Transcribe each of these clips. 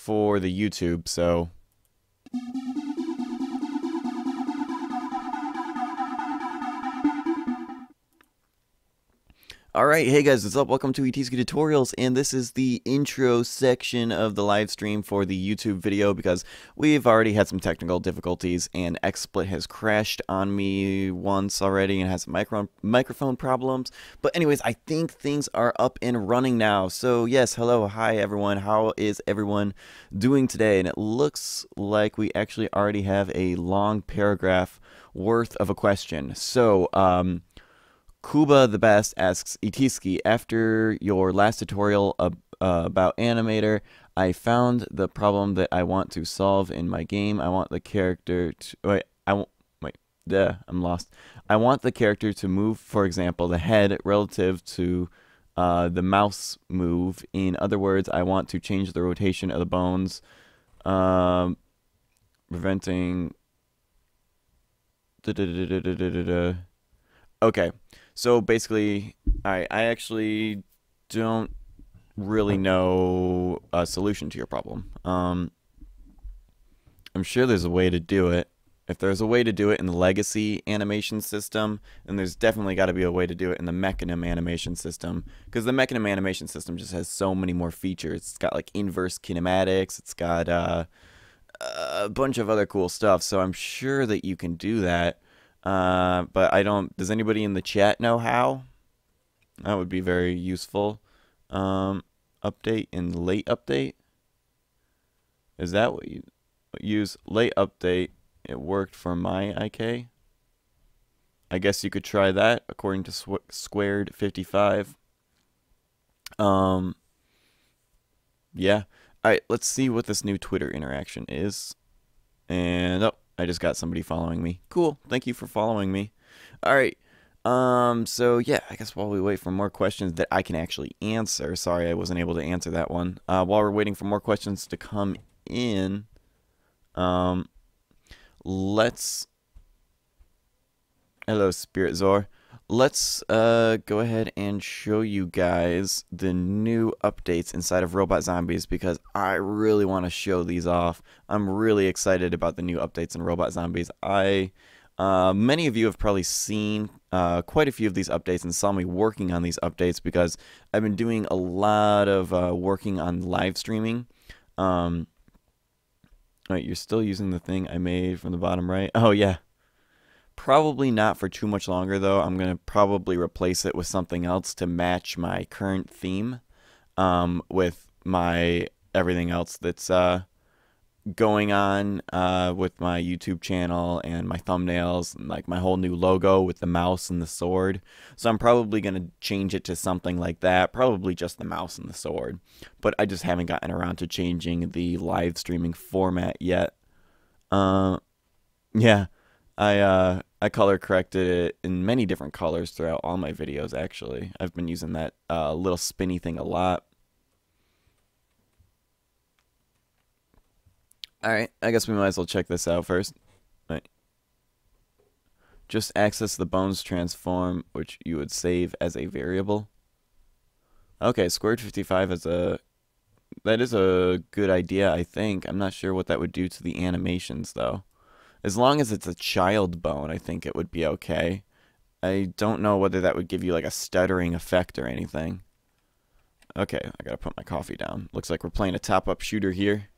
for the YouTube, so Alright, hey guys, what's up? Welcome to ETSK Tutorials, and this is the intro section of the live stream for the YouTube video because we've already had some technical difficulties, and XSplit has crashed on me once already and has micro microphone problems. But anyways, I think things are up and running now. So yes, hello, hi everyone, how is everyone doing today? And it looks like we actually already have a long paragraph worth of a question. So, um... Kuba the Best asks Itiski, after your last tutorial ab uh, about Animator, I found the problem that I want to solve in my game. I want the character to wait. I won't wait. I'm lost. I want the character to move, for example, the head relative to uh, the mouse move. In other words, I want to change the rotation of the bones, um, preventing. okay. So basically, I I actually don't really know a solution to your problem. Um, I'm sure there's a way to do it. If there's a way to do it in the legacy animation system, then there's definitely got to be a way to do it in the Mechanum animation system. Because the Mechanum animation system just has so many more features. It's got like inverse kinematics, it's got uh, a bunch of other cool stuff. So I'm sure that you can do that. Uh, but I don't. Does anybody in the chat know how? That would be very useful. Um, update and late update. Is that what you use? Late update. It worked for my IK. I guess you could try that according to squared 55. Um, yeah. All right, let's see what this new Twitter interaction is. And oh, I just got somebody following me. Cool. Thank you for following me. All right. Um, so yeah, I guess while we wait for more questions that I can actually answer, sorry I wasn't able to answer that one. Uh, while we're waiting for more questions to come in, um, let's. Hello, Spirit Zor let's uh, go ahead and show you guys the new updates inside of Robot Zombies because I really want to show these off. I'm really excited about the new updates in Robot Zombies. I uh, many of you have probably seen uh, quite a few of these updates and saw me working on these updates because I've been doing a lot of uh, working on live streaming. Um, all right, you're still using the thing I made from the bottom right. Oh yeah. Probably not for too much longer though. I'm going to probably replace it with something else to match my current theme um, with my everything else that's uh, going on uh, with my YouTube channel and my thumbnails and like my whole new logo with the mouse and the sword. So I'm probably going to change it to something like that, probably just the mouse and the sword. But I just haven't gotten around to changing the live streaming format yet. Uh, yeah. I uh, I color corrected it in many different colors throughout all my videos. Actually, I've been using that uh, little spinny thing a lot. All right, I guess we might as well check this out first. Just access the bones transform, which you would save as a variable. Okay, squared 55 is a... That is a good idea, I think. I'm not sure what that would do to the animations, though. As long as it's a child bone, I think it would be okay. I don't know whether that would give you like a stuttering effect or anything. Okay, I gotta put my coffee down. Looks like we're playing a top-up shooter here.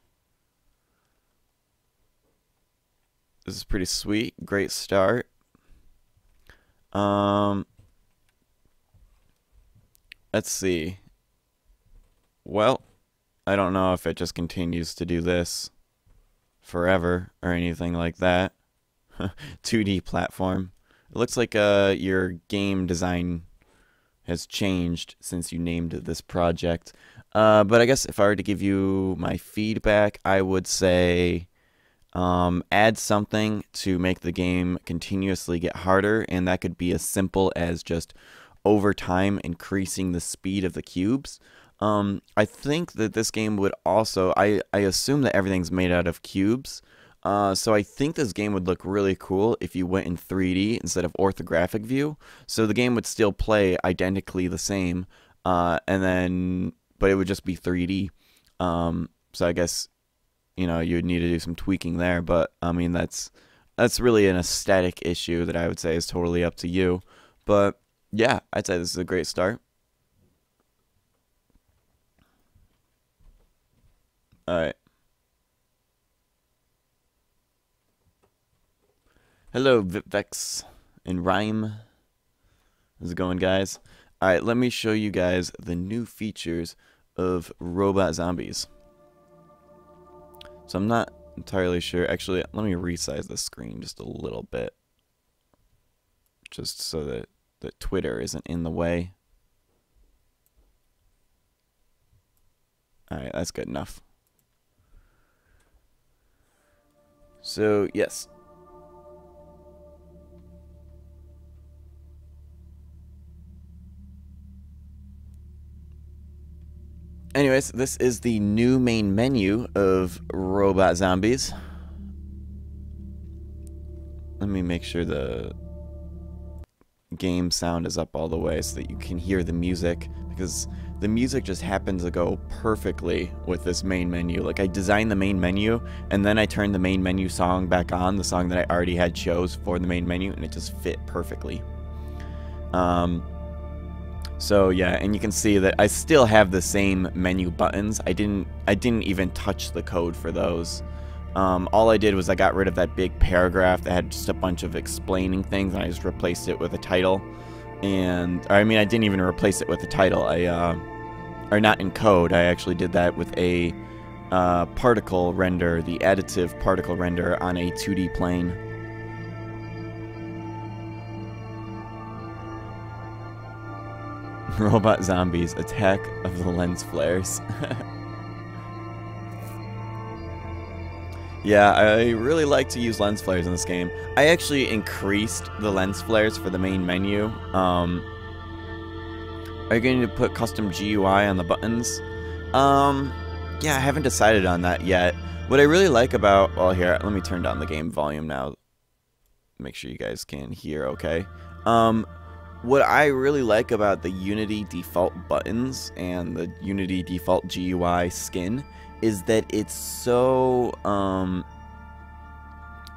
This is pretty sweet. Great start. Um, let's see. Well, I don't know if it just continues to do this forever or anything like that. 2D platform. It looks like uh, your game design has changed since you named this project. Uh, but I guess if I were to give you my feedback, I would say um, add something to make the game continuously get harder, and that could be as simple as just over time increasing the speed of the cubes. Um, I think that this game would also, I, I assume that everything's made out of cubes. Uh, so I think this game would look really cool if you went in 3D instead of orthographic view. So the game would still play identically the same, uh, and then, but it would just be 3D. Um, so I guess, you know, you would need to do some tweaking there, but I mean, that's, that's really an aesthetic issue that I would say is totally up to you. But yeah, I'd say this is a great start. Alright. Hello, Vipvex and Rhyme. How's it going, guys? Alright, let me show you guys the new features of Robot Zombies. So I'm not entirely sure. Actually, let me resize the screen just a little bit. Just so that, that Twitter isn't in the way. Alright, that's good enough. So, yes. Anyways, this is the new main menu of Robot Zombies. Let me make sure the game sound is up all the way so that you can hear the music because the music just happens to go perfectly with this main menu. Like I designed the main menu and then I turned the main menu song back on, the song that I already had chose for the main menu, and it just fit perfectly. Um, so yeah, and you can see that I still have the same menu buttons. I didn't I didn't even touch the code for those. Um, all I did was I got rid of that big paragraph that had just a bunch of explaining things, and I just replaced it with a title. And I mean, I didn't even replace it with a title. I uh, or not in code. I actually did that with a uh, particle render, the additive particle render on a 2D plane. Robot zombies, attack of the lens flares. yeah, I really like to use lens flares in this game. I actually increased the lens flares for the main menu. Um, are you going to put custom GUI on the buttons? Um, yeah, I haven't decided on that yet. What I really like about, well, here, let me turn down the game volume now. Make sure you guys can hear okay. Um, what I really like about the Unity default buttons and the Unity default GUI skin is that it's so um,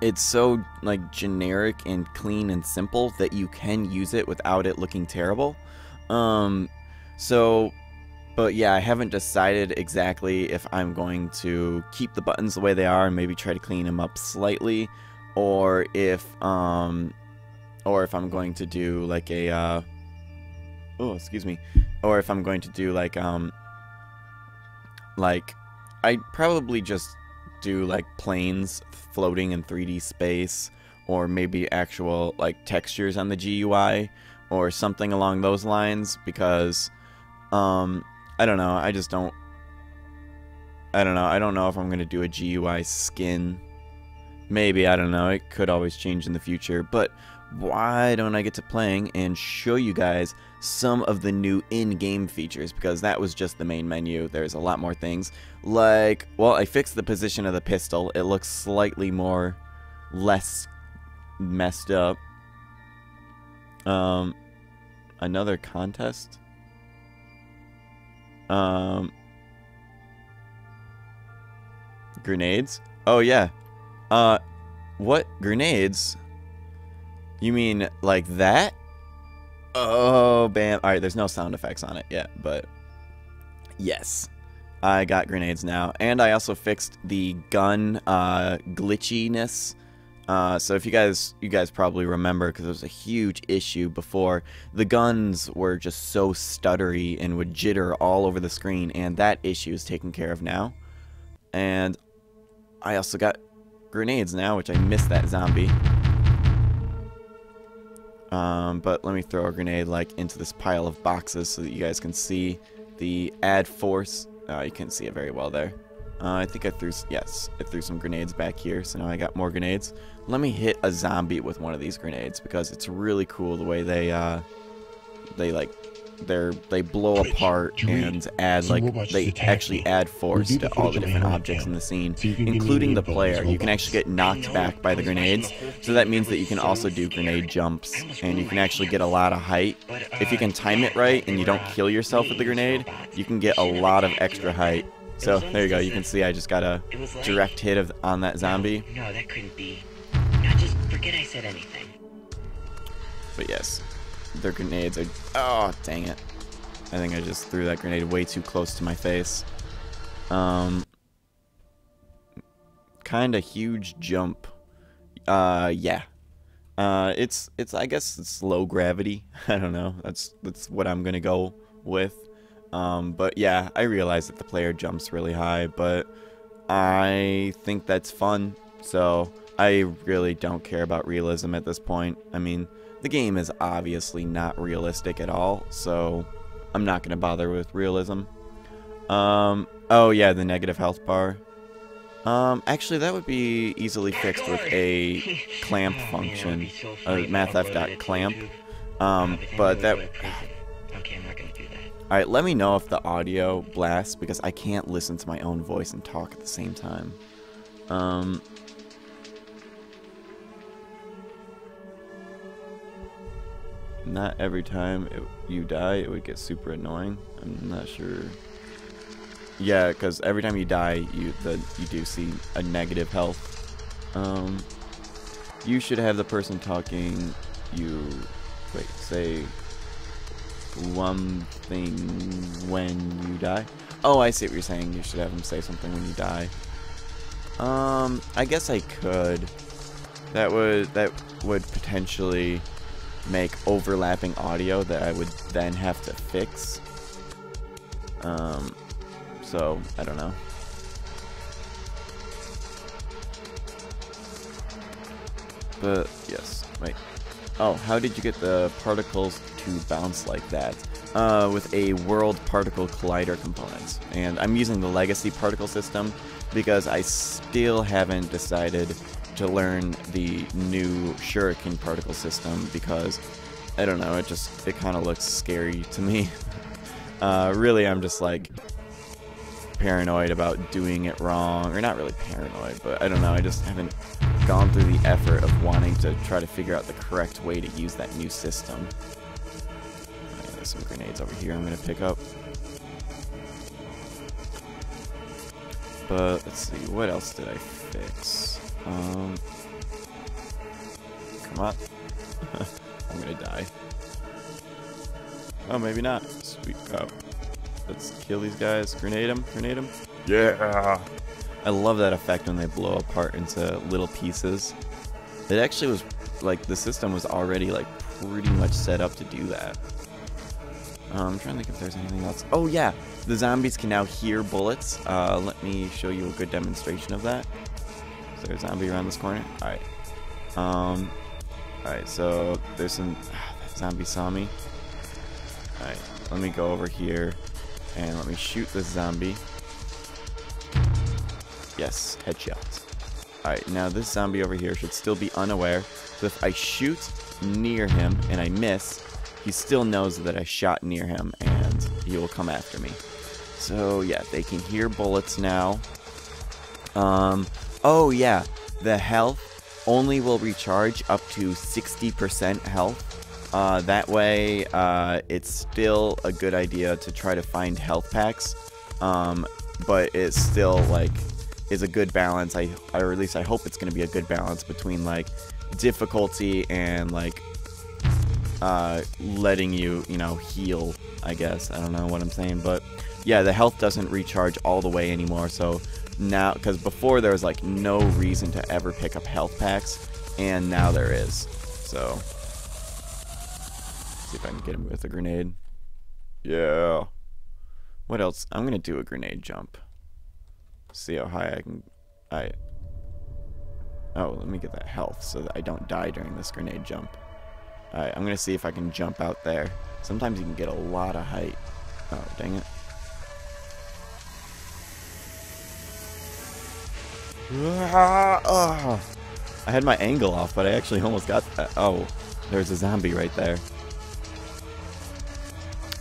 it's so like generic and clean and simple that you can use it without it looking terrible. Um, so, but yeah, I haven't decided exactly if I'm going to keep the buttons the way they are and maybe try to clean them up slightly, or if um, or if I'm going to do like a uh, oh excuse me, or if I'm going to do like um, like I probably just do like planes floating in 3D space, or maybe actual like textures on the GUI or something along those lines because um, I don't know. I just don't. I don't know. I don't know if I'm gonna do a GUI skin. Maybe I don't know. It could always change in the future, but why don't I get to playing and show you guys some of the new in-game features because that was just the main menu. There's a lot more things like, well, I fixed the position of the pistol. It looks slightly more less messed up um, another contest? Um, grenades? Oh, yeah. Uh, what? Grenades? You mean like that? Oh, bam. All right, there's no sound effects on it yet, but yes. I got grenades now. And I also fixed the gun uh, glitchiness uh, so if you guys you guys probably remember because it was a huge issue before the guns were just so stuttery and would jitter all over the screen and that issue is taken care of now and I also got grenades now which I missed that zombie um, but let me throw a grenade like into this pile of boxes so that you guys can see the add force uh, you can see it very well there uh, I think I threw, yes, I threw some grenades back here, so now I got more grenades. Let me hit a zombie with one of these grenades, because it's really cool the way they, uh, they, like, they're, they blow apart and add, like, they actually add force to all the different objects in the scene, including the player. You can actually get knocked back by the grenades, so that means that you can also do grenade jumps, and you can actually get a lot of height. If you uh, can time it right and you don't kill yourself with the grenade, you can get a lot of extra height so there you go. You can see I just got a direct hit of on that zombie. No, no, that couldn't be. No, just forget I said anything. But yes, their grenades are. Oh dang it! I think I just threw that grenade way too close to my face. Um, kind of huge jump. Uh, yeah. Uh, it's it's I guess it's low gravity. I don't know. That's that's what I'm gonna go with. Um, but yeah, I realize that the player jumps really high, but I think that's fun. So I really don't care about realism at this point. I mean, the game is obviously not realistic at all, so I'm not going to bother with realism. Um, oh yeah, the negative health bar. Um, actually, that would be easily fixed with a clamp function, a mathf.clamp. Um, but that Alright, let me know if the audio blasts, because I can't listen to my own voice and talk at the same time. Um... Not every time it, you die, it would get super annoying. I'm not sure... Yeah, because every time you die, you the, you do see a negative health. Um, you should have the person talking. You wait, say one thing when you die. Oh, I see what you're saying. You should have him say something when you die. Um, I guess I could. That would that would potentially make overlapping audio that I would then have to fix. Um, so I don't know. But yes, wait. Oh, how did you get the particles to bounce like that? Uh, with a World Particle Collider component. And I'm using the Legacy Particle System because I still haven't decided to learn the new Shuriken Particle System because, I don't know, it just, it kind of looks scary to me. Uh, really, I'm just like, paranoid about doing it wrong, or not really paranoid, but I don't know, I just haven't gone through the effort of wanting to try to figure out the correct way to use that new system. there's some grenades over here I'm going to pick up. But, let's see, what else did I fix? Um, come on. I'm going to die. Oh, maybe not. Sweet. Oh. Let's kill these guys. Grenade them. Grenade them. Yeah. I love that effect when they blow apart into little pieces. It actually was like the system was already like pretty much set up to do that. Uh, I'm trying to think if there's anything else. Oh yeah, the zombies can now hear bullets. Uh, let me show you a good demonstration of that. Is there a zombie around this corner? All right. Um, all right. So there's some. that zombie saw me. All right. Let me go over here. And let me shoot the zombie. Yes, headshot. Alright, now this zombie over here should still be unaware. So if I shoot near him and I miss, he still knows that I shot near him and he will come after me. So yeah, they can hear bullets now. Um, oh yeah, the health only will recharge up to 60% health uh, that way, uh, it's still a good idea to try to find health packs, um, but it's still like is a good balance. I or at least I hope it's going to be a good balance between like difficulty and like uh, letting you you know heal. I guess I don't know what I'm saying, but yeah, the health doesn't recharge all the way anymore. So now, because before there was like no reason to ever pick up health packs, and now there is. So see if I can get him with a grenade. Yeah. What else? I'm gonna do a grenade jump. See how high I can... I... Oh, let me get that health so that I don't die during this grenade jump. Alright, I'm gonna see if I can jump out there. Sometimes you can get a lot of height. Oh, dang it. Ah, ah. I had my angle off, but I actually almost got Oh, there's a zombie right there.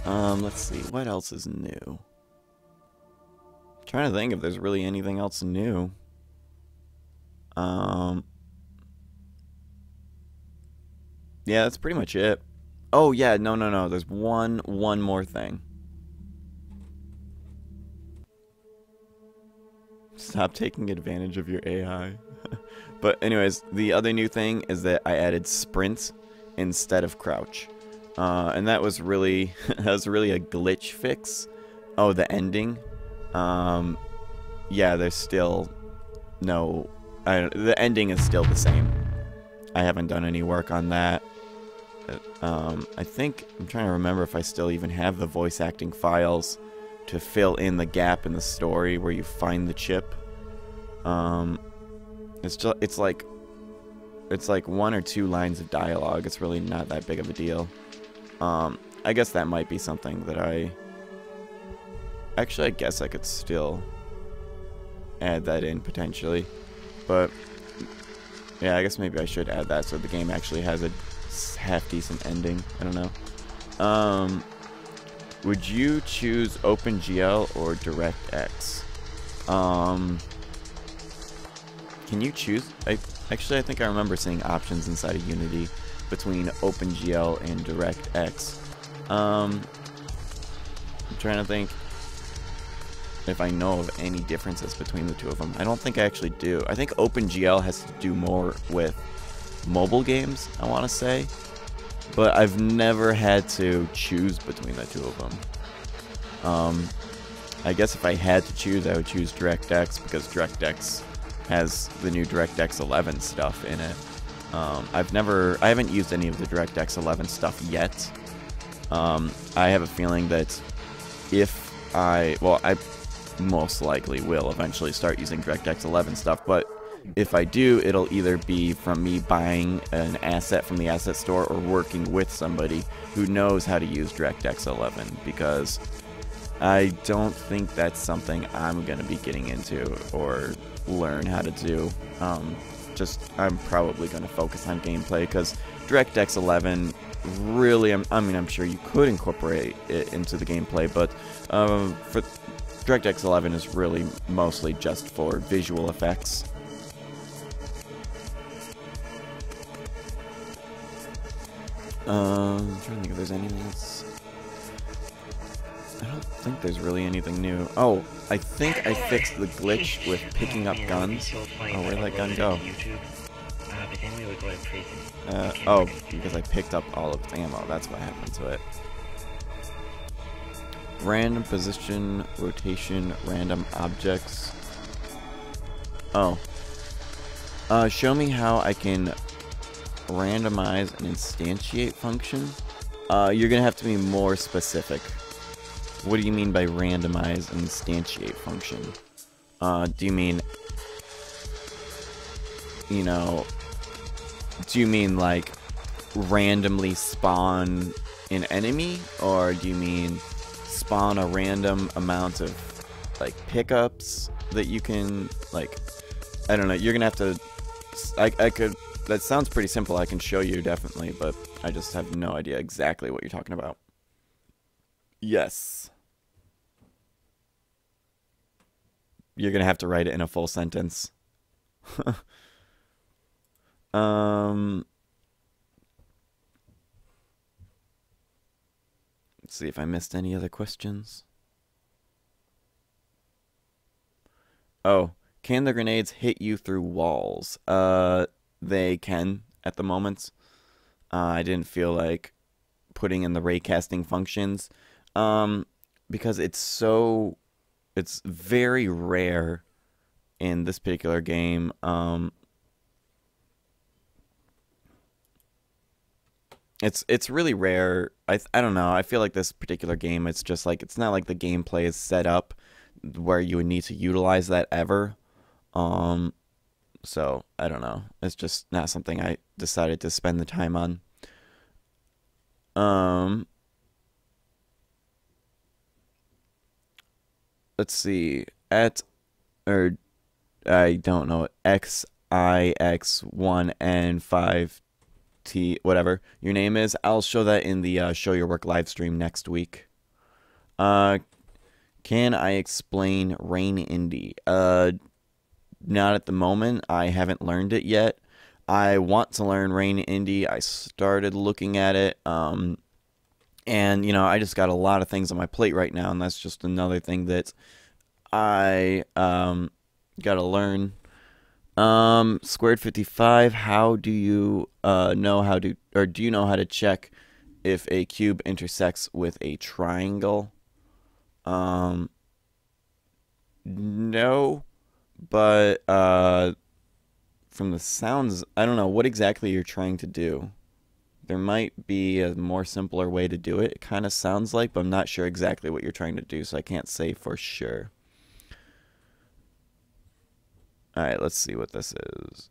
Um, let's see, what else is new? I'm trying to think if there's really anything else new. Um, yeah, that's pretty much it. Oh yeah, no, no, no. There's one, one more thing. Stop taking advantage of your AI. but anyways, the other new thing is that I added sprint instead of crouch. Uh, and that was really that was really a glitch fix. Oh, the ending. Um, yeah, there's still no. I, the ending is still the same. I haven't done any work on that. Uh, um, I think I'm trying to remember if I still even have the voice acting files to fill in the gap in the story where you find the chip. Um, it's just it's like it's like one or two lines of dialogue. It's really not that big of a deal. Um, I guess that might be something that I... Actually, I guess I could still add that in, potentially. But, yeah, I guess maybe I should add that so the game actually has a half-decent ending. I don't know. Um, would you choose OpenGL or DirectX? Um, can you choose? I Actually, I think I remember seeing options inside of Unity between OpenGL and DirectX. Um, I'm trying to think if I know of any differences between the two of them. I don't think I actually do. I think OpenGL has to do more with mobile games, I want to say. But I've never had to choose between the two of them. Um, I guess if I had to choose, I would choose DirectX because DirectX has the new DirectX 11 stuff in it. Um, I've never, I haven't used any of the DirectX 11 stuff yet. Um, I have a feeling that if I, well, I most likely will eventually start using DirectX 11 stuff, but if I do, it'll either be from me buying an asset from the asset store or working with somebody who knows how to use DirectX 11 because I don't think that's something I'm going to be getting into or learn how to do. Um, just I'm probably going to focus on gameplay because DirectX 11 really, I'm, I mean, I'm sure you could incorporate it into the gameplay, but um, for DirectX 11 is really mostly just for visual effects. Um, I'm trying to think if there's anything else. I don't think there's really anything new. Oh, I think I fixed the glitch with picking up guns. Oh, where'd that gun go? Uh, oh, because I picked up all of the ammo. That's what happened to it. Random position, rotation, random objects. Oh. Uh, show me how I can randomize an instantiate function. Uh, you're going to have to be more specific. What do you mean by randomize instantiate function? Uh, do you mean, you know, do you mean like randomly spawn an enemy? Or do you mean spawn a random amount of like pickups that you can, like, I don't know, you're gonna have to, I, I could, that sounds pretty simple. I can show you definitely, but I just have no idea exactly what you're talking about. Yes. you're gonna have to write it in a full sentence. um, let's see if I missed any other questions. Oh, can the grenades hit you through walls? Uh, they can at the moment. Uh, I didn't feel like putting in the raycasting functions um, because it's so it's very rare in this particular game. Um, it's it's really rare. I I don't know. I feel like this particular game. It's just like it's not like the gameplay is set up where you would need to utilize that ever. Um, so I don't know. It's just not something I decided to spend the time on. Um, let's see, at, or I don't know, XIX1N5T, whatever your name is. I'll show that in the uh, Show Your Work live stream next week. Uh, can I explain Rain Indie? Uh, not at the moment. I haven't learned it yet. I want to learn Rain Indie. I started looking at it. Um, and, you know, I just got a lot of things on my plate right now, and that's just another thing that I um, got to learn. Um, squared 55, how do you uh, know how to, or do you know how to check if a cube intersects with a triangle? Um, no, but uh, from the sounds, I don't know what exactly you're trying to do. There might be a more simpler way to do it, it kind of sounds like, but I'm not sure exactly what you're trying to do, so I can't say for sure. Alright, let's see what this is.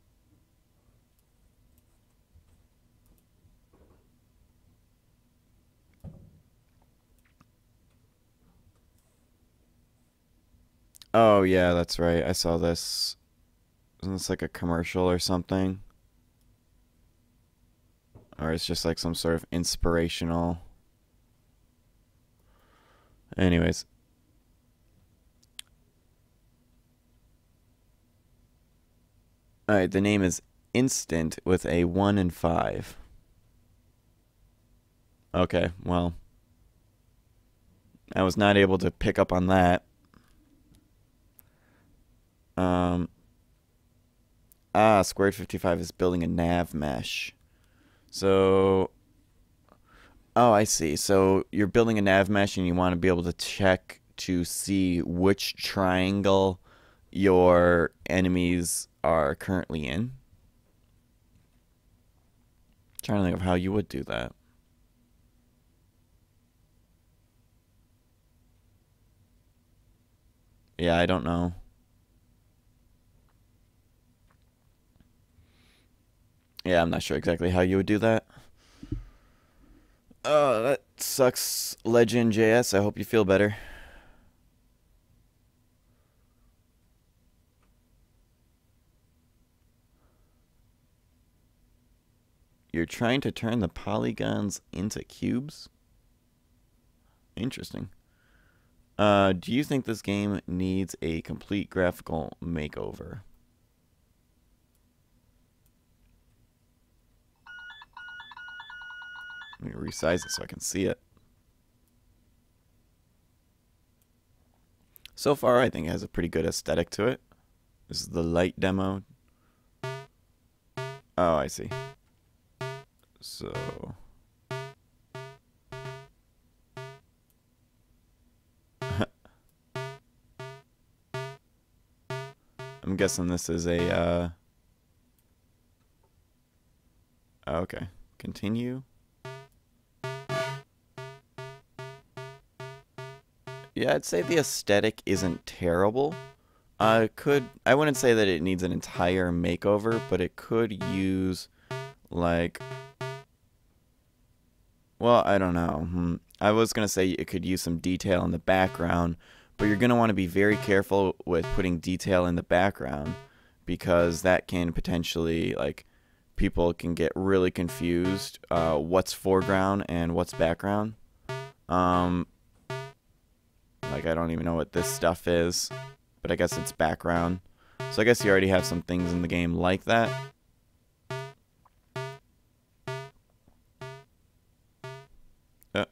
Oh, yeah, that's right. I saw this. Isn't this like a commercial or something? or it's just like some sort of inspirational. Anyways. Alright, the name is Instant with a 1 and 5. Okay, well. I was not able to pick up on that. Um, ah, Squared 55 is building a nav mesh. So, oh, I see. So you're building a nav mesh and you want to be able to check to see which triangle your enemies are currently in. I'm trying to think of how you would do that. Yeah, I don't know. Yeah, I'm not sure exactly how you would do that. Oh, that sucks, Legend JS. I hope you feel better. You're trying to turn the polygons into cubes? Interesting. Uh, do you think this game needs a complete graphical makeover? Let me resize it so I can see it. So far, I think it has a pretty good aesthetic to it. This is the light demo. Oh, I see. So... I'm guessing this is a, uh... Okay. Continue. Yeah, I'd say the aesthetic isn't terrible. Uh, could I wouldn't say that it needs an entire makeover, but it could use like well, I don't know. Hmm. I was gonna say it could use some detail in the background, but you're gonna want to be very careful with putting detail in the background because that can potentially like people can get really confused uh, what's foreground and what's background. Um, like, I don't even know what this stuff is, but I guess it's background. So I guess you already have some things in the game like that. Uh, but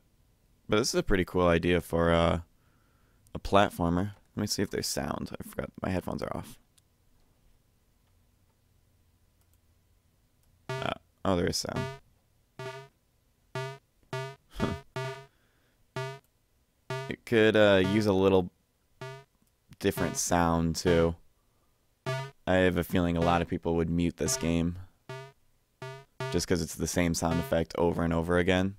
this is a pretty cool idea for uh, a platformer. Let me see if there's sound. I forgot my headphones are off. Uh, oh, there is sound. could uh, use a little different sound too. I have a feeling a lot of people would mute this game just because it's the same sound effect over and over again.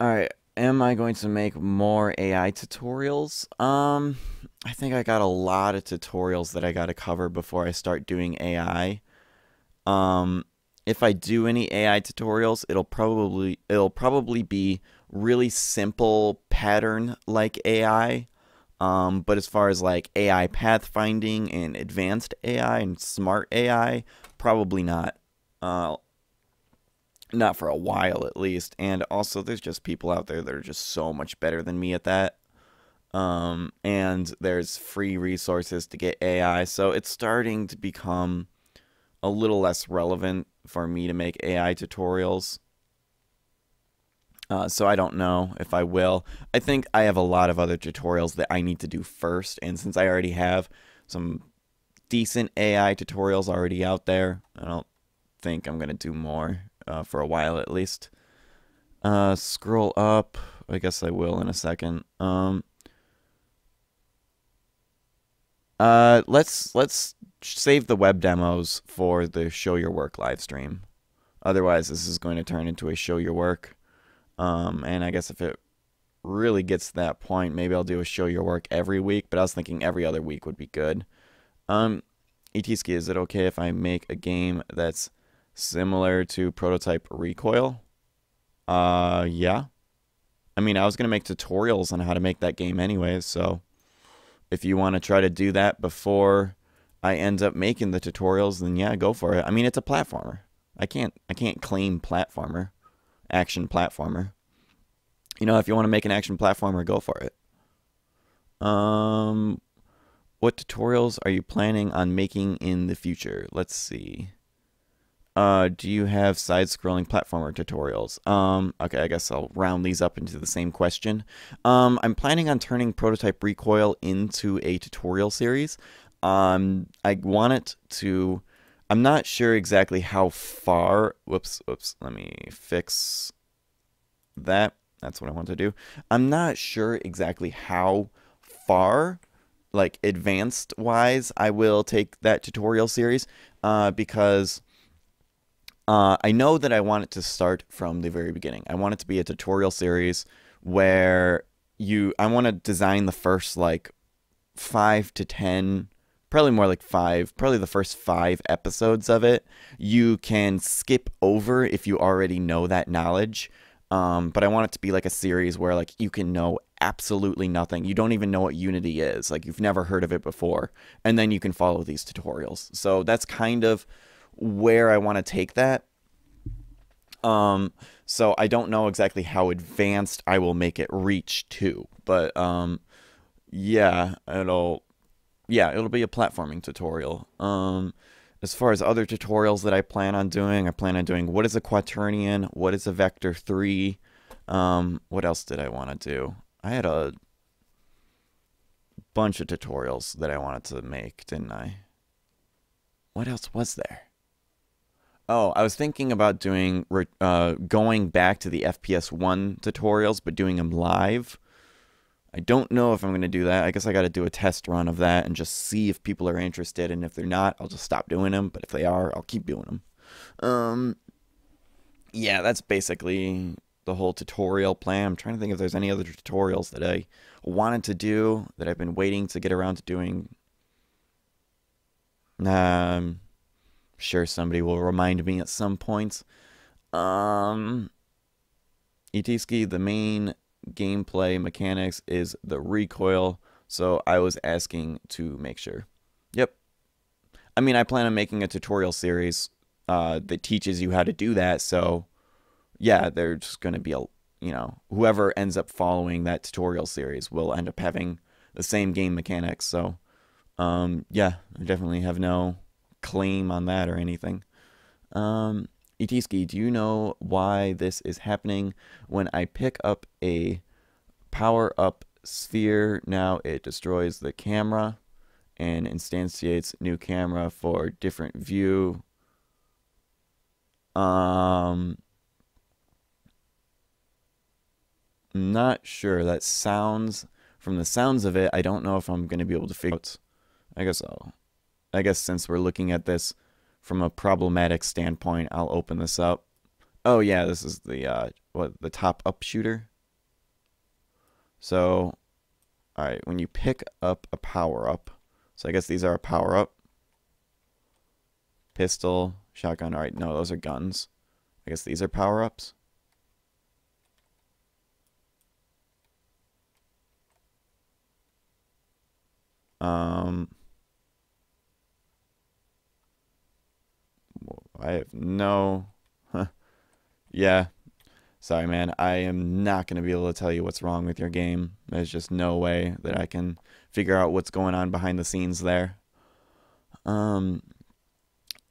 Alright, am I going to make more AI tutorials? Um, I think I got a lot of tutorials that I got to cover before I start doing AI. Um, if I do any AI tutorials, it'll probably it'll probably be really simple pattern like AI. Um, but as far as like AI pathfinding and advanced AI and smart AI, probably not. Uh, not for a while at least. And also, there's just people out there that are just so much better than me at that. Um, and there's free resources to get AI. So it's starting to become a little less relevant for me to make AI tutorials. Uh, so I don't know if I will. I think I have a lot of other tutorials that I need to do first. And since I already have some decent AI tutorials already out there, I don't think I'm going to do more uh, for a while at least. Uh, scroll up. I guess I will in a second. Um, uh, let's let's save the web demos for the show your work live stream. Otherwise, this is going to turn into a show your work. Um, and I guess if it really gets to that point, maybe I'll do a show your work every week. But I was thinking every other week would be good. Um, ETSki, is it okay if I make a game that's similar to Prototype Recoil? Uh, yeah. I mean, I was going to make tutorials on how to make that game anyway, so if you want to try to do that before I end up making the tutorials, then yeah, go for it. I mean, it's a platformer. I can't I can't claim platformer, action platformer. You know, if you want to make an action platformer, go for it. Um, what tutorials are you planning on making in the future? Let's see. Uh, do you have side-scrolling platformer tutorials? Um, okay, I guess I'll round these up into the same question. Um, I'm planning on turning Prototype Recoil into a tutorial series. Um, I want it to. I'm not sure exactly how far. Whoops, whoops. Let me fix that. That's what I want to do. I'm not sure exactly how far, like advanced wise, I will take that tutorial series uh, because. Uh, I know that I want it to start from the very beginning. I want it to be a tutorial series where you, I want to design the first like five to 10 probably more like five, probably the first five episodes of it. You can skip over if you already know that knowledge. Um, but I want it to be like a series where like you can know absolutely nothing. You don't even know what Unity is. Like you've never heard of it before, and then you can follow these tutorials. So that's kind of where I want to take that. Um, so I don't know exactly how advanced I will make it reach to, but um, yeah, it'll yeah, it'll be a platforming tutorial. Um, as far as other tutorials that I plan on doing, I plan on doing what is a quaternion, what is a vector 3, um, what else did I want to do? I had a bunch of tutorials that I wanted to make, didn't I? What else was there? Oh, I was thinking about doing uh, going back to the FPS 1 tutorials, but doing them live. I don't know if I'm going to do that. I guess I got to do a test run of that and just see if people are interested. And if they're not, I'll just stop doing them. But if they are, I'll keep doing them. Um, yeah, that's basically the whole tutorial plan. I'm trying to think if there's any other tutorials that I wanted to do that I've been waiting to get around to doing. Um, sure somebody will remind me at some point. Um, Itiski, the main gameplay mechanics is the recoil. So I was asking to make sure. Yep. I mean, I plan on making a tutorial series uh, that teaches you how to do that. So yeah, there's going to be a, you know, whoever ends up following that tutorial series will end up having the same game mechanics. So um, yeah, I definitely have no claim on that or anything. Um, Itiski, do you know why this is happening? When I pick up a power up sphere, now it destroys the camera and instantiates new camera for different view. Um, not sure. That sounds, from the sounds of it, I don't know if I'm going to be able to figure out. I guess I'll, I guess since we're looking at this, from a problematic standpoint, I'll open this up. Oh yeah, this is the uh, what the top up shooter. So, all right, when you pick up a power up, so I guess these are a power up. Pistol, shotgun. All right, no, those are guns. I guess these are power ups. Um. I have no. Yeah. Sorry, man. I am not going to be able to tell you what's wrong with your game. There's just no way that I can figure out what's going on behind the scenes there. Um,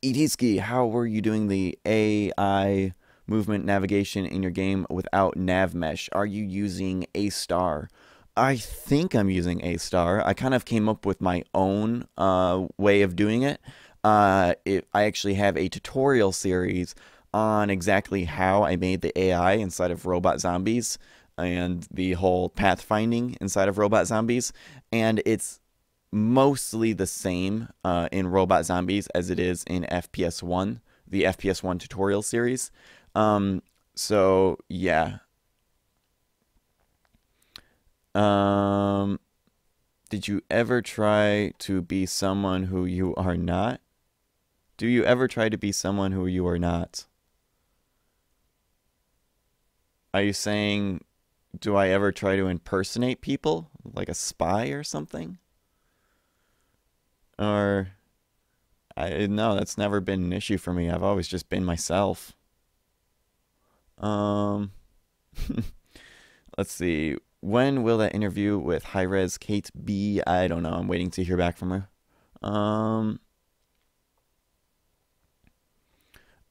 Ititsuki, how were you doing the AI movement navigation in your game without nav mesh? Are you using A star? I think I'm using A star. I kind of came up with my own uh, way of doing it uh, it, I actually have a tutorial series on exactly how I made the AI inside of Robot Zombies and the whole pathfinding inside of Robot Zombies. And it's mostly the same uh, in Robot Zombies as it is in FPS 1, the FPS 1 tutorial series. Um, so, yeah. Um, did you ever try to be someone who you are not? Do you ever try to be someone who you are not? Are you saying, do I ever try to impersonate people, like a spy or something? Or, I no, that's never been an issue for me. I've always just been myself. Um, let's see. When will that interview with High Res Kate be? I don't know. I'm waiting to hear back from her. Um,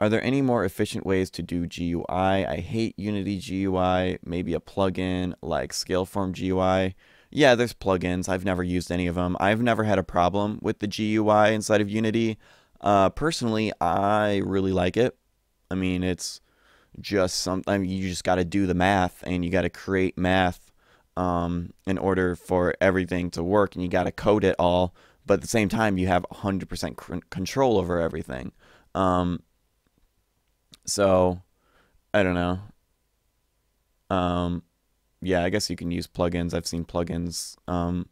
Are there any more efficient ways to do GUI? I hate Unity GUI, maybe a plugin like Scaleform GUI. Yeah, there's plugins. I've never used any of them. I've never had a problem with the GUI inside of Unity. Uh, personally, I really like it. I mean, it's just something I mean, you just got to do the math and you got to create math um, in order for everything to work and you got to code it all. But at the same time, you have 100% control over everything. Um, so I don't know. Um, yeah, I guess you can use plugins. I've seen plugins. Um,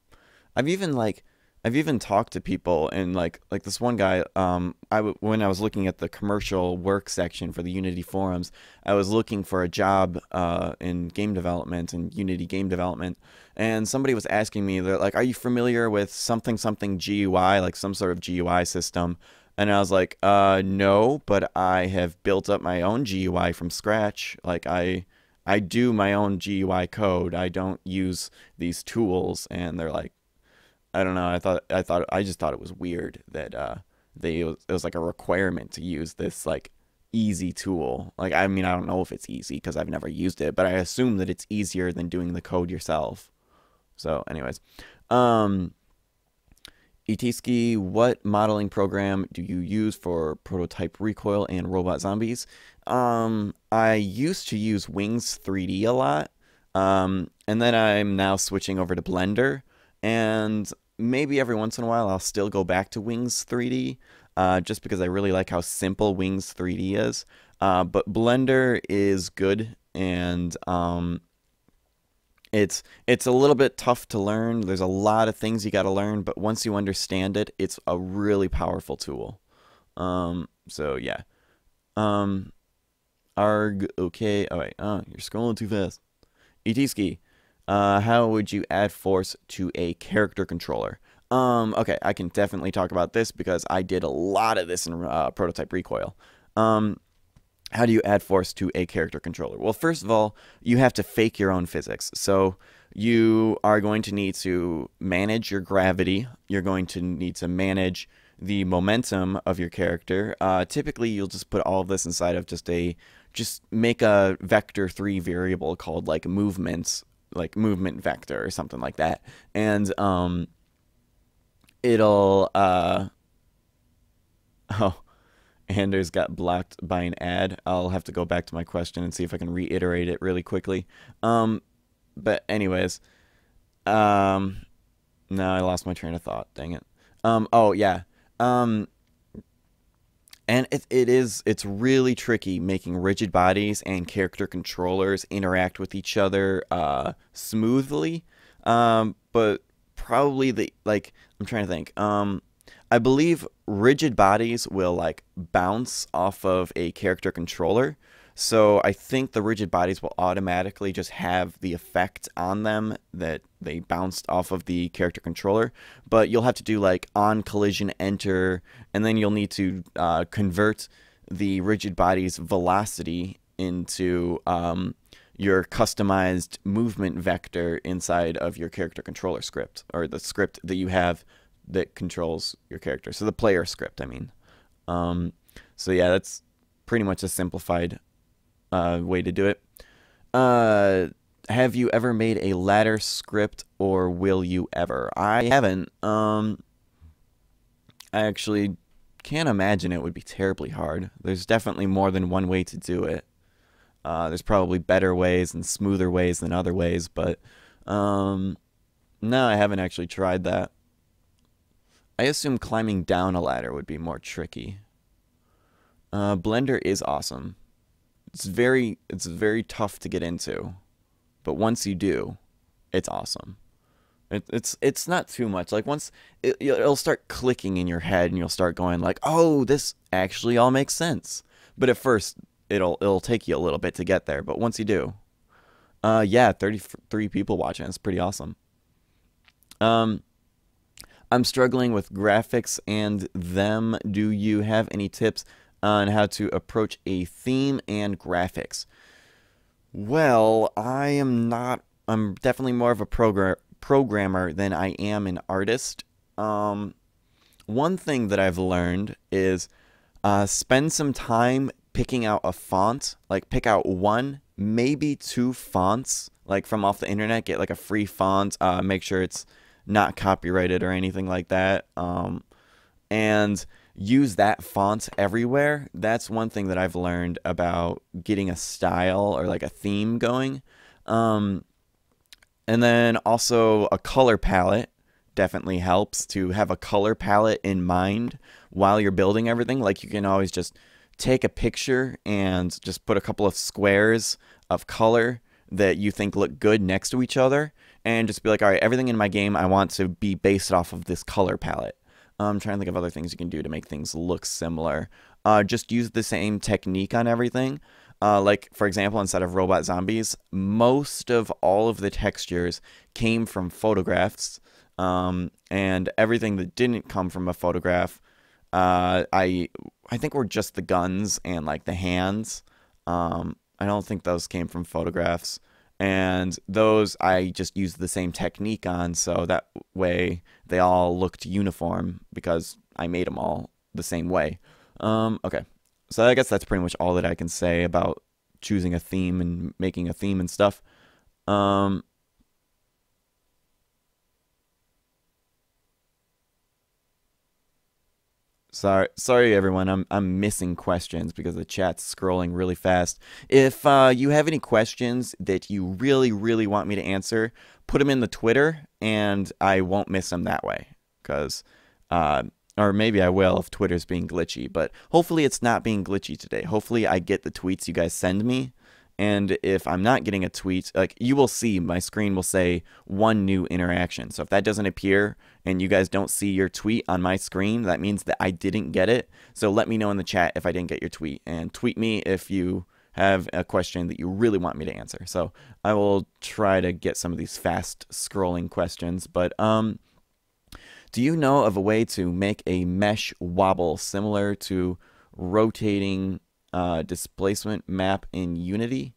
I've even like I've even talked to people and like like this one guy. Um, I w- when I was looking at the commercial work section for the Unity forums, I was looking for a job uh, in game development and Unity game development, and somebody was asking me they're like, are you familiar with something something GUI like some sort of GUI system? And I was like, uh, no, but I have built up my own GUI from scratch. Like I, I do my own GUI code. I don't use these tools. And they're like, I don't know. I thought, I thought, I just thought it was weird that, uh, they, it was, it was like a requirement to use this like easy tool. Like, I mean, I don't know if it's easy cause I've never used it, but I assume that it's easier than doing the code yourself. So anyways, um, Itiski, what modeling program do you use for prototype recoil and robot zombies? Um, I used to use Wings 3D a lot, um, and then I'm now switching over to Blender. And maybe every once in a while, I'll still go back to Wings 3D, uh, just because I really like how simple Wings 3D is. Uh, but Blender is good, and um, it's it's a little bit tough to learn. There's a lot of things you got to learn, but once you understand it, it's a really powerful tool. Um, so yeah. Um, arg. Okay. All right. Oh, you're scrolling too fast. Et ski. Uh, how would you add force to a character controller? Um, okay, I can definitely talk about this because I did a lot of this in uh, Prototype Recoil. Um, how do you add force to a character controller? Well, first of all, you have to fake your own physics. So you are going to need to manage your gravity. You're going to need to manage the momentum of your character. Uh, typically, you'll just put all of this inside of just a just make a vector three variable called like movements, like movement vector or something like that, and um, it'll uh, oh Anders got blocked by an ad. I'll have to go back to my question and see if I can reiterate it really quickly. Um, but anyways, um, no, I lost my train of thought. Dang it. Um, oh yeah. Um, and it, it is it's really tricky making rigid bodies and character controllers interact with each other uh, smoothly. Um, but probably the like I'm trying to think. Um, I believe rigid bodies will like bounce off of a character controller. So I think the rigid bodies will automatically just have the effect on them that they bounced off of the character controller. But you'll have to do like on collision enter, and then you'll need to uh, convert the rigid body's velocity into um, your customized movement vector inside of your character controller script or the script that you have that controls your character. So the player script, I mean. Um, so yeah, that's pretty much a simplified uh, way to do it. Uh, have you ever made a ladder script, or will you ever? I haven't. Um, I actually can't imagine it would be terribly hard. There's definitely more than one way to do it. Uh, there's probably better ways and smoother ways than other ways, but um, no, I haven't actually tried that. I assume climbing down a ladder would be more tricky. Uh, Blender is awesome. It's very it's very tough to get into, but once you do, it's awesome. It, it's it's not too much. Like once it, it'll start clicking in your head, and you'll start going like, "Oh, this actually all makes sense." But at first, it'll it'll take you a little bit to get there. But once you do, uh, yeah, thirty three people watching. It's pretty awesome. Um, I'm struggling with graphics and them. Do you have any tips on how to approach a theme and graphics? Well, I am not, I'm definitely more of a program, programmer than I am an artist. Um, one thing that I've learned is uh, spend some time picking out a font, like pick out one, maybe two fonts, like from off the internet, get like a free font, uh, make sure it's not copyrighted or anything like that. Um, and use that font everywhere. That's one thing that I've learned about getting a style or like a theme going. Um, and then also a color palette definitely helps to have a color palette in mind while you're building everything. Like you can always just take a picture and just put a couple of squares of color that you think look good next to each other and just be like, all right, everything in my game I want to be based off of this color palette. I'm um, trying to think of other things you can do to make things look similar. Uh, just use the same technique on everything. Uh, like, for example, instead of robot zombies, most of all of the textures came from photographs. Um, and everything that didn't come from a photograph, uh, I I think were just the guns and like the hands. Um, I don't think those came from photographs and those I just used the same technique on, so that way they all looked uniform because I made them all the same way. Um, okay, so I guess that's pretty much all that I can say about choosing a theme and making a theme and stuff. Um, Sorry, sorry everyone. I'm I'm missing questions because the chat's scrolling really fast. If uh, you have any questions that you really really want me to answer, put them in the Twitter, and I won't miss them that way. Because, uh, or maybe I will if Twitter's being glitchy. But hopefully it's not being glitchy today. Hopefully I get the tweets you guys send me. And if I'm not getting a tweet, like you will see, my screen will say one new interaction. So if that doesn't appear, and you guys don't see your tweet on my screen, that means that I didn't get it. So let me know in the chat if I didn't get your tweet and tweet me if you have a question that you really want me to answer. So I will try to get some of these fast scrolling questions, but um do you know of a way to make a mesh wobble similar to rotating uh, displacement map in Unity?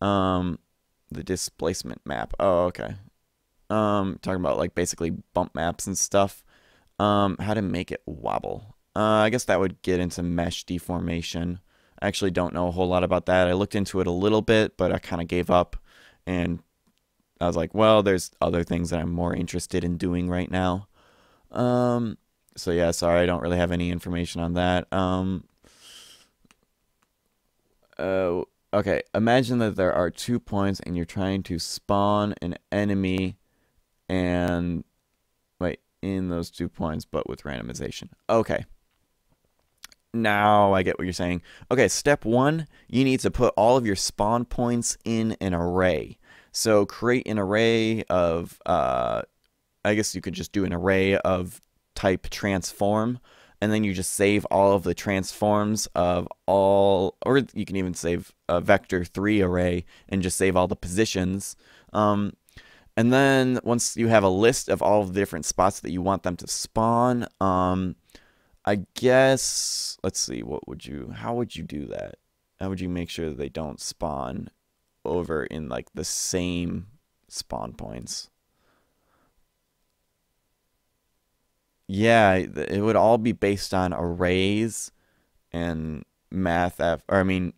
Um, the displacement map. Oh, okay um, talking about like basically bump maps and stuff, um, how to make it wobble. Uh, I guess that would get into mesh deformation. I actually don't know a whole lot about that. I looked into it a little bit, but I kind of gave up and I was like, well, there's other things that I'm more interested in doing right now. Um, so yeah, sorry, I don't really have any information on that. Um, uh, okay, imagine that there are two points and you're trying to spawn an enemy and wait, in those two points, but with randomization. Okay. Now I get what you're saying. Okay, step one, you need to put all of your spawn points in an array. So create an array of, uh, I guess you could just do an array of type transform, and then you just save all of the transforms of all, or you can even save a vector3 array and just save all the positions. Um, and then once you have a list of all the different spots that you want them to spawn, um, I guess, let's see, what would you, how would you do that? How would you make sure they don't spawn over in like the same spawn points? Yeah, it would all be based on arrays and math, F, or I mean,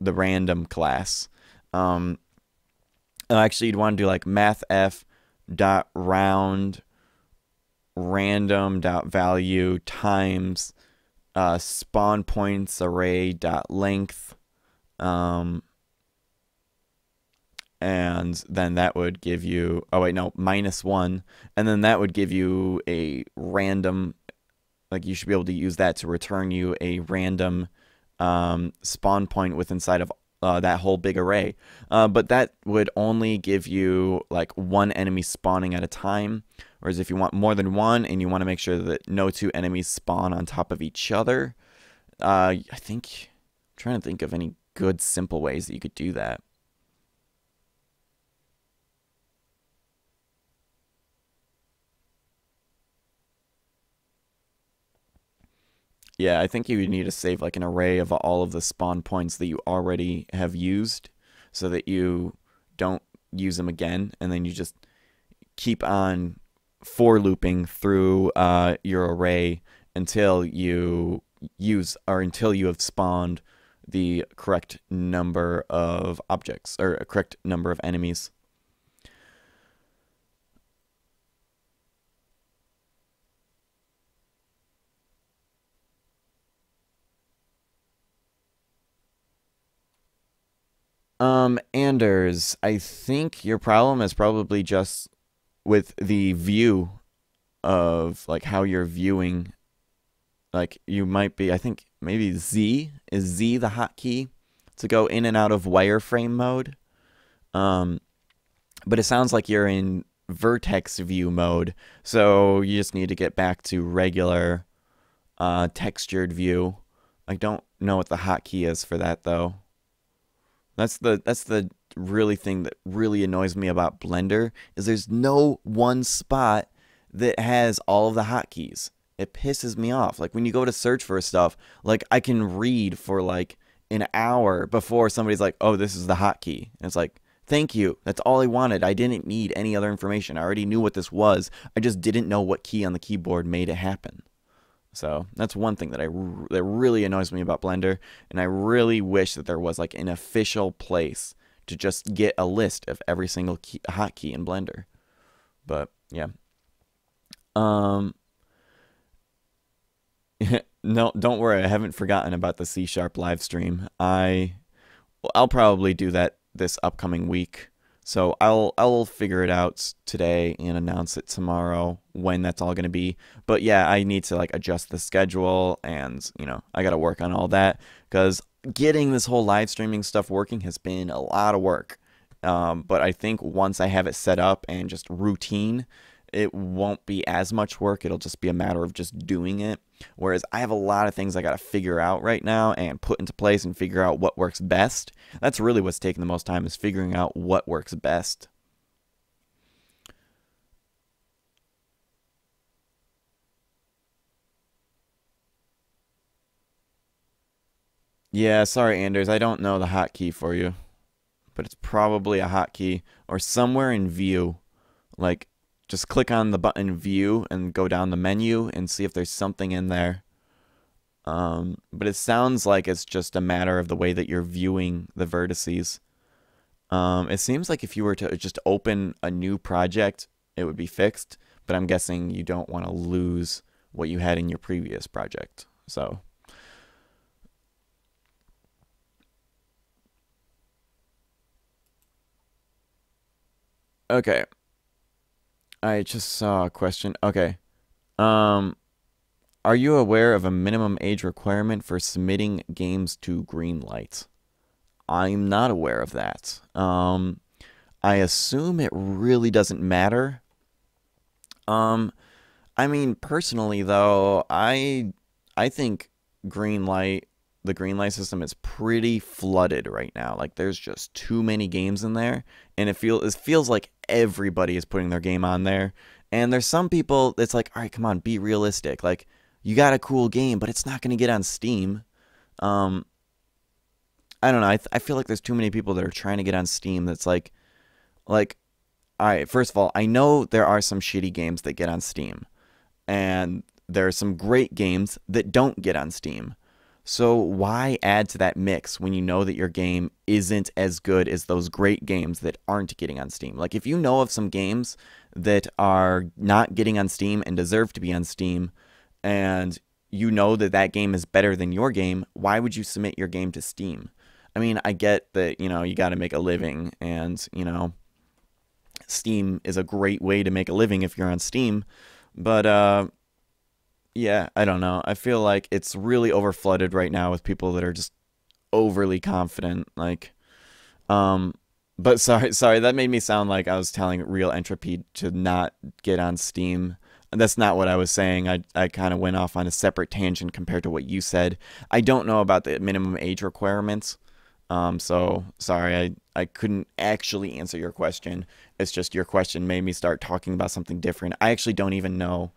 the random class. Um, actually, you'd want to do like mathf dot round random dot value times uh, spawn points array dot length, um, and then that would give you oh wait no minus one, and then that would give you a random like you should be able to use that to return you a random um, spawn point with inside of uh, that whole big array. Uh, but that would only give you like one enemy spawning at a time. Whereas if you want more than one and you want to make sure that no two enemies spawn on top of each other, uh, I think I'm trying to think of any good simple ways that you could do that. Yeah, I think you would need to save like an array of all of the spawn points that you already have used so that you don't use them again and then you just keep on for looping through uh, your array until you use or until you have spawned the correct number of objects or a correct number of enemies. Um, Anders, I think your problem is probably just with the view of like how you're viewing. Like you might be, I think maybe Z is Z the hotkey to go in and out of wireframe mode. Um, but it sounds like you're in vertex view mode, so you just need to get back to regular uh, textured view. I don't know what the hotkey is for that though. That's the that's the really thing that really annoys me about Blender is there's no one spot that has all of the hotkeys. It pisses me off. Like when you go to search for stuff, like I can read for like an hour before somebody's like, "Oh, this is the hotkey." And it's like, "Thank you. That's all I wanted. I didn't need any other information. I already knew what this was. I just didn't know what key on the keyboard made it happen." So that's one thing that I that really annoys me about Blender, and I really wish that there was like an official place to just get a list of every single key, hotkey in Blender. But yeah, um, no, don't worry, I haven't forgotten about the C sharp live stream. I, I'll probably do that this upcoming week. So I'll I'll figure it out today and announce it tomorrow when that's all going to be. But yeah, I need to like adjust the schedule and, you know, I got to work on all that cuz getting this whole live streaming stuff working has been a lot of work. Um, but I think once I have it set up and just routine, it won't be as much work. It'll just be a matter of just doing it. Whereas I have a lot of things I got to figure out right now and put into place and figure out what works best. That's really what's taking the most time is figuring out what works best. Yeah, sorry, Anders. I don't know the hotkey for you, but it's probably a hotkey or somewhere in view, like just click on the button view and go down the menu and see if there's something in there. Um, but it sounds like it's just a matter of the way that you're viewing the vertices. Um, it seems like if you were to just open a new project, it would be fixed, but I'm guessing you don't want to lose what you had in your previous project. So. Okay, I just saw a question. Okay. Um, are you aware of a minimum age requirement for submitting games to Greenlight? I'm not aware of that. Um, I assume it really doesn't matter. Um, I mean, personally though, I I think Greenlight, the Greenlight system is pretty flooded right now. Like, there's just too many games in there, and it feels it feels like everybody is putting their game on there. And there's some people that's like, all right, come on, be realistic. Like you got a cool game, but it's not going to get on Steam. Um, I don't know. I, I feel like there's too many people that are trying to get on Steam. That's like, like, all right. First of all, I know there are some shitty games that get on Steam, and there are some great games that don't get on Steam. So why add to that mix when you know that your game isn't as good as those great games that aren't getting on Steam? Like if you know of some games that are not getting on Steam and deserve to be on Steam and you know that that game is better than your game, why would you submit your game to Steam? I mean, I get that, you know, you got to make a living and, you know, Steam is a great way to make a living if you're on Steam, but uh yeah, I don't know. I feel like it's really overflooded right now with people that are just overly confident. Like, um, but sorry, sorry, that made me sound like I was telling Real Entropy to not get on Steam. That's not what I was saying. I, I kind of went off on a separate tangent compared to what you said. I don't know about the minimum age requirements. Um, so sorry, I, I couldn't actually answer your question. It's just your question made me start talking about something different. I actually don't even know.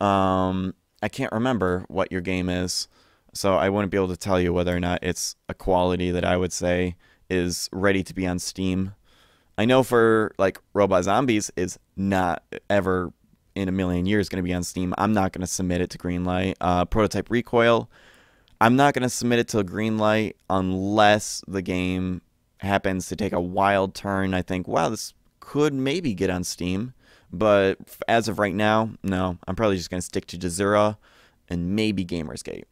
Um, I can't remember what your game is, so I wouldn't be able to tell you whether or not it's a quality that I would say is ready to be on Steam. I know for like Robot Zombies is not ever in a million years going to be on Steam. I'm not going to submit it to Greenlight. Uh, Prototype Recoil, I'm not going to submit it to Greenlight unless the game happens to take a wild turn. I think, wow, this could maybe get on Steam. But as of right now, no, I'm probably just going to stick to Jazura and maybe Gamersgate.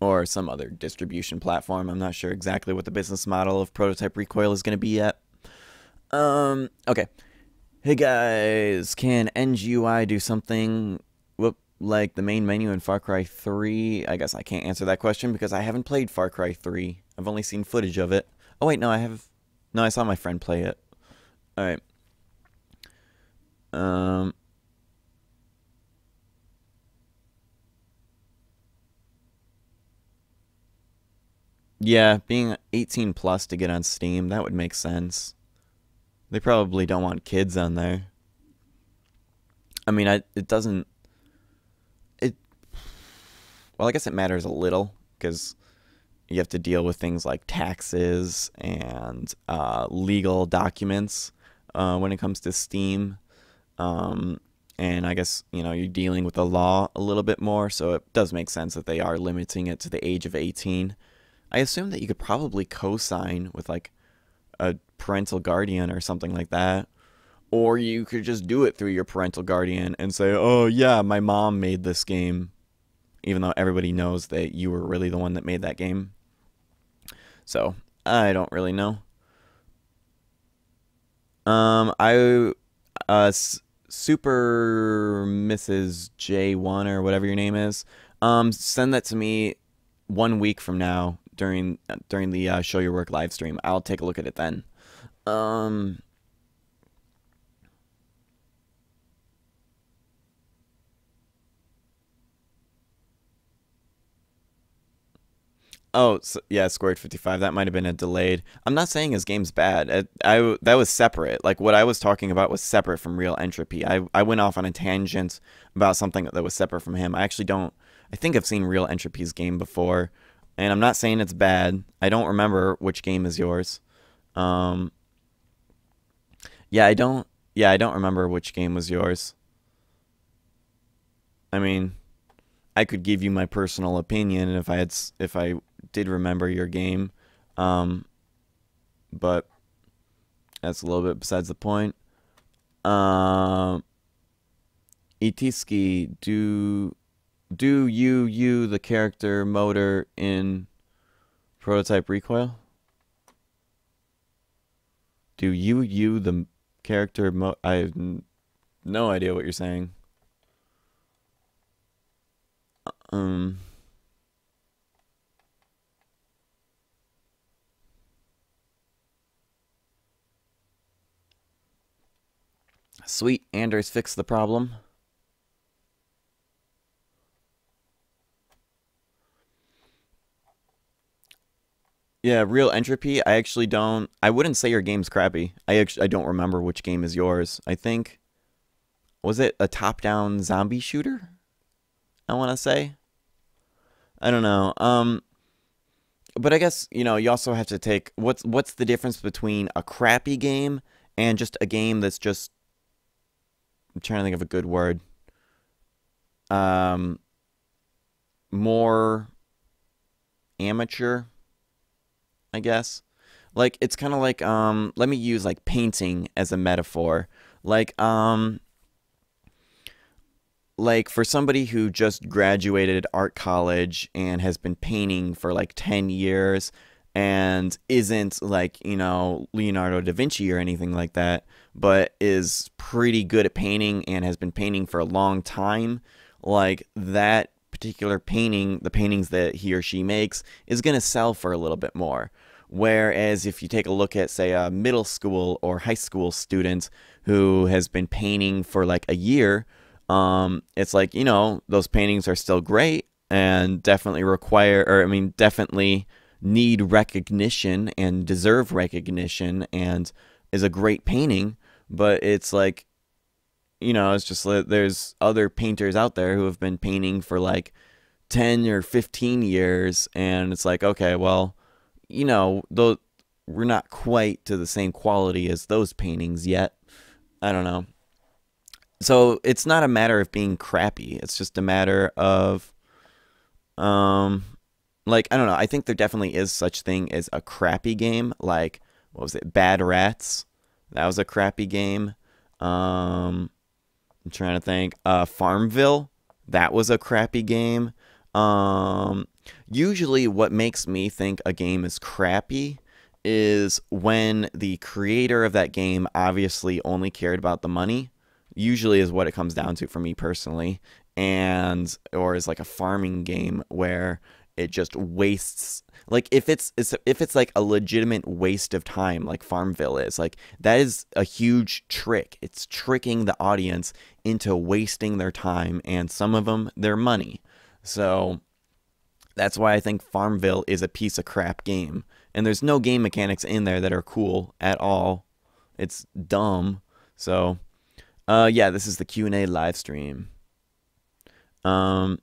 Or some other distribution platform. I'm not sure exactly what the business model of Prototype Recoil is going to be yet. Um, okay. Hey guys, can NGUI do something whoop, like the main menu in Far Cry 3? I guess I can't answer that question because I haven't played Far Cry 3. I've only seen footage of it. Oh wait, no, I have no, I saw my friend play it. All right. Um. Yeah, being 18 plus to get on Steam, that would make sense. They probably don't want kids on there. I mean, I, it doesn't... It... Well, I guess it matters a little, because you have to deal with things like taxes and uh, legal documents uh, when it comes to Steam. Um, and I guess, you know, you're dealing with the law a little bit more, so it does make sense that they are limiting it to the age of 18. I assume that you could probably co sign with like a parental guardian or something like that. Or you could just do it through your parental guardian and say, oh, yeah, my mom made this game even though everybody knows that you were really the one that made that game. So I don't really know. Um, I uh, super Mrs. J one or whatever your name is. Um, send that to me one week from now during during the uh, show your work live stream. I'll take a look at it then. Um, Oh, so, yeah, scored 55. That might have been a delayed. I'm not saying his game's bad. I, that was separate. Like what I was talking about was separate from real entropy. I I went off on a tangent about something that was separate from him. I actually don't I think I've seen real entropy's game before, and I'm not saying it's bad. I don't remember which game is yours. Um Yeah, I don't Yeah, I don't remember which game was yours. I mean, I could give you my personal opinion if I had if I did remember your game, um, but that's a little bit besides the point. Um, uh, Itiski, do do you you the character motor in prototype recoil? Do you you the character mo? I have no idea what you're saying. Uh, um. Sweet, Anders fixed the problem. Yeah, real entropy. I actually don't. I wouldn't say your game's crappy. I actually I don't remember which game is yours. I think was it a top-down zombie shooter? I want to say. I don't know. Um, but I guess you know you also have to take what's what's the difference between a crappy game and just a game that's just I'm trying to think of a good word. Um, more amateur, I guess. Like it's kind of like um, let me use like painting as a metaphor. Like um, like for somebody who just graduated art college and has been painting for like 10 years and isn't like, you know, Leonardo da Vinci or anything like that, but is pretty good at painting and has been painting for a long time, like that particular painting, the paintings that he or she makes, is going to sell for a little bit more. Whereas if you take a look at, say, a middle school or high school student who has been painting for like a year, um, it's like, you know, those paintings are still great and definitely require, or I mean, definitely need recognition and deserve recognition and is a great painting, but it's like, you know, it's just like there's other painters out there who have been painting for like 10 or 15 years, and it's like, okay, well, you know, though we're not quite to the same quality as those paintings yet. I don't know. So it's not a matter of being crappy. It's just a matter of um like I don't know. I think there definitely is such thing as a crappy game. Like what was it? Bad Rats. That was a crappy game. Um, I'm trying to think. Uh, Farmville. That was a crappy game. Um, usually, what makes me think a game is crappy is when the creator of that game obviously only cared about the money. Usually, is what it comes down to for me personally, and or is like a farming game where it just wastes like if it's if it's like a legitimate waste of time like farmville is like that is a huge trick it's tricking the audience into wasting their time and some of them their money so that's why i think farmville is a piece of crap game and there's no game mechanics in there that are cool at all it's dumb so uh yeah this is the q&a live stream um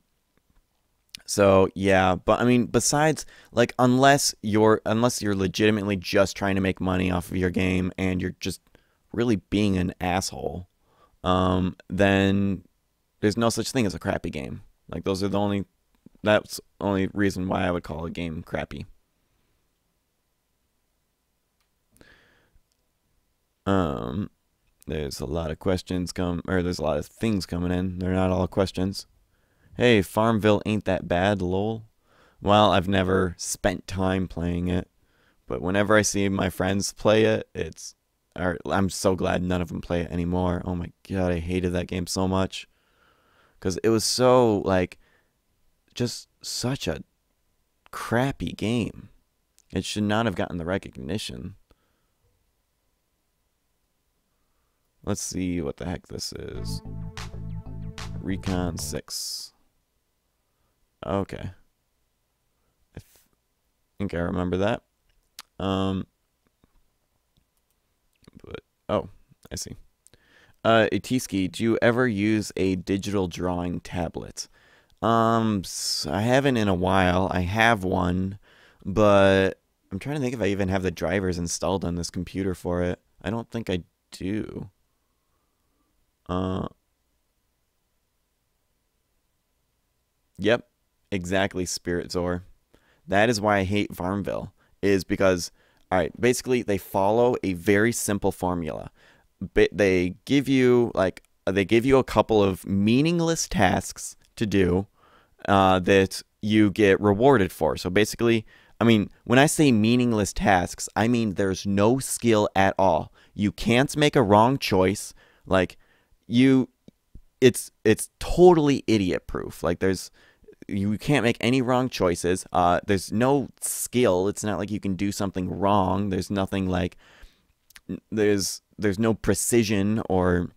so yeah, but I mean, besides like unless you're unless you're legitimately just trying to make money off of your game and you're just really being an asshole, um, then there's no such thing as a crappy game. Like those are the only that's only reason why I would call a game crappy. Um, there's a lot of questions come or there's a lot of things coming in. They're not all questions. Hey, Farmville ain't that bad, lol. Well, I've never spent time playing it, but whenever I see my friends play it, it's. Or, I'm so glad none of them play it anymore. Oh my god, I hated that game so much. Because it was so, like, just such a crappy game. It should not have gotten the recognition. Let's see what the heck this is. Recon 6. Okay. I think I remember that. Um, but, oh, I see. Uh, Itiski, do you ever use a digital drawing tablet? Um, I haven't in a while. I have one, but I'm trying to think if I even have the drivers installed on this computer for it. I don't think I do. Uh, yep, exactly Spirit Zor. That is why I hate Farmville, is because, all right, basically they follow a very simple formula. They give you, like, they give you a couple of meaningless tasks to do uh, that you get rewarded for. So basically, I mean, when I say meaningless tasks, I mean there's no skill at all. You can't make a wrong choice. Like, you, it's it's totally idiot proof. Like, there's you can't make any wrong choices. Uh, there's no skill. It's not like you can do something wrong. There's nothing like there's there's no precision or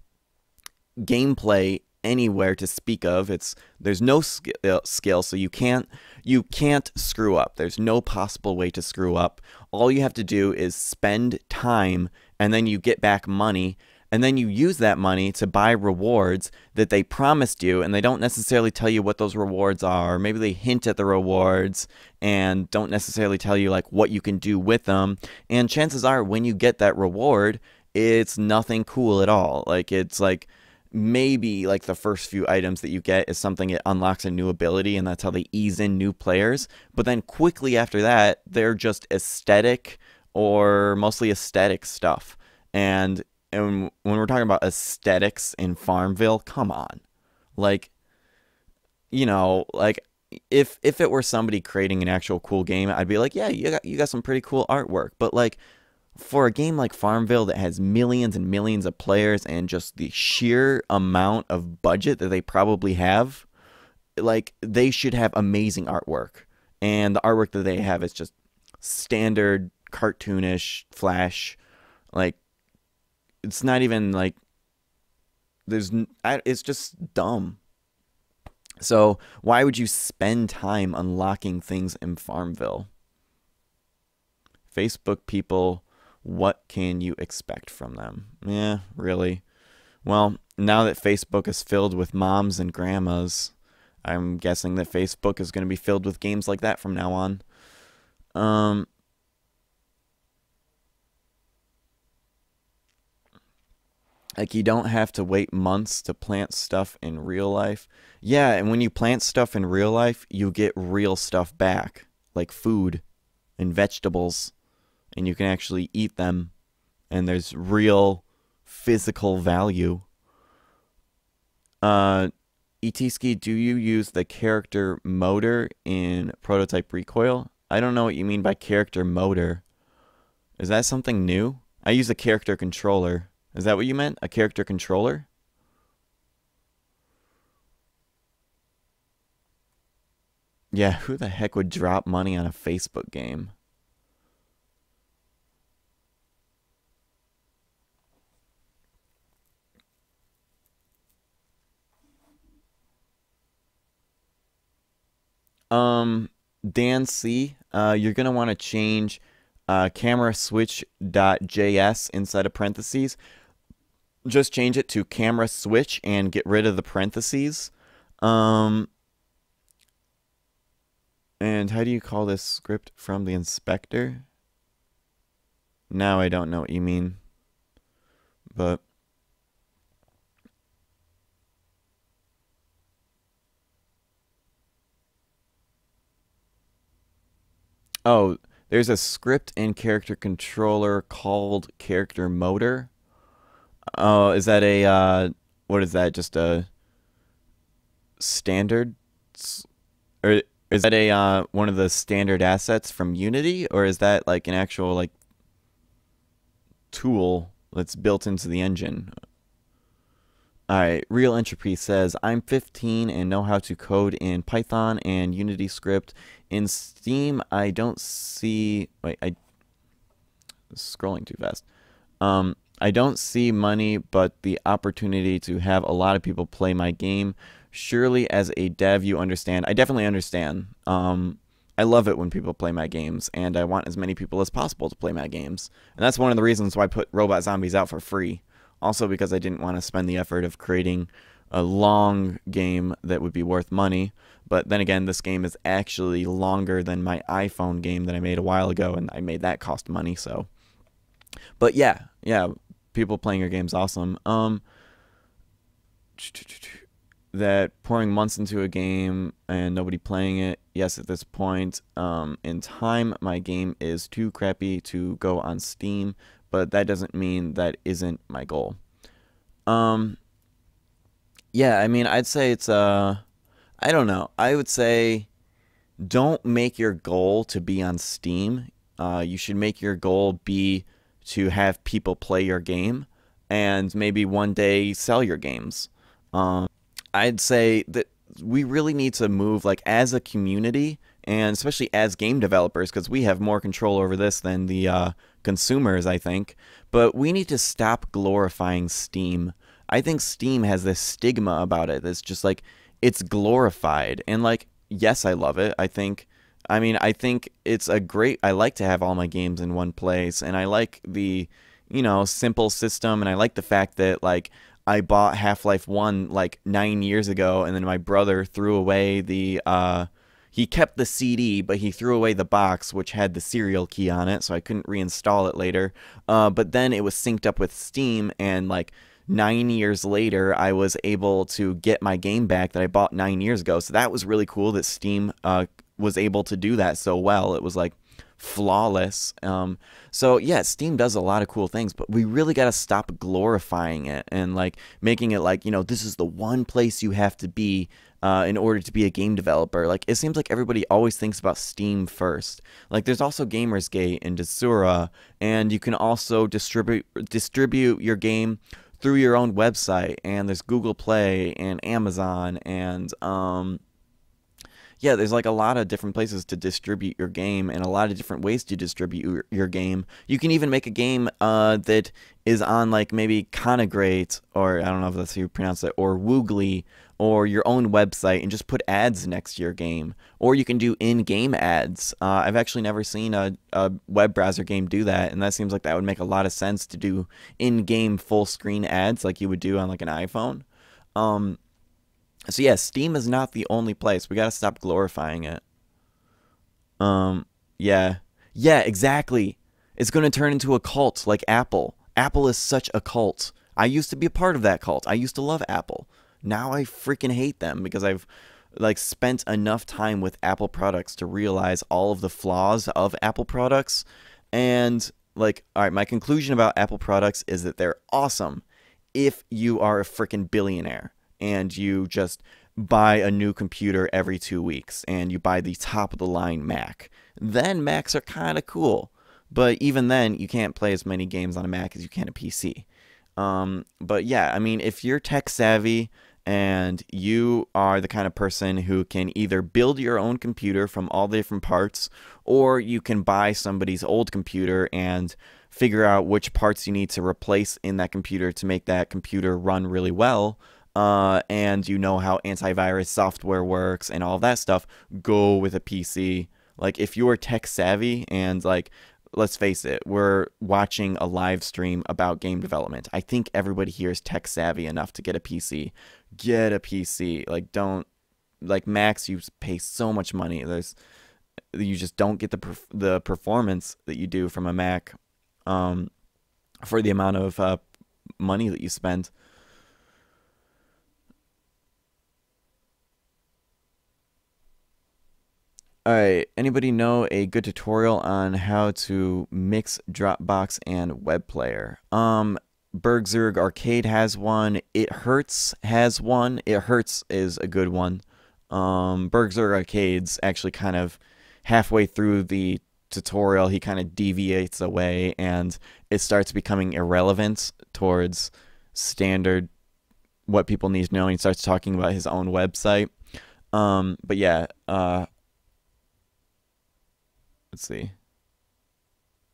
gameplay anywhere to speak of. It's there's no sk uh, skill, so you can't you can't screw up. There's no possible way to screw up. All you have to do is spend time, and then you get back money and then you use that money to buy rewards that they promised you and they don't necessarily tell you what those rewards are maybe they hint at the rewards and don't necessarily tell you like what you can do with them and chances are when you get that reward it's nothing cool at all like it's like maybe like the first few items that you get is something it unlocks a new ability and that's how they ease in new players but then quickly after that they're just aesthetic or mostly aesthetic stuff and and when we're talking about aesthetics in Farmville, come on. Like you know, like if if it were somebody creating an actual cool game, I'd be like, "Yeah, you got you got some pretty cool artwork." But like for a game like Farmville that has millions and millions of players and just the sheer amount of budget that they probably have, like they should have amazing artwork. And the artwork that they have is just standard cartoonish flash like it's not even like there's I, it's just dumb. So why would you spend time unlocking things in Farmville? Facebook people, what can you expect from them? Yeah, really. Well, now that Facebook is filled with moms and grandmas, I'm guessing that Facebook is going to be filled with games like that from now on. Um, like you don't have to wait months to plant stuff in real life. Yeah, and when you plant stuff in real life, you get real stuff back, like food and vegetables, and you can actually eat them and there's real physical value. Uh Itiski, do you use the character motor in prototype recoil? I don't know what you mean by character motor. Is that something new? I use a character controller. Is that what you meant? A character controller? Yeah, who the heck would drop money on a Facebook game? Um, Dan C, uh, you're going to want to change uh, camera switch.js inside of parentheses just change it to camera switch and get rid of the parentheses. Um, and how do you call this script from the inspector? Now I don't know what you mean. But... Oh, there's a script in character controller called character motor Oh, is that a uh, what is that? Just a standard, or is that a uh, one of the standard assets from Unity, or is that like an actual like tool that's built into the engine? All right, Real Entropy says, I'm 15 and know how to code in Python and Unity script. In Steam, I don't see. Wait, I. Scrolling too fast. Um, I don't see money, but the opportunity to have a lot of people play my game. Surely, as a dev, you understand. I definitely understand. Um, I love it when people play my games, and I want as many people as possible to play my games. And that's one of the reasons why I put Robot Zombies out for free. Also, because I didn't want to spend the effort of creating a long game that would be worth money. But then again, this game is actually longer than my iPhone game that I made a while ago, and I made that cost money, so but yeah, yeah, people playing your game's awesome. Um, that pouring months into a game and nobody playing it. Yes, at this point um, in time, my game is too crappy to go on Steam, but that doesn't mean that isn't my goal. Um, yeah, I mean, I'd say it's uh, I don't know. I would say don't make your goal to be on Steam. Uh, you should make your goal be to have people play your game and maybe one day sell your games. Um, I'd say that we really need to move like as a community and especially as game developers because we have more control over this than the uh, consumers i think but we need to stop glorifying steam i think steam has this stigma about it that's just like it's glorified and like yes i love it i think I mean, I think it's a great. I like to have all my games in one place, and I like the, you know, simple system, and I like the fact that like I bought Half Life One like nine years ago, and then my brother threw away the. Uh, he kept the CD, but he threw away the box, which had the serial key on it, so I couldn't reinstall it later. Uh, but then it was synced up with Steam, and like nine years later, I was able to get my game back that I bought nine years ago. So that was really cool that Steam uh, was able to do that so well. It was like flawless. Um, so yeah, Steam does a lot of cool things, but we really got to stop glorifying it and like making it like you know this is the one place you have to be uh, in order to be a game developer. Like it seems like everybody always thinks about Steam first. Like there's also Gamersgate and Desura, and you can also distribute distribute your game through your own website. And there's Google Play and Amazon and um, yeah, there's like a lot of different places to distribute your game and a lot of different ways to distribute your, your game. You can even make a game uh, that is on like maybe Conagrate or I don't know if that's how you pronounce it or Woogly or your own website and just put ads next to your game. Or you can do in-game ads. Uh, I've actually never seen a, a web browser game do that, and that seems like that would make a lot of sense to do in-game full-screen ads like you would do on like an iPhone. Um, so yeah, Steam is not the only place. We gotta stop glorifying it. Um, yeah. Yeah, exactly. It's gonna turn into a cult like Apple. Apple is such a cult. I used to be a part of that cult. I used to love Apple. Now I freaking hate them because I've like spent enough time with Apple products to realize all of the flaws of Apple products. And like, all right, my conclusion about Apple products is that they're awesome if you are a freaking billionaire and you just buy a new computer every two weeks and you buy the top of the line Mac, then Macs are kind of cool. But even then, you can't play as many games on a Mac as you can a PC. Um, but yeah, I mean, if you're tech savvy and you are the kind of person who can either build your own computer from all the different parts, or you can buy somebody's old computer and figure out which parts you need to replace in that computer to make that computer run really well, uh, and you know how antivirus software works and all that stuff, go with a PC. Like if you are tech savvy and like let's face it, we're watching a live stream about game development. I think everybody here is tech savvy enough to get a PC. Get a PC. Like don't like Max you pay so much money. There's you just don't get the perf the performance that you do from a Mac um for the amount of uh, money that you spend. Alright, anybody know a good tutorial on how to mix Dropbox and Web Player? Um, Bergzerg Arcade has one, It Hurts has one, It Hurts is a good one. Um, Bergzerg Arcade's actually kind of halfway through the tutorial, he kind of deviates away and it starts becoming irrelevant towards standard what people need to know and he starts talking about his own website. Um, but yeah, uh, Let's see.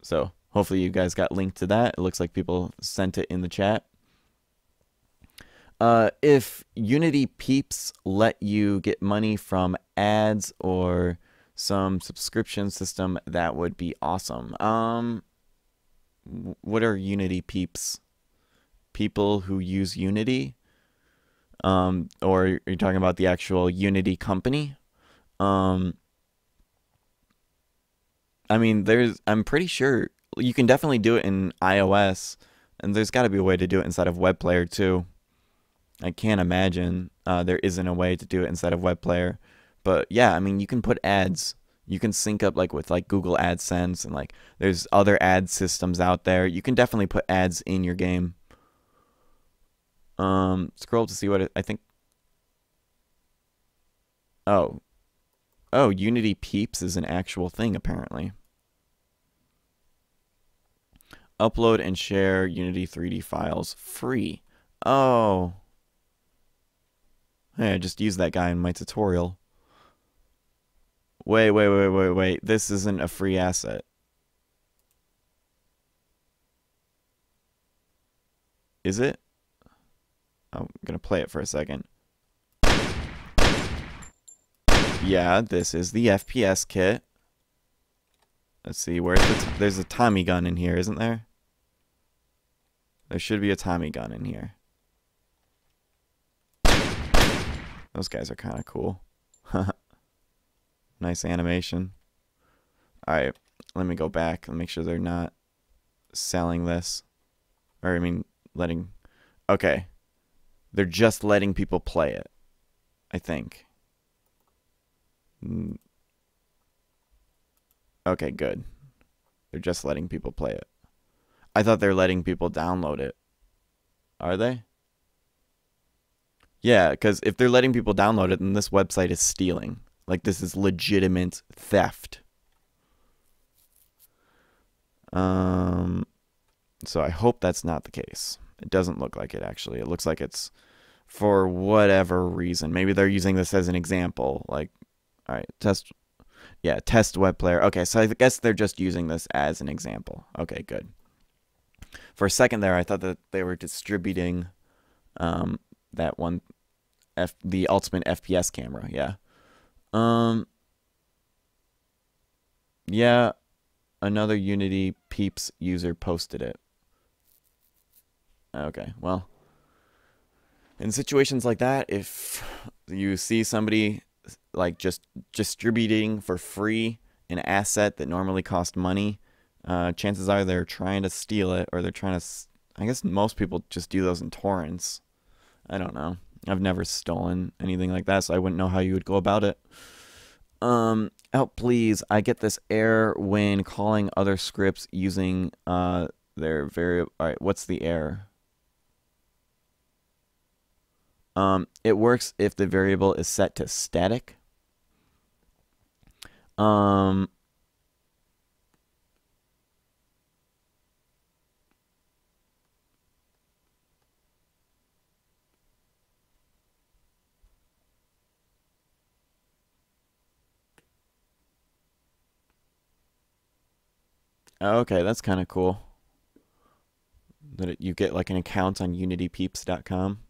So hopefully you guys got linked to that. It looks like people sent it in the chat. Uh, if Unity Peeps let you get money from ads or some subscription system, that would be awesome. Um, what are Unity Peeps? People who use Unity? Um, or are you talking about the actual Unity company? Um, I mean, there's I'm pretty sure you can definitely do it in iOS, and there's got to be a way to do it inside of Web Player too. I can't imagine uh, there isn't a way to do it inside of Web Player, but yeah, I mean, you can put ads. You can sync up like with like Google AdSense and like there's other ad systems out there. You can definitely put ads in your game. Um, scroll to see what it, I think. Oh, oh, Unity Peeps is an actual thing apparently upload and share Unity 3D files free. Oh. Hey, I just used that guy in my tutorial. Wait, wait, wait, wait, wait. This isn't a free asset. Is it? I'm going to play it for a second. Yeah, this is the FPS kit. Let's see, where's the... There's a Tommy gun in here, isn't there? There should be a Tommy gun in here. Those guys are kind of cool. nice animation. Alright, let me go back and make sure they're not selling this. Or, I mean, letting... Okay. They're just letting people play it. I think. Okay, good. They're just letting people play it. I thought they're letting people download it. Are they? Yeah, because if they're letting people download it, then this website is stealing. Like this is legitimate theft. Um, so I hope that's not the case. It doesn't look like it actually. It looks like it's for whatever reason. Maybe they're using this as an example. Like, all right, test. Yeah, test web player. Okay, so I guess they're just using this as an example. Okay, good for a second there, I thought that they were distributing um, that one, F, the ultimate FPS camera. Yeah. Um, yeah, another Unity Peeps user posted it. Okay, well, in situations like that, if you see somebody like just distributing for free an asset that normally costs money uh, chances are they're trying to steal it or they're trying to. I guess most people just do those in torrents. I don't know. I've never stolen anything like that, so I wouldn't know how you would go about it. Um, out, oh, please. I get this error when calling other scripts using uh, their variable. All right, what's the error? Um, it works if the variable is set to static. Um, Oh, okay, that's kind of cool. That it, you get like an account on unitypeeps.com.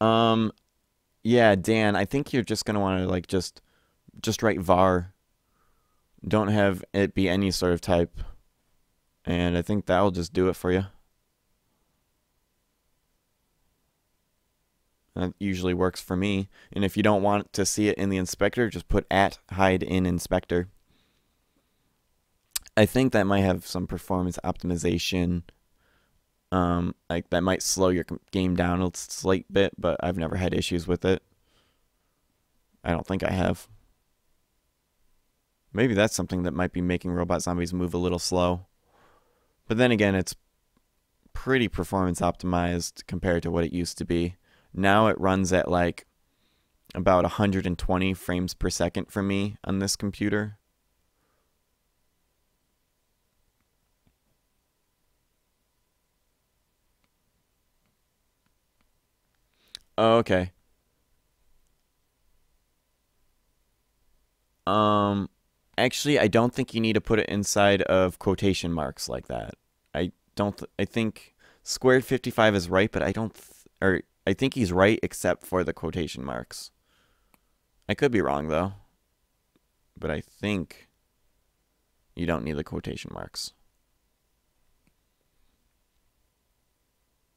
Um, yeah, Dan, I think you're just gonna want to like just just write var. Don't have it be any sort of type, and I think that'll just do it for you. That usually works for me. And if you don't want to see it in the inspector, just put at hide in inspector. I think that might have some performance optimization. Um, like that might slow your game down a slight bit, but I've never had issues with it. I don't think I have. Maybe that's something that might be making robot zombies move a little slow. But then again, it's pretty performance optimized compared to what it used to be. Now it runs at like about 120 frames per second for me on this computer. Oh, okay. Um, actually, I don't think you need to put it inside of quotation marks like that. I don't. I think squared 55 is right, but I don't. or I think he's right except for the quotation marks. I could be wrong though. But I think you don't need the quotation marks.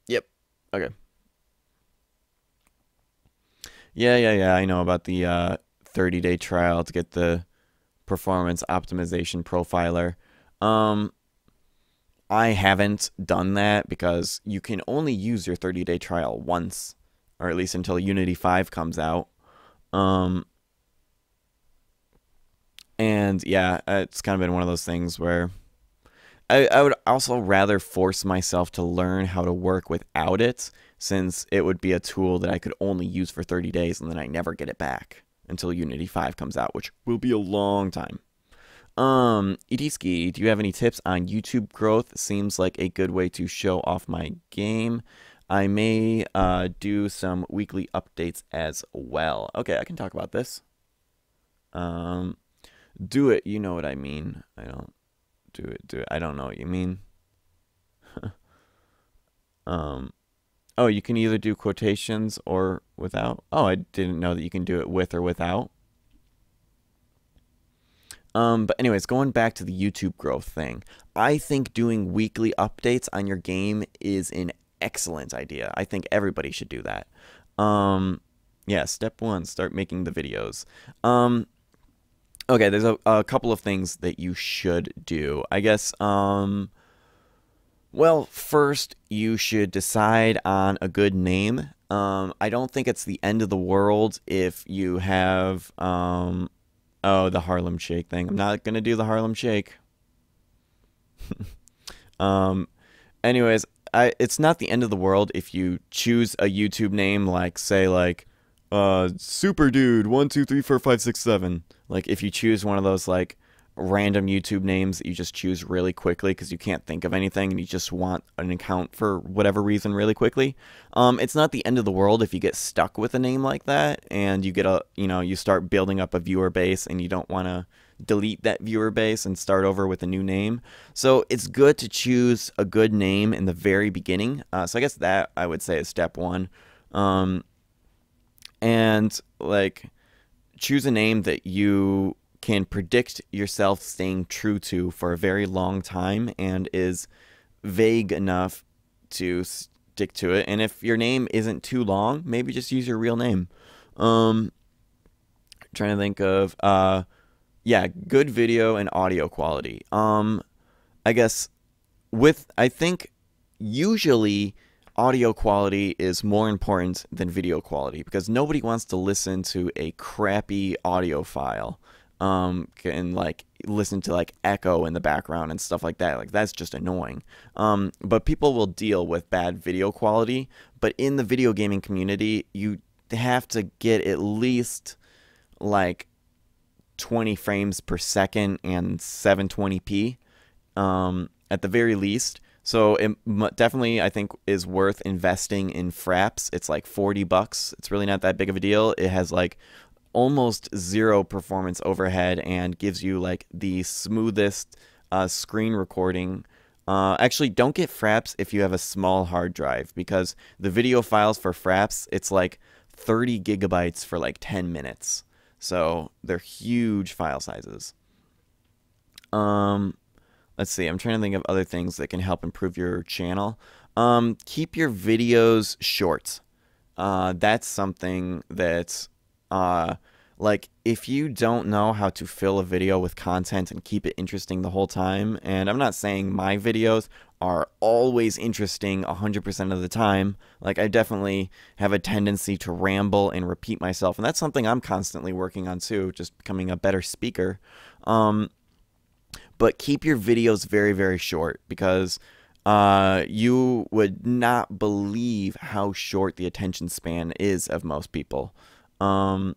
Yep. Okay. Yeah, yeah, yeah. I know about the uh, 30 day trial to get the performance optimization profiler. Um, I haven't done that because you can only use your 30 day trial once, or at least until Unity 5 comes out. Um, and yeah, it's kind of been one of those things where I, I would also rather force myself to learn how to work without it since it would be a tool that I could only use for 30 days and then I never get it back until Unity 5 comes out, which will be a long time. Um, Itiski, do you have any tips on YouTube growth? Seems like a good way to show off my game. I may uh, do some weekly updates as well. Okay, I can talk about this. Um, do it. You know what I mean. I don't do it. Do it. I don't know what you mean. um, oh, you can either do quotations or without. Oh, I didn't know that you can do it with or without. Um, but anyways, going back to the YouTube growth thing, I think doing weekly updates on your game is an excellent idea. I think everybody should do that. Um, yeah, step one, start making the videos. Um, okay, there's a, a couple of things that you should do. I guess, um, well, first, you should decide on a good name. Um, I don't think it's the end of the world if you have um, Oh, the Harlem Shake thing. I'm not gonna do the Harlem Shake. um, anyways, I it's not the end of the world if you choose a YouTube name like say like uh Super Dude one two three four five six seven. Like if you choose one of those like random YouTube names that you just choose really quickly because you can't think of anything and you just want an account for whatever reason really quickly. Um, it's not the end of the world if you get stuck with a name like that and you get a, you know, you start building up a viewer base and you don't want to delete that viewer base and start over with a new name. So it's good to choose a good name in the very beginning. Uh, so I guess that I would say is step one. Um, and like choose a name that you can predict yourself staying true to for a very long time and is vague enough to stick to it. And if your name isn't too long, maybe just use your real name. Um, trying to think of, uh, yeah, good video and audio quality. Um, I guess with, I think usually audio quality is more important than video quality because nobody wants to listen to a crappy audio file um, can like listen to like echo in the background and stuff like that. Like that's just annoying. Um, but people will deal with bad video quality. But in the video gaming community, you have to get at least like 20 frames per second and 720p um, at the very least. So it definitely, I think, is worth investing in Fraps. It's like 40 bucks. It's really not that big of a deal. It has like almost zero performance overhead and gives you like the smoothest uh, screen recording. Uh, actually, don't get Fraps if you have a small hard drive because the video files for Fraps, it's like 30 gigabytes for like 10 minutes. So they're huge file sizes. Um, let's see, I'm trying to think of other things that can help improve your channel. Um, keep your videos short. Uh, that's something that's uh, like if you don't know how to fill a video with content and keep it interesting the whole time and i'm not saying my videos are always interesting 100% of the time like i definitely have a tendency to ramble and repeat myself and that's something i'm constantly working on too just becoming a better speaker um, but keep your videos very very short because uh, you would not believe how short the attention span is of most people um,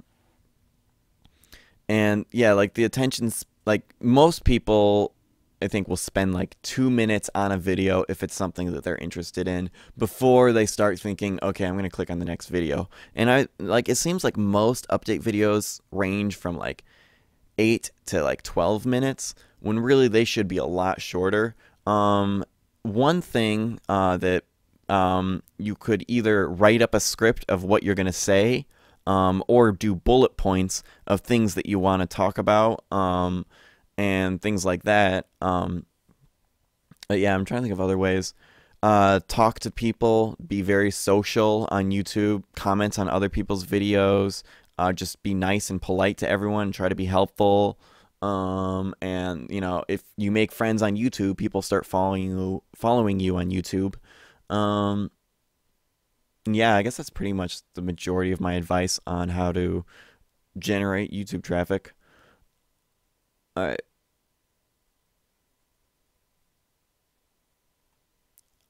and yeah, like the attentions, like most people, I think, will spend like two minutes on a video if it's something that they're interested in before they start thinking, okay, I'm going to click on the next video. And I like it seems like most update videos range from like eight to like 12 minutes when really they should be a lot shorter. Um, one thing uh, that um, you could either write up a script of what you're going to say um, or do bullet points of things that you want to talk about um, and things like that. Um, but yeah, I'm trying to think of other ways. Uh, talk to people, be very social on YouTube, comment on other people's videos, uh, just be nice and polite to everyone, try to be helpful. Um, and you know, if you make friends on YouTube, people start following you, following you on YouTube. Um, yeah, I guess that's pretty much the majority of my advice on how to generate YouTube traffic. I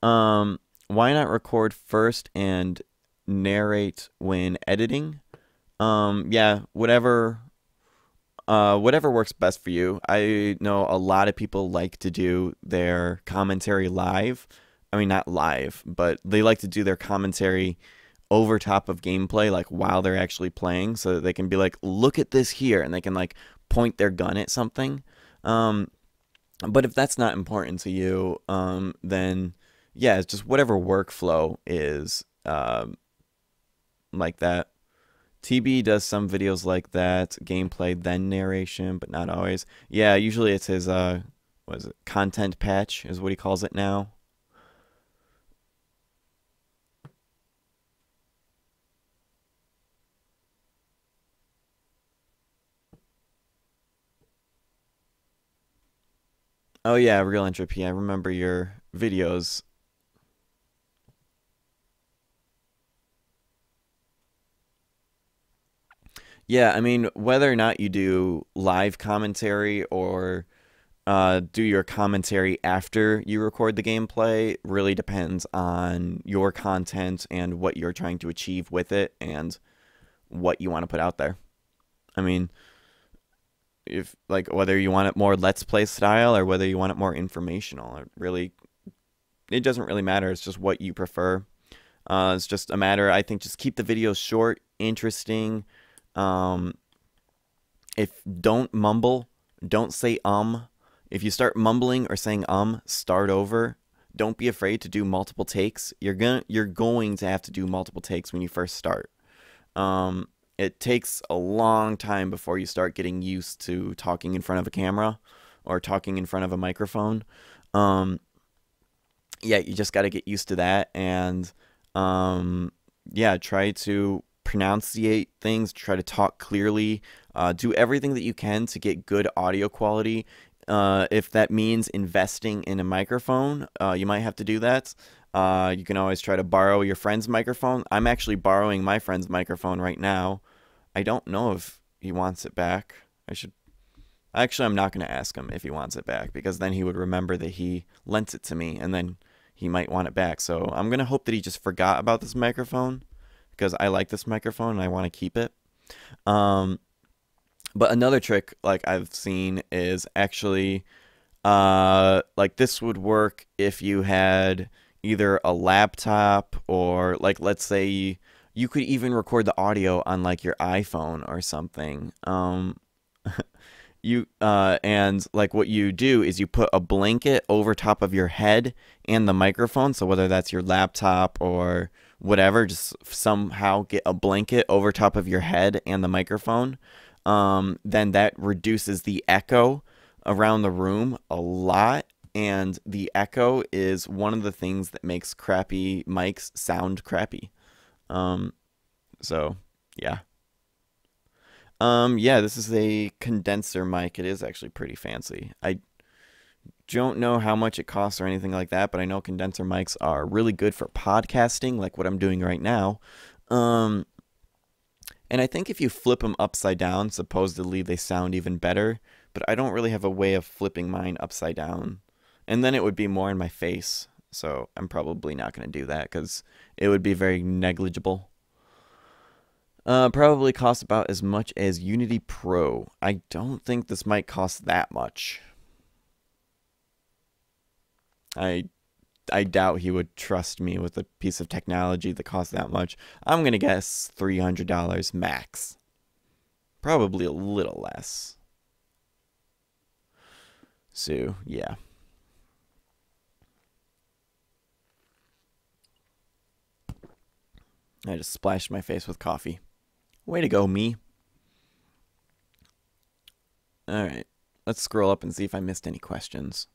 um why not record first and narrate when editing? Um yeah, whatever uh, whatever works best for you. I know a lot of people like to do their commentary live, I mean, not live, but they like to do their commentary over top of gameplay, like while they're actually playing, so that they can be like, look at this here, and they can like point their gun at something. Um, but if that's not important to you, um, then yeah, it's just whatever workflow is um, like that. TB does some videos like that, gameplay then narration, but not always. Yeah, usually it's his uh, what is it? Content patch is what he calls it now. Oh yeah, real entropy. I remember your videos. Yeah, I mean, whether or not you do live commentary or uh, do your commentary after you record the gameplay really depends on your content and what you're trying to achieve with it and what you want to put out there. I mean, if like whether you want it more let's play style or whether you want it more informational it really it doesn't really matter it's just what you prefer uh, it's just a matter i think just keep the video short interesting um, if don't mumble don't say um if you start mumbling or saying um start over don't be afraid to do multiple takes you're gonna you're going to have to do multiple takes when you first start um, it takes a long time before you start getting used to talking in front of a camera or talking in front of a microphone. Um, yeah, you just got to get used to that and um, yeah, try to pronunciate things, try to talk clearly, uh, do everything that you can to get good audio quality. Uh, if that means investing in a microphone, uh, you might have to do that. Uh, you can always try to borrow your friend's microphone. I'm actually borrowing my friend's microphone right now. I don't know if he wants it back. I should. Actually, I'm not going to ask him if he wants it back because then he would remember that he lent it to me and then he might want it back. So I'm going to hope that he just forgot about this microphone because I like this microphone and I want to keep it. Um, but another trick like I've seen is actually uh, like this would work if you had either a laptop or like let's say you could even record the audio on like your iPhone or something. Um, you uh, and like what you do is you put a blanket over top of your head and the microphone. So whether that's your laptop or whatever, just somehow get a blanket over top of your head and the microphone. Um, then that reduces the echo around the room a lot. And the echo is one of the things that makes crappy mics sound crappy. Um, so yeah. Um, yeah, this is a condenser mic. It is actually pretty fancy. I don't know how much it costs or anything like that, but I know condenser mics are really good for podcasting, like what I'm doing right now. Um, and I think if you flip them upside down, supposedly they sound even better, but I don't really have a way of flipping mine upside down. And then it would be more in my face. So I'm probably not going to do that because it would be very negligible. Uh, probably cost about as much as Unity Pro. I don't think this might cost that much. I I doubt he would trust me with a piece of technology that costs that much. I'm going to guess $300 max. Probably a little less. So, yeah. I just splashed my face with coffee. Way to go, me. Alright, let's scroll up and see if I missed any questions.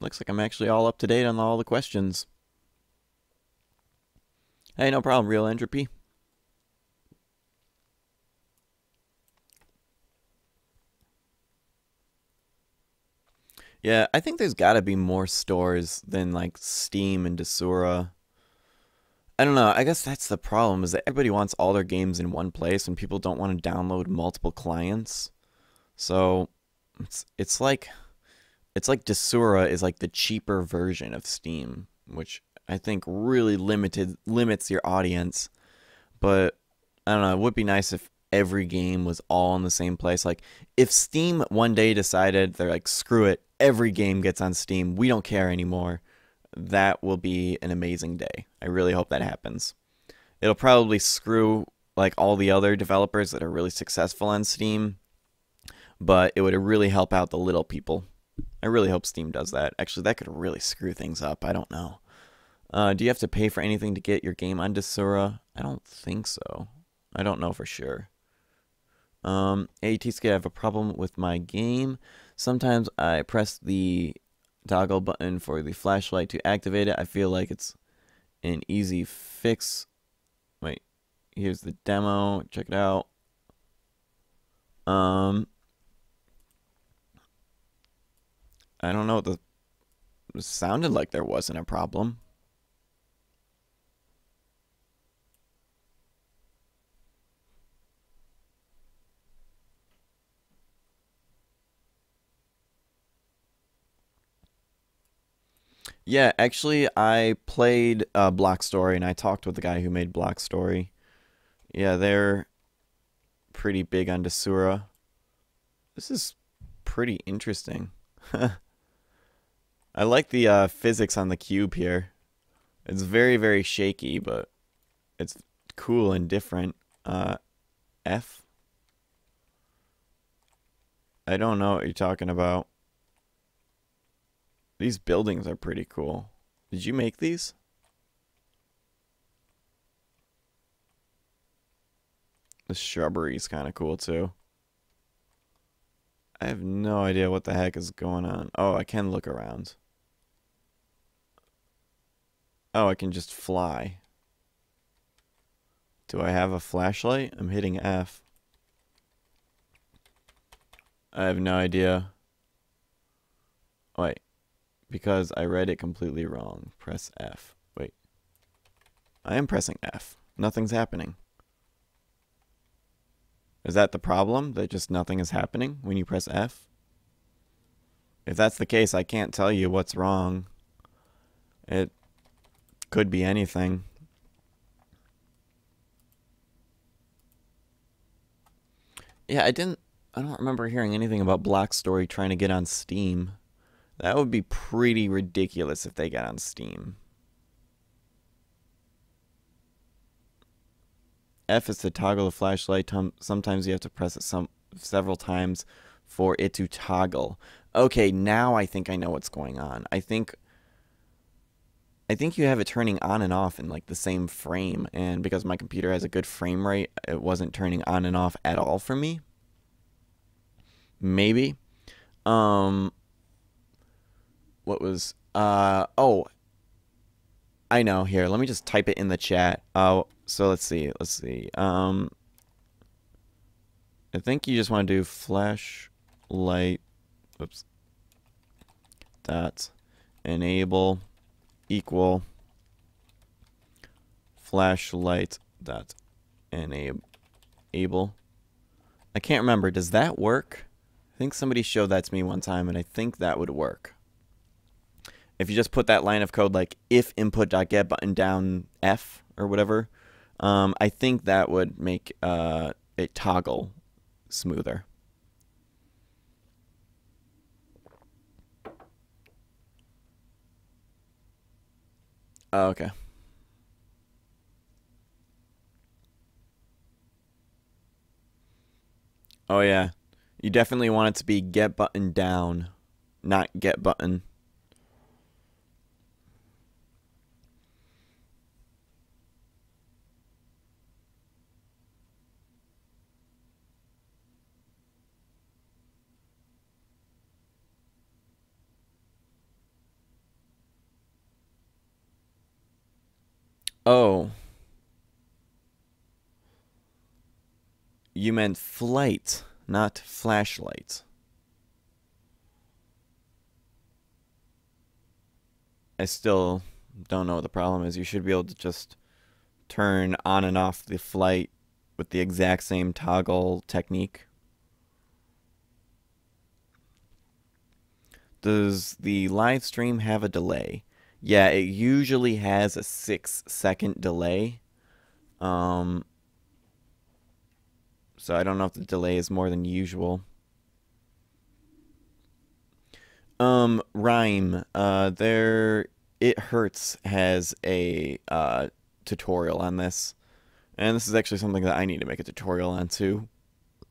Looks like I'm actually all up to date on all the questions. Hey, no problem, Real Entropy. Yeah, I think there's got to be more stores than like Steam and Desura. I don't know. I guess that's the problem is that everybody wants all their games in one place and people don't want to download multiple clients. So it's it's like it's like Desura is like the cheaper version of Steam, which I think really limited limits your audience. But I don't know, it would be nice if every game was all in the same place. Like if Steam one day decided they're like, screw it, every game gets on Steam, we don't care anymore, that will be an amazing day. I really hope that happens. It'll probably screw like all the other developers that are really successful on Steam, but it would really help out the little people. I really hope Steam does that. Actually, that could really screw things up. I don't know. Uh, do you have to pay for anything to get your game on Desura? I don't think so. I don't know for sure. Um, AT's I have a problem with my game. Sometimes I press the toggle button for the flashlight to activate it. I feel like it's an easy fix. Wait, here's the demo. Check it out. Um, I don't know what the sounded like there wasn't a problem. Yeah, actually, I played uh, Block Story and I talked with the guy who made Block Story. Yeah, they're pretty big on Desura. This is pretty interesting. I like the uh, physics on the cube here. It's very, very shaky, but it's cool and different. Uh, F? I don't know what you're talking about. These buildings are pretty cool. Did you make these? The shrubbery is kind of cool too. I have no idea what the heck is going on. Oh, I can look around. Oh, I can just fly. Do I have a flashlight? I'm hitting F. I have no idea. Wait because I read it completely wrong. Press F. Wait. I am pressing F. Nothing's happening. Is that the problem? That just nothing is happening when you press F? If that's the case, I can't tell you what's wrong. It could be anything. Yeah, I didn't... I don't remember hearing anything about Black Story trying to get on Steam. That would be pretty ridiculous if they got on Steam. F is to toggle the flashlight. Sometimes you have to press it some several times for it to toggle. Okay, now I think I know what's going on. I think I think you have it turning on and off in like the same frame and because my computer has a good frame rate, it wasn't turning on and off at all for me. Maybe. Um what was uh oh I know here. Let me just type it in the chat. Oh, uh, so let's see. Let's see. Um I think you just want to do flashlight oops dot enable equal flashlight dot enable I can't remember. Does that work? I think somebody showed that to me one time, and I think that would work if you just put that line of code like if get button down F or whatever, um, I think that would make uh, it toggle smoother. Oh, okay. Oh yeah. You definitely want it to be get button down, not get button. Oh. You meant flight, not flashlight. I still don't know what the problem is. You should be able to just turn on and off the flight with the exact same toggle technique. Does the live stream have a delay? Yeah, it usually has a six second delay. Um, so I don't know if the delay is more than usual. Um, Rhyme, uh, there, It Hurts has a, uh, tutorial on this. And this is actually something that I need to make a tutorial on too.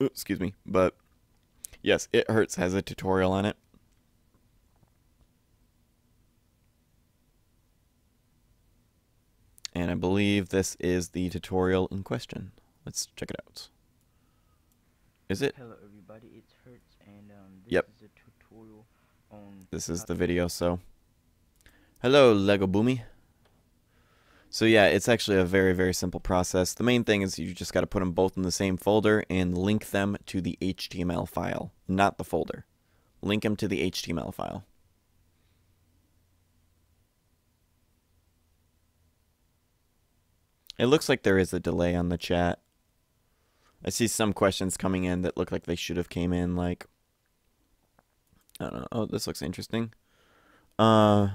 Ooh, excuse me. But yes, It Hurts has a tutorial on it. And I believe this is the tutorial in question. Let's check it out. Is it? Hello everybody, it's Hertz and um, this yep. is a tutorial on... This is the video, so... Hello, Lego Boomy. So yeah, it's actually a very, very simple process. The main thing is you just got to put them both in the same folder and link them to the HTML file, not the folder. Link them to the HTML file. It looks like there is a delay on the chat. I see some questions coming in that look like they should have came in like I don't know. Oh, this looks interesting. Uh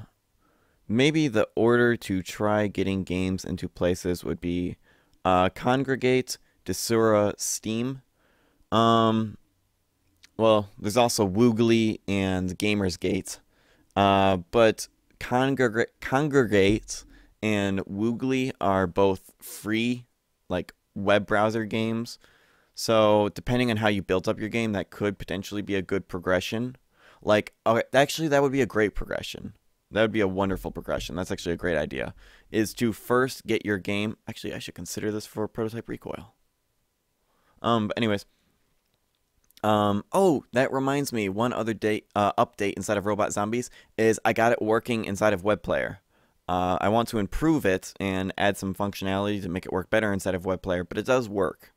maybe the order to try getting games into places would be uh Congregate, Desura, Steam. Um well, there's also Woogly and Gamersgate. Uh but Congregate Congregate and Woogly are both free, like web browser games. So depending on how you built up your game, that could potentially be a good progression. Like, actually, that would be a great progression. That would be a wonderful progression. That's actually a great idea. Is to first get your game. Actually, I should consider this for prototype recoil. Um. But anyways. Um. Oh, that reminds me. One other date uh, update inside of Robot Zombies is I got it working inside of Web Player. Uh, I want to improve it and add some functionality to make it work better inside of Web Player, but it does work.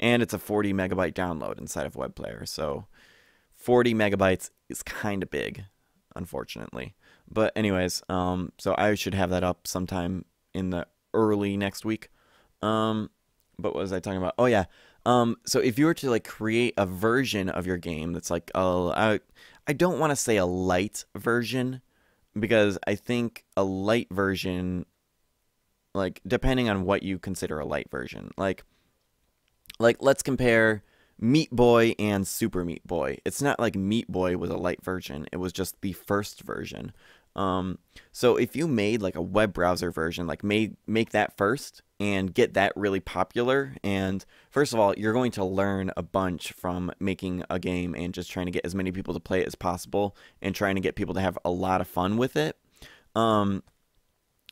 And it's a 40 megabyte download inside of Web Player, so 40 megabytes is kind of big, unfortunately. But anyways, um, so I should have that up sometime in the early next week. Um, but what was I talking about? Oh yeah. Um, so if you were to like create a version of your game that's like, I, I don't want to say a light version because I think a light version, like depending on what you consider a light version, like like let's compare Meat Boy and Super Meat Boy. It's not like Meat Boy was a light version; it was just the first version. Um, so if you made like a web browser version, like made make that first, and get that really popular. And first of all, you're going to learn a bunch from making a game and just trying to get as many people to play it as possible and trying to get people to have a lot of fun with it. Um,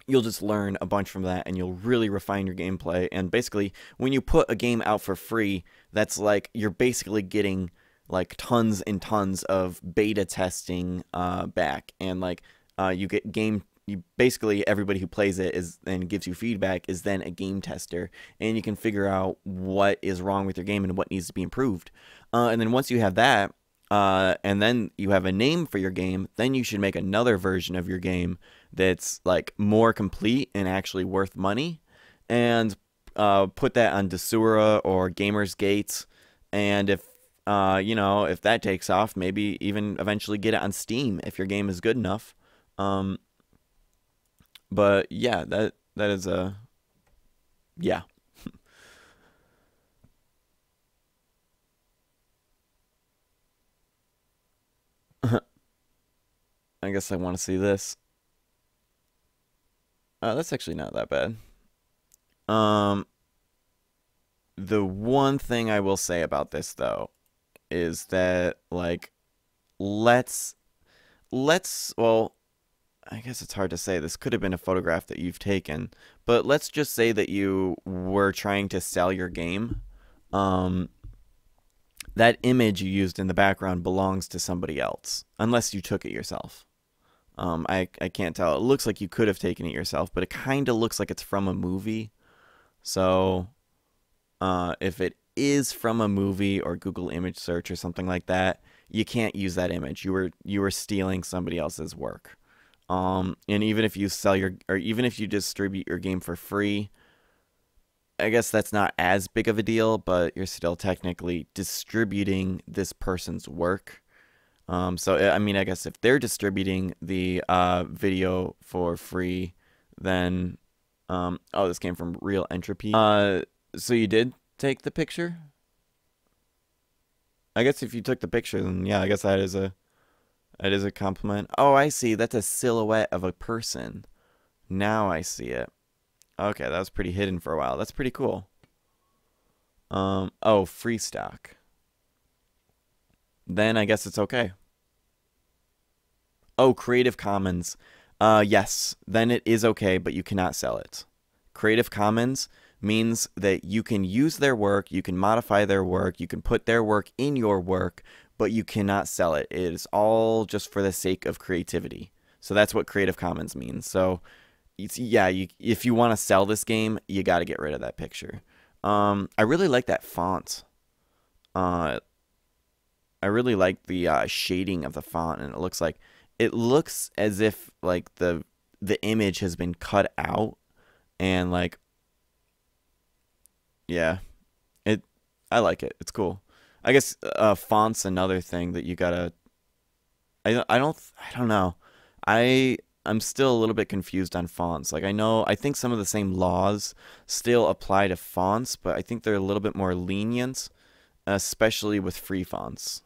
you'll just learn a bunch from that and you'll really refine your gameplay. And basically, when you put a game out for free, that's like you're basically getting like tons and tons of beta testing uh, back and like uh, you get game you basically everybody who plays it is and gives you feedback is then a game tester and you can figure out what is wrong with your game and what needs to be improved uh, and then once you have that uh, and then you have a name for your game then you should make another version of your game that's like more complete and actually worth money and uh, put that on desura or gamers gates and if uh, you know if that takes off maybe even eventually get it on steam if your game is good enough um, but yeah, that that is a yeah. I guess I want to see this. Uh, that's actually not that bad. Um, the one thing I will say about this though is that like, let's, let's well, I guess it's hard to say. This could have been a photograph that you've taken, but let's just say that you were trying to sell your game. Um, that image you used in the background belongs to somebody else, unless you took it yourself. Um, I, I can't tell. It looks like you could have taken it yourself, but it kind of looks like it's from a movie. So uh, if it is from a movie or Google image search or something like that, you can't use that image. You were you were stealing somebody else's work. Um, and even if you sell your, or even if you distribute your game for free, I guess that's not as big of a deal, but you're still technically distributing this person's work. Um, so I mean, I guess if they're distributing the uh, video for free, then um, oh, this came from Real Entropy. Uh, so you did take the picture. I guess if you took the picture, then yeah, I guess that is a that is a compliment. Oh, I see. That's a silhouette of a person. Now I see it. Okay, that was pretty hidden for a while. That's pretty cool. Um, oh, free stock. Then I guess it's okay. Oh, Creative Commons. Uh, yes, then it is okay, but you cannot sell it. Creative Commons means that you can use their work, you can modify their work, you can put their work in your work but you cannot sell it. It is all just for the sake of creativity. So that's what Creative Commons means. So yeah, you, if you want to sell this game, you got to get rid of that picture. Um, I really like that font. Uh, I really like the uh, shading of the font, and it looks like it looks as if like the the image has been cut out, and like yeah, it. I like it. It's cool. I guess uh, fonts another thing that you gotta. I I don't I don't know. I I'm still a little bit confused on fonts. Like I know I think some of the same laws still apply to fonts, but I think they're a little bit more lenient, especially with free fonts.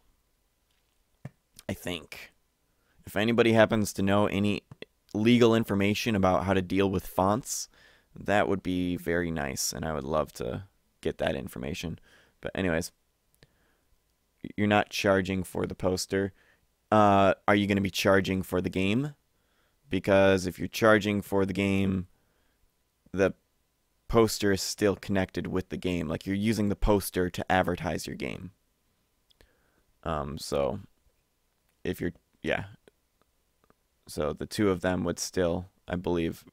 I think. If anybody happens to know any legal information about how to deal with fonts, that would be very nice and I would love to get that information. But anyways, you're not charging for the poster. Uh, are you going to be charging for the game? Because if you're charging for the game, the poster is still connected with the game. Like you're using the poster to advertise your game. Um, so if you're, yeah. So the two of them would still, I believe,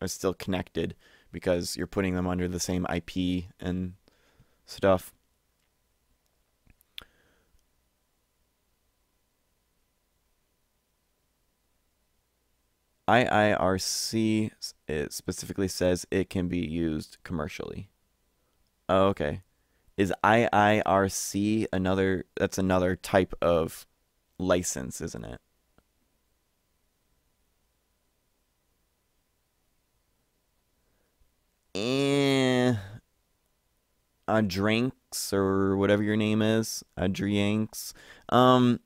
are still connected because you're putting them under the same IP and stuff. IIRC it specifically says it can be used commercially. Oh, okay. Is IIRC another that's another type of license, isn't it? Eh, uh, drinks or whatever your name is, a drinks. Um,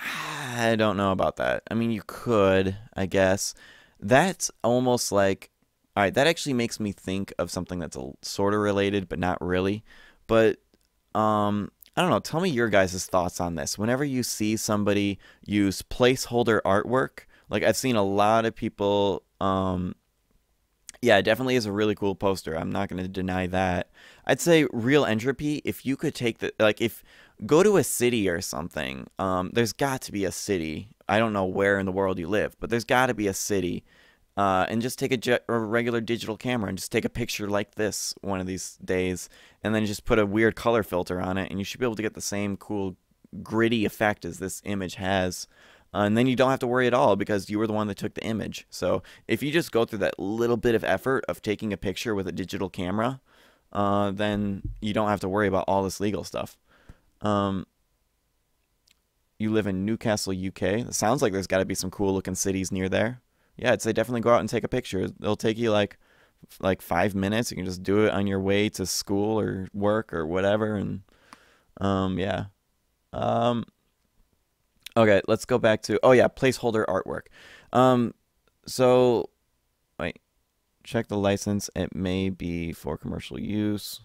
I don't know about that. I mean, you could, I guess. That's almost like, all right, that actually makes me think of something that's a, sort of related, but not really. But um, I don't know. Tell me your guys' thoughts on this. Whenever you see somebody use placeholder artwork, like I've seen a lot of people, um, yeah, definitely is a really cool poster. I'm not going to deny that. I'd say real entropy, if you could take the, like, if go to a city or something. Um, there's got to be a city. I don't know where in the world you live, but there's got to be a city. Uh, and just take a, a, regular digital camera and just take a picture like this one of these days, and then just put a weird color filter on it, and you should be able to get the same cool gritty effect as this image has. Uh, and then you don't have to worry at all because you were the one that took the image. So if you just go through that little bit of effort of taking a picture with a digital camera, uh, then you don't have to worry about all this legal stuff. Um, you live in Newcastle, UK. It sounds like there's got to be some cool looking cities near there. Yeah, I'd say definitely go out and take a picture. It'll take you like like five minutes. You can just do it on your way to school or work or whatever. And um, yeah. Um, okay, let's go back to oh yeah, placeholder artwork. Um, so wait, check the license. It may be for commercial use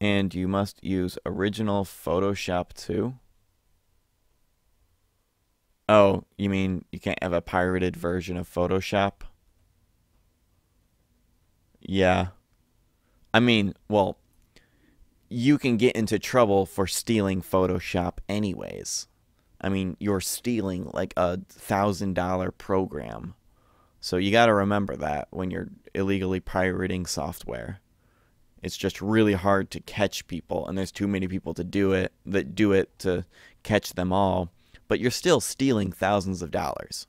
and you must use original Photoshop too. Oh, you mean you can't have a pirated version of Photoshop? Yeah. I mean, well, you can get into trouble for stealing Photoshop anyways. I mean, you're stealing like a $1,000 program. So you got to remember that when you're illegally pirating software. It's just really hard to catch people, and there's too many people to do it that do it to catch them all. But you're still stealing thousands of dollars.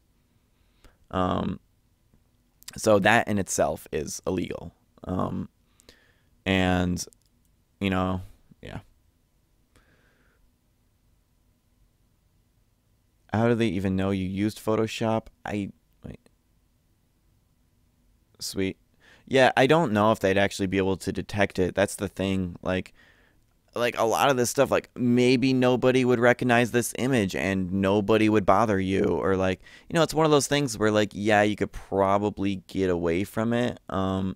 Um, so that in itself is illegal. Um, and you know, yeah. How do they even know you used Photoshop? I wait. Sweet. Yeah, I don't know if they'd actually be able to detect it. That's the thing. Like like a lot of this stuff like maybe nobody would recognize this image and nobody would bother you or like you know it's one of those things where like yeah you could probably get away from it um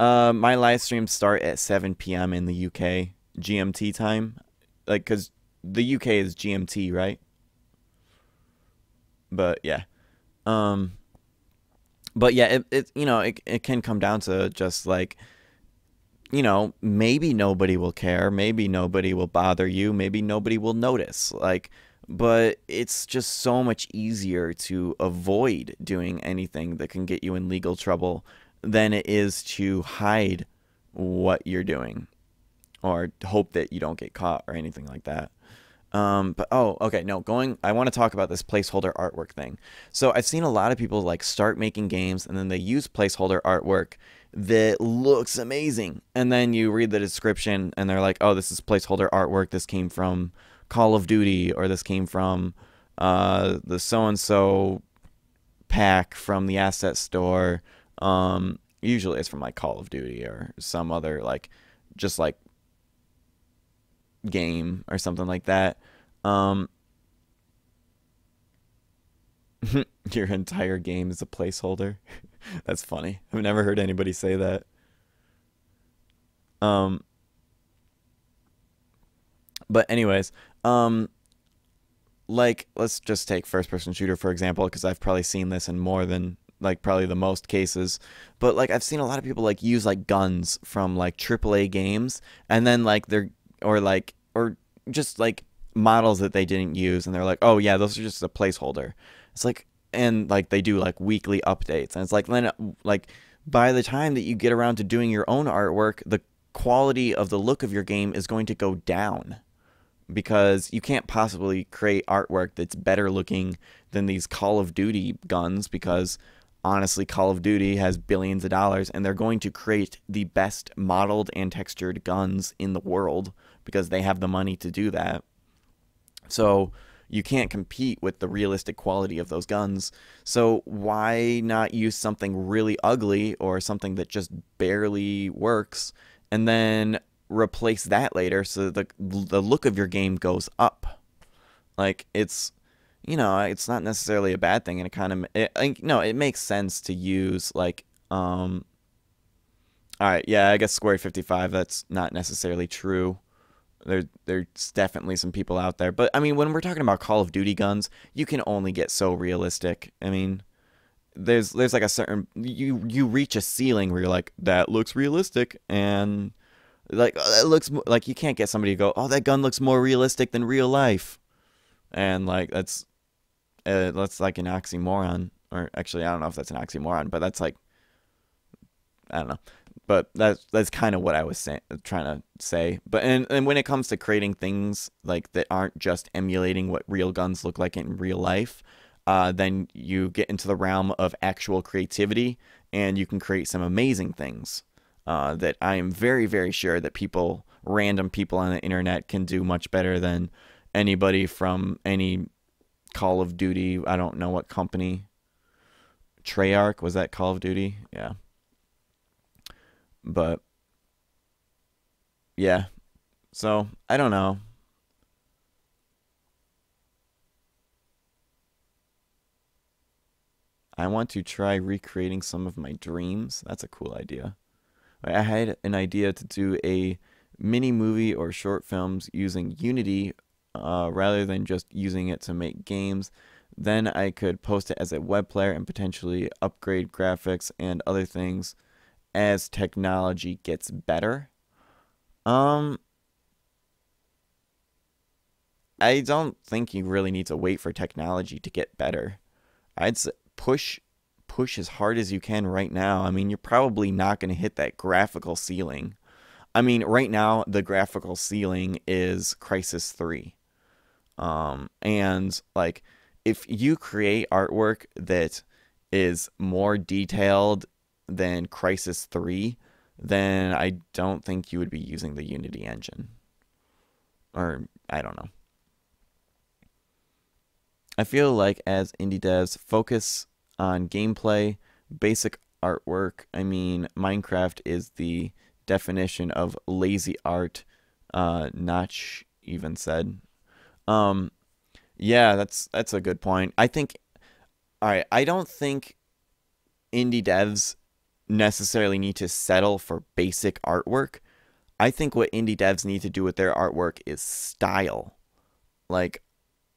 uh my live streams start at 7 p.m in the uk gmt time like because the uk is gmt right but yeah um but yeah, it, it you know it it can come down to just like you know maybe nobody will care, maybe nobody will bother you, maybe nobody will notice. Like, but it's just so much easier to avoid doing anything that can get you in legal trouble than it is to hide what you're doing or hope that you don't get caught or anything like that. Um, but oh, okay, no, going. I want to talk about this placeholder artwork thing. So I've seen a lot of people like start making games and then they use placeholder artwork that looks amazing, and then you read the description and they're like, oh, this is placeholder artwork. This came from Call of Duty, or this came from uh, the so and so pack from the asset store. Um, usually it's from like Call of Duty or some other like just like game or something like that. Um, your entire game is a placeholder. That's funny. I've never heard anybody say that. Um, but anyways, um, like let's just take first person shooter for example because I've probably seen this in more than like probably the most cases but like i've seen a lot of people like use like guns from like aaa games and then like they're or like or just like models that they didn't use and they're like, "Oh yeah, those are just a placeholder." It's like and like they do like weekly updates and it's like then like by the time that you get around to doing your own artwork, the quality of the look of your game is going to go down because you can't possibly create artwork that's better looking than these Call of Duty guns because honestly Call of Duty has billions of dollars and they're going to create the best modeled and textured guns in the world because they have the money to do that. So you can't compete with the realistic quality of those guns. So why not use something really ugly or something that just barely works and then replace that later so the the look of your game goes up. Like it's you know, it's not necessarily a bad thing and it kind of it, no, it makes sense to use like um all right, yeah, I guess square 55 that's not necessarily true there there's definitely some people out there. But I mean, when we're talking about Call of Duty guns, you can only get so realistic. I mean, there's there's like a certain you you reach a ceiling where you're like that looks realistic and like oh, that looks like you can't get somebody to go oh that gun looks more realistic than real life and like that's uh, that's like an oxymoron or actually I don't know if that's an oxymoron but that's like I don't know but that's that's kind of what I was say, trying to say. But and, and when it comes to creating things like that aren't just emulating what real guns look like in real life, uh, then you get into the realm of actual creativity, and you can create some amazing things uh, that I am very very sure that people, random people on the internet, can do much better than anybody from any Call of Duty. I don't know what company. Treyarch was that Call of Duty? Yeah. But yeah. So, I don't know. I want to try recreating some of my dreams. That's a cool idea. I had an idea to do a mini movie or short films using Unity uh, rather than just using it to make games. Then I could post it as a web player and potentially upgrade graphics and other things as technology gets better. Um, I don't think you really need to wait for technology to get better. I'd push push as hard as you can right now. I mean, you're probably not going to hit that graphical ceiling. I mean, right now the graphical ceiling is Crisis 3. Um, and like if you create artwork that is more detailed than Crisis 3, then I don't think you would be using the Unity engine. Or, I don't know. I feel like as indie devs, focus on gameplay, basic artwork. I mean, Minecraft is the definition of lazy art. Uh, Notch even said, um, "Yeah, that's that's a good point." I think. All right, I don't think indie devs necessarily need to settle for basic artwork. I think what indie devs need to do with their artwork is style. Like,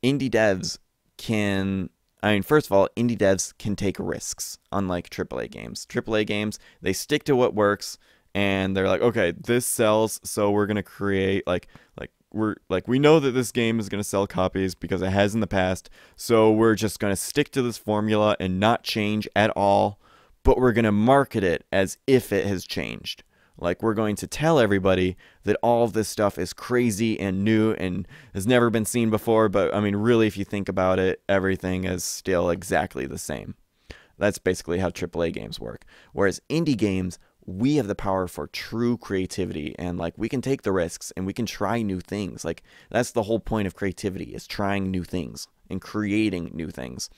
indie devs can I mean, first of all, indie devs can take risks, unlike AAA games. AAA games, they stick to what works, and they're like, okay, this sells, so we're gonna create like like we're like we know that this game is gonna sell copies because it has in the past, so we're just gonna stick to this formula and not change at all, but we're going to market it as if it has changed. Like we're going to tell everybody that all of this stuff is crazy and new and has never been seen before. But I mean, really, if you think about it, everything is still exactly the same. That's basically how AAA games work. Whereas indie games, we have the power for true creativity and like we can take the risks and we can try new things. Like that's the whole point of creativity is trying new things and creating new things.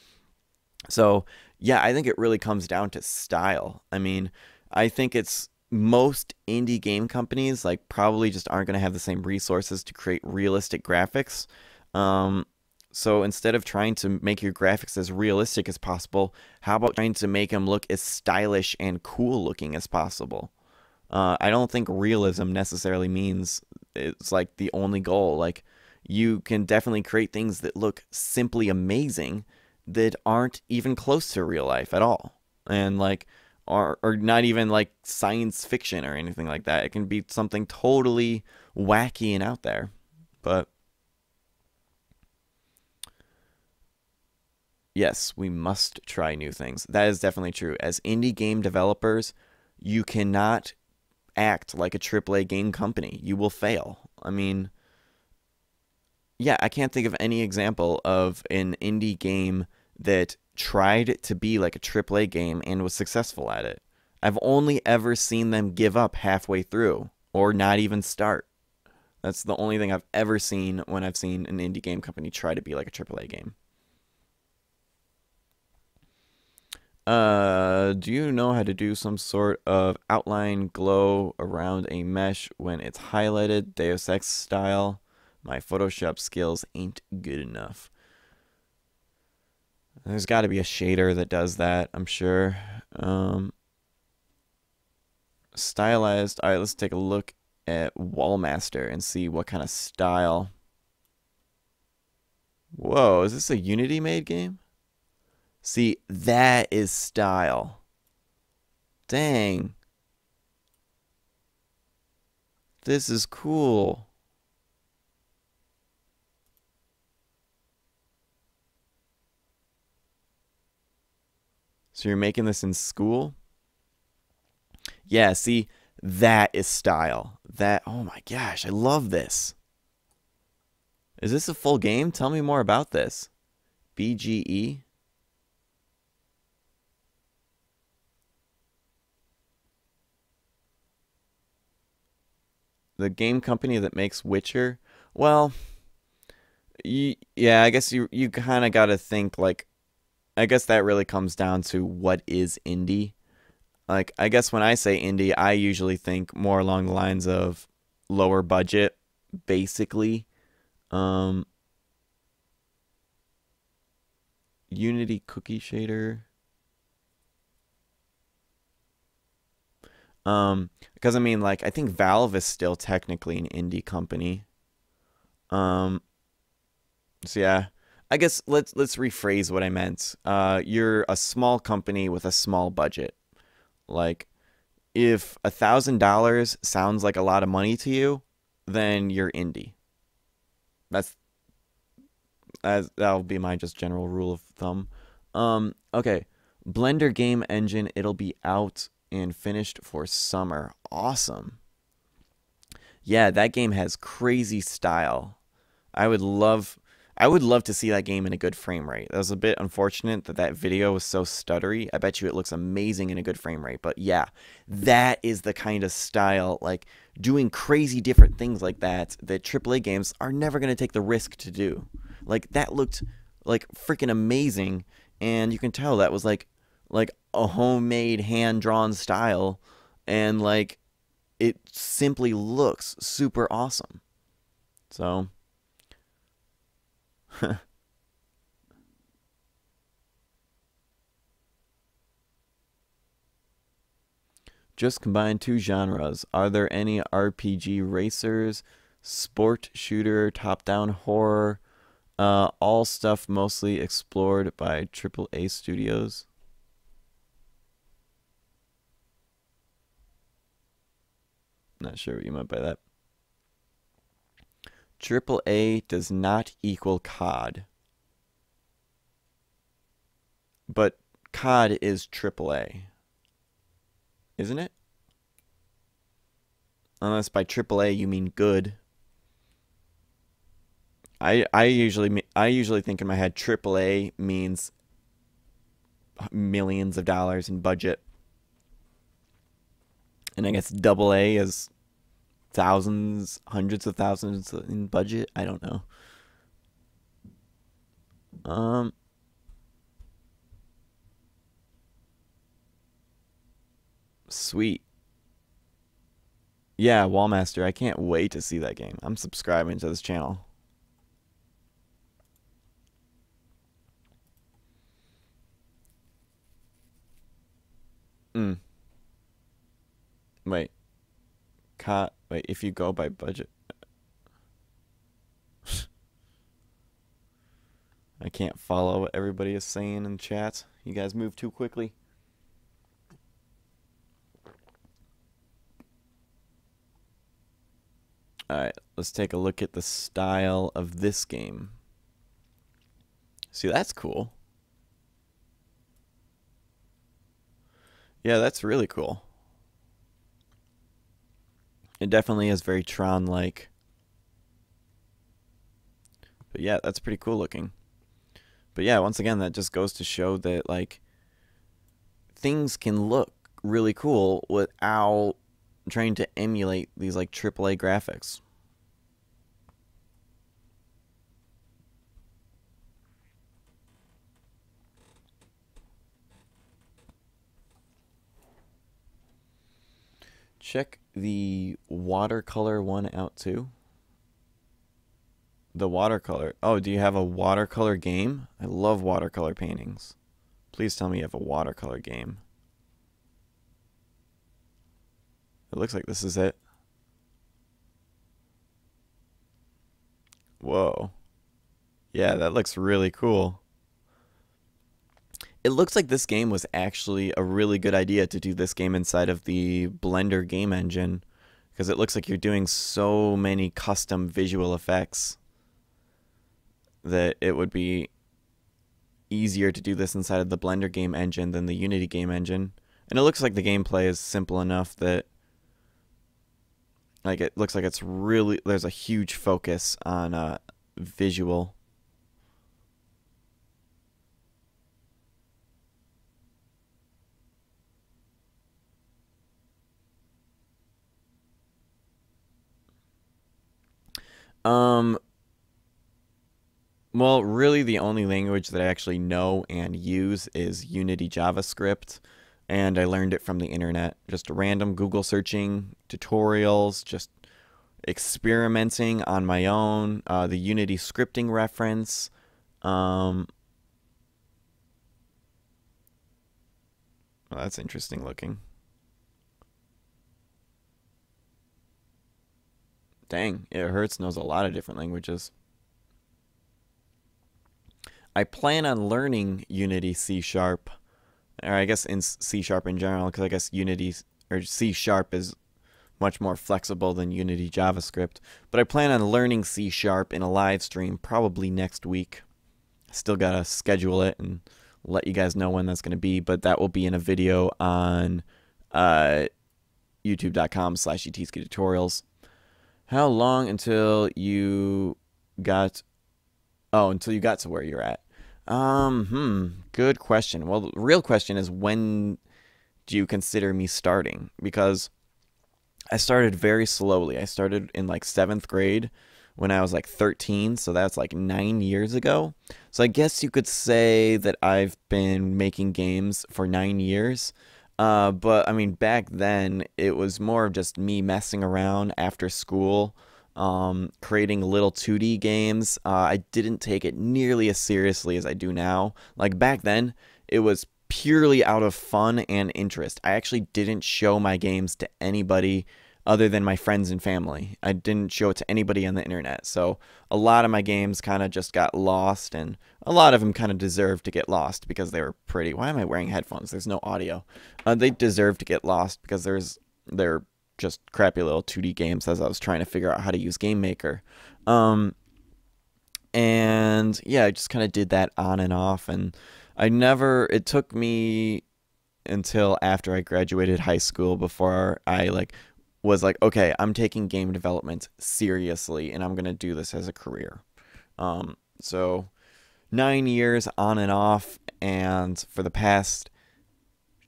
So, yeah, I think it really comes down to style. I mean, I think it's most indie game companies like probably just aren't going to have the same resources to create realistic graphics. Um, so instead of trying to make your graphics as realistic as possible, how about trying to make them look as stylish and cool looking as possible? Uh, I don't think realism necessarily means it's like the only goal. Like you can definitely create things that look simply amazing that aren't even close to real life at all and like are, or not even like science fiction or anything like that it can be something totally wacky and out there but yes we must try new things that is definitely true as indie game developers you cannot act like a AAA game company you will fail i mean yeah, I can't think of any example of an indie game that tried to be like a AAA game and was successful at it. I've only ever seen them give up halfway through or not even start. That's the only thing I've ever seen when I've seen an indie game company try to be like a AAA game. Uh, do you know how to do some sort of outline glow around a mesh when it's highlighted, Deus Ex style? My Photoshop skills ain't good enough. There's got to be a shader that does that, I'm sure. Um, stylized. All right, let's take a look at Wallmaster and see what kind of style. Whoa, is this a Unity made game? See, that is style. Dang. This is cool. So you're making this in school? Yeah, see, that is style. That, oh my gosh, I love this. Is this a full game? Tell me more about this. BGE? The game company that makes Witcher? Well, you, yeah, I guess you you kind of got to think like I guess that really comes down to what is indie. Like, I guess when I say indie, I usually think more along the lines of lower budget, basically. Um, Unity cookie shader. Um, because I mean, like, I think Valve is still technically an indie company. Um, so yeah, I guess let's let's rephrase what I meant. Uh, you're a small company with a small budget. Like, if a thousand dollars sounds like a lot of money to you, then you're indie. That's as that'll be my just general rule of thumb. Um, okay, Blender Game Engine. It'll be out and finished for summer. Awesome. Yeah, that game has crazy style. I would love I would love to see that game in a good frame rate. That was a bit unfortunate that that video was so stuttery. I bet you it looks amazing in a good frame rate. But yeah, that is the kind of style, like doing crazy different things like that, that AAA games are never going to take the risk to do. Like that looked like freaking amazing. And you can tell that was like, like a homemade hand drawn style. And like, it simply looks super awesome. So Just combine two genres. Are there any RPG racers, sport shooter, top down horror? Uh, all stuff mostly explored by AAA studios. Not sure what you meant by that. Triple A does not equal COD. But COD is triple A, Isn't it? Unless by triple A you mean good. I I usually I usually think in my head triple A means millions of dollars in budget. And I guess double A is thousands, hundreds of thousands in budget. I don't know. Um. Sweet. Yeah, Wallmaster. I can't wait to see that game. I'm subscribing to this channel. Mm. Wait. Cut. Wait, if you go by budget. I can't follow what everybody is saying in chat. You guys move too quickly. Alright, let's take a look at the style of this game. See, that's cool. Yeah, that's really cool. It definitely is very Tron like. But yeah, that's pretty cool looking. But yeah, once again, that just goes to show that, like, things can look really cool without trying to emulate these, like, AAA graphics. check the watercolor one out too? The watercolor. Oh, do you have a watercolor game? I love watercolor paintings. Please tell me you have a watercolor game. It looks like this is it. Whoa. Yeah, that looks really cool. It looks like this game was actually a really good idea to do this game inside of the Blender game engine because it looks like you're doing so many custom visual effects that it would be easier to do this inside of the Blender game engine than the Unity game engine. And it looks like the gameplay is simple enough that like it looks like it's really there's a huge focus on uh, visual Um, well, really, the only language that I actually know and use is Unity JavaScript, and I learned it from the internet. Just random Google searching, tutorials, just experimenting on my own, uh, the Unity scripting reference. Um, well, that's interesting looking. Dang, it hurts knows a lot of different languages. I plan on learning Unity C Sharp, or I guess in C Sharp in general, because I guess Unity or C Sharp is much more flexible than Unity JavaScript. But I plan on learning C Sharp in a live stream probably next week. Still gotta schedule it and let you guys know when that's gonna be, but that will be in a video on uh, youtube.com slash tutorials. How long until you got? Oh, until you got to where you're at. Um, hmm. Good question. Well, the real question is when do you consider me starting? Because I started very slowly. I started in like seventh grade when I was like 13, so that's like nine years ago. So I guess you could say that I've been making games for nine years. Uh, but I mean, back then it was more of just me messing around after school, um, creating little 2D games. Uh, I didn't take it nearly as seriously as I do now. Like back then, it was purely out of fun and interest. I actually didn't show my games to anybody other than my friends and family. I didn't show it to anybody on the internet. So a lot of my games kind of just got lost, and a lot of them kind of deserved to get lost because they were pretty. Why am I wearing headphones? There's no audio. Uh, they deserve to get lost because there's they're just crappy little 2D games as I was trying to figure out how to use Game Maker. Um, and yeah, I just kind of did that on and off. And I never, it took me until after I graduated high school before I like was like, okay, I'm taking game development seriously and I'm going to do this as a career. Um, so, nine years on and off. And for the past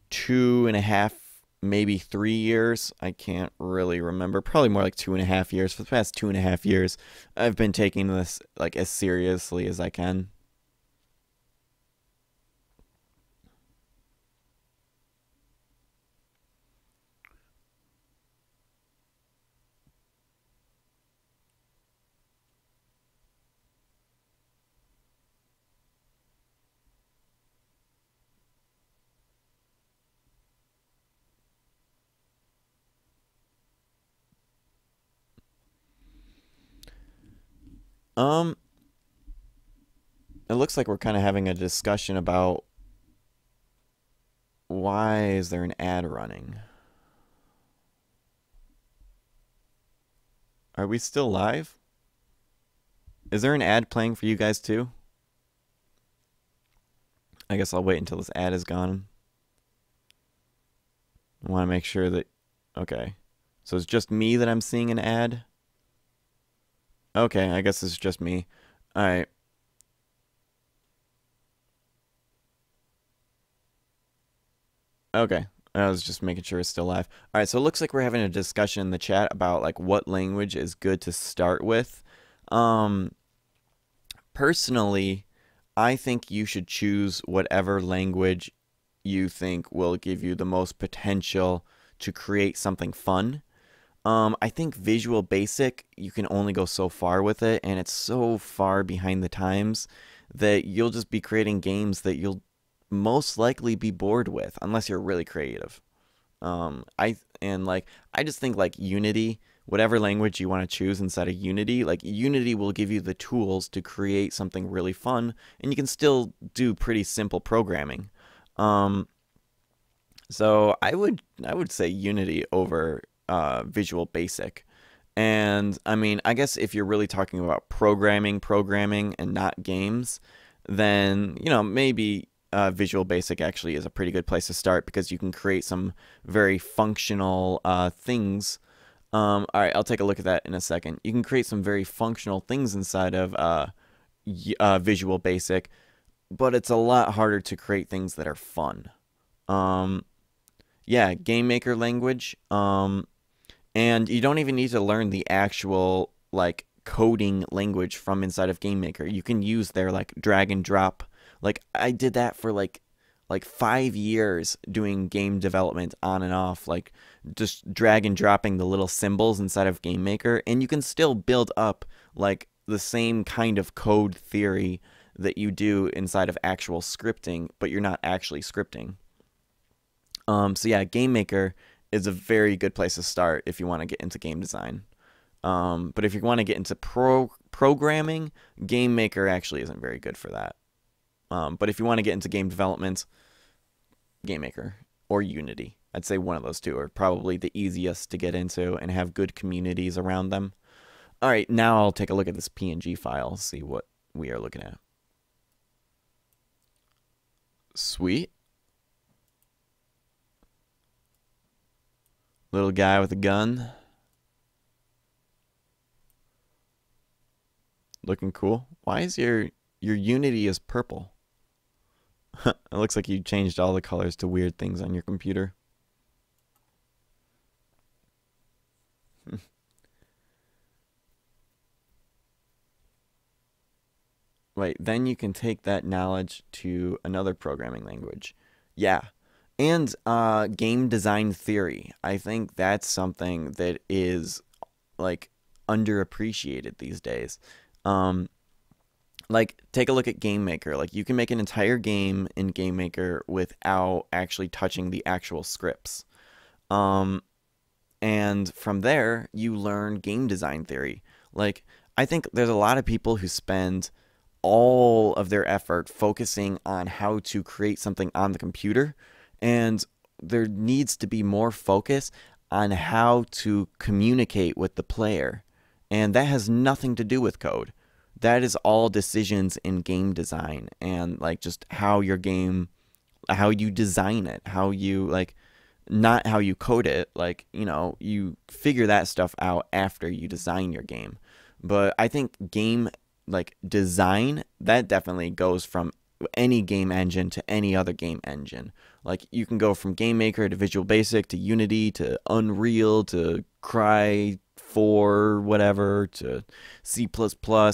two and a half, maybe three years, I can't really remember, probably more like two and a half years. For the past two and a half years, I've been taking this like as seriously as I can. Um, it looks like we're kind of having a discussion about why is there an ad running? Are we still live? Is there an ad playing for you guys too? I guess I'll wait until this ad is gone. I want to make sure that. Okay. So it's just me that I'm seeing an ad? Okay, I guess it's just me. Alright. Okay. I was just making sure it's still live. All right, so it looks like we're having a discussion in the chat about like what language is good to start with. Um personally, I think you should choose whatever language you think will give you the most potential to create something fun. Um, I think Visual Basic, you can only go so far with it, and it's so far behind the times that you'll just be creating games that you'll most likely be bored with, unless you're really creative. Um, I and like I just think like Unity, whatever language you want to choose inside of Unity, like Unity will give you the tools to create something really fun, and you can still do pretty simple programming. Um, so I would I would say Unity over uh, Visual Basic. And I mean, I guess if you're really talking about programming, programming, and not games, then, you know, maybe uh, Visual Basic actually is a pretty good place to start because you can create some very functional uh, things. Um, all right, I'll take a look at that in a second. You can create some very functional things inside of uh, uh Visual Basic, but it's a lot harder to create things that are fun. Um, yeah, game maker language. Um, and you don't even need to learn the actual like coding language from inside of GameMaker. You can use their like drag and drop. Like I did that for like like five years doing game development on and off, like just drag and dropping the little symbols inside of GameMaker, and you can still build up like the same kind of code theory that you do inside of actual scripting, but you're not actually scripting. Um, so yeah, GameMaker is a very good place to start if you want to get into game design. Um, but if you want to get into pro programming, Game Maker actually isn't very good for that. Um, but if you want to get into game development, Game Maker or Unity, I'd say one of those two are probably the easiest to get into and have good communities around them. All right, now I'll take a look at this PNG file, see what we are looking at. Sweet. Little guy with a gun. Looking cool. Why is your your Unity is purple? it looks like you changed all the colors to weird things on your computer. Right, then you can take that knowledge to another programming language. Yeah, and uh, game design theory. I think that's something that is like underappreciated these days. Um, like, take a look at Game Maker. Like, you can make an entire game in Game Maker without actually touching the actual scripts. Um, and from there, you learn game design theory. Like, I think there's a lot of people who spend all of their effort focusing on how to create something on the computer and there needs to be more focus on how to communicate with the player. And that has nothing to do with code. That is all decisions in game design and like just how your game, how you design it, how you like, not how you code it. Like, you know, you figure that stuff out after you design your game. But I think game like design that definitely goes from any game engine to any other game engine like you can go from GameMaker to Visual Basic to Unity to Unreal to Cry 4, whatever, to C,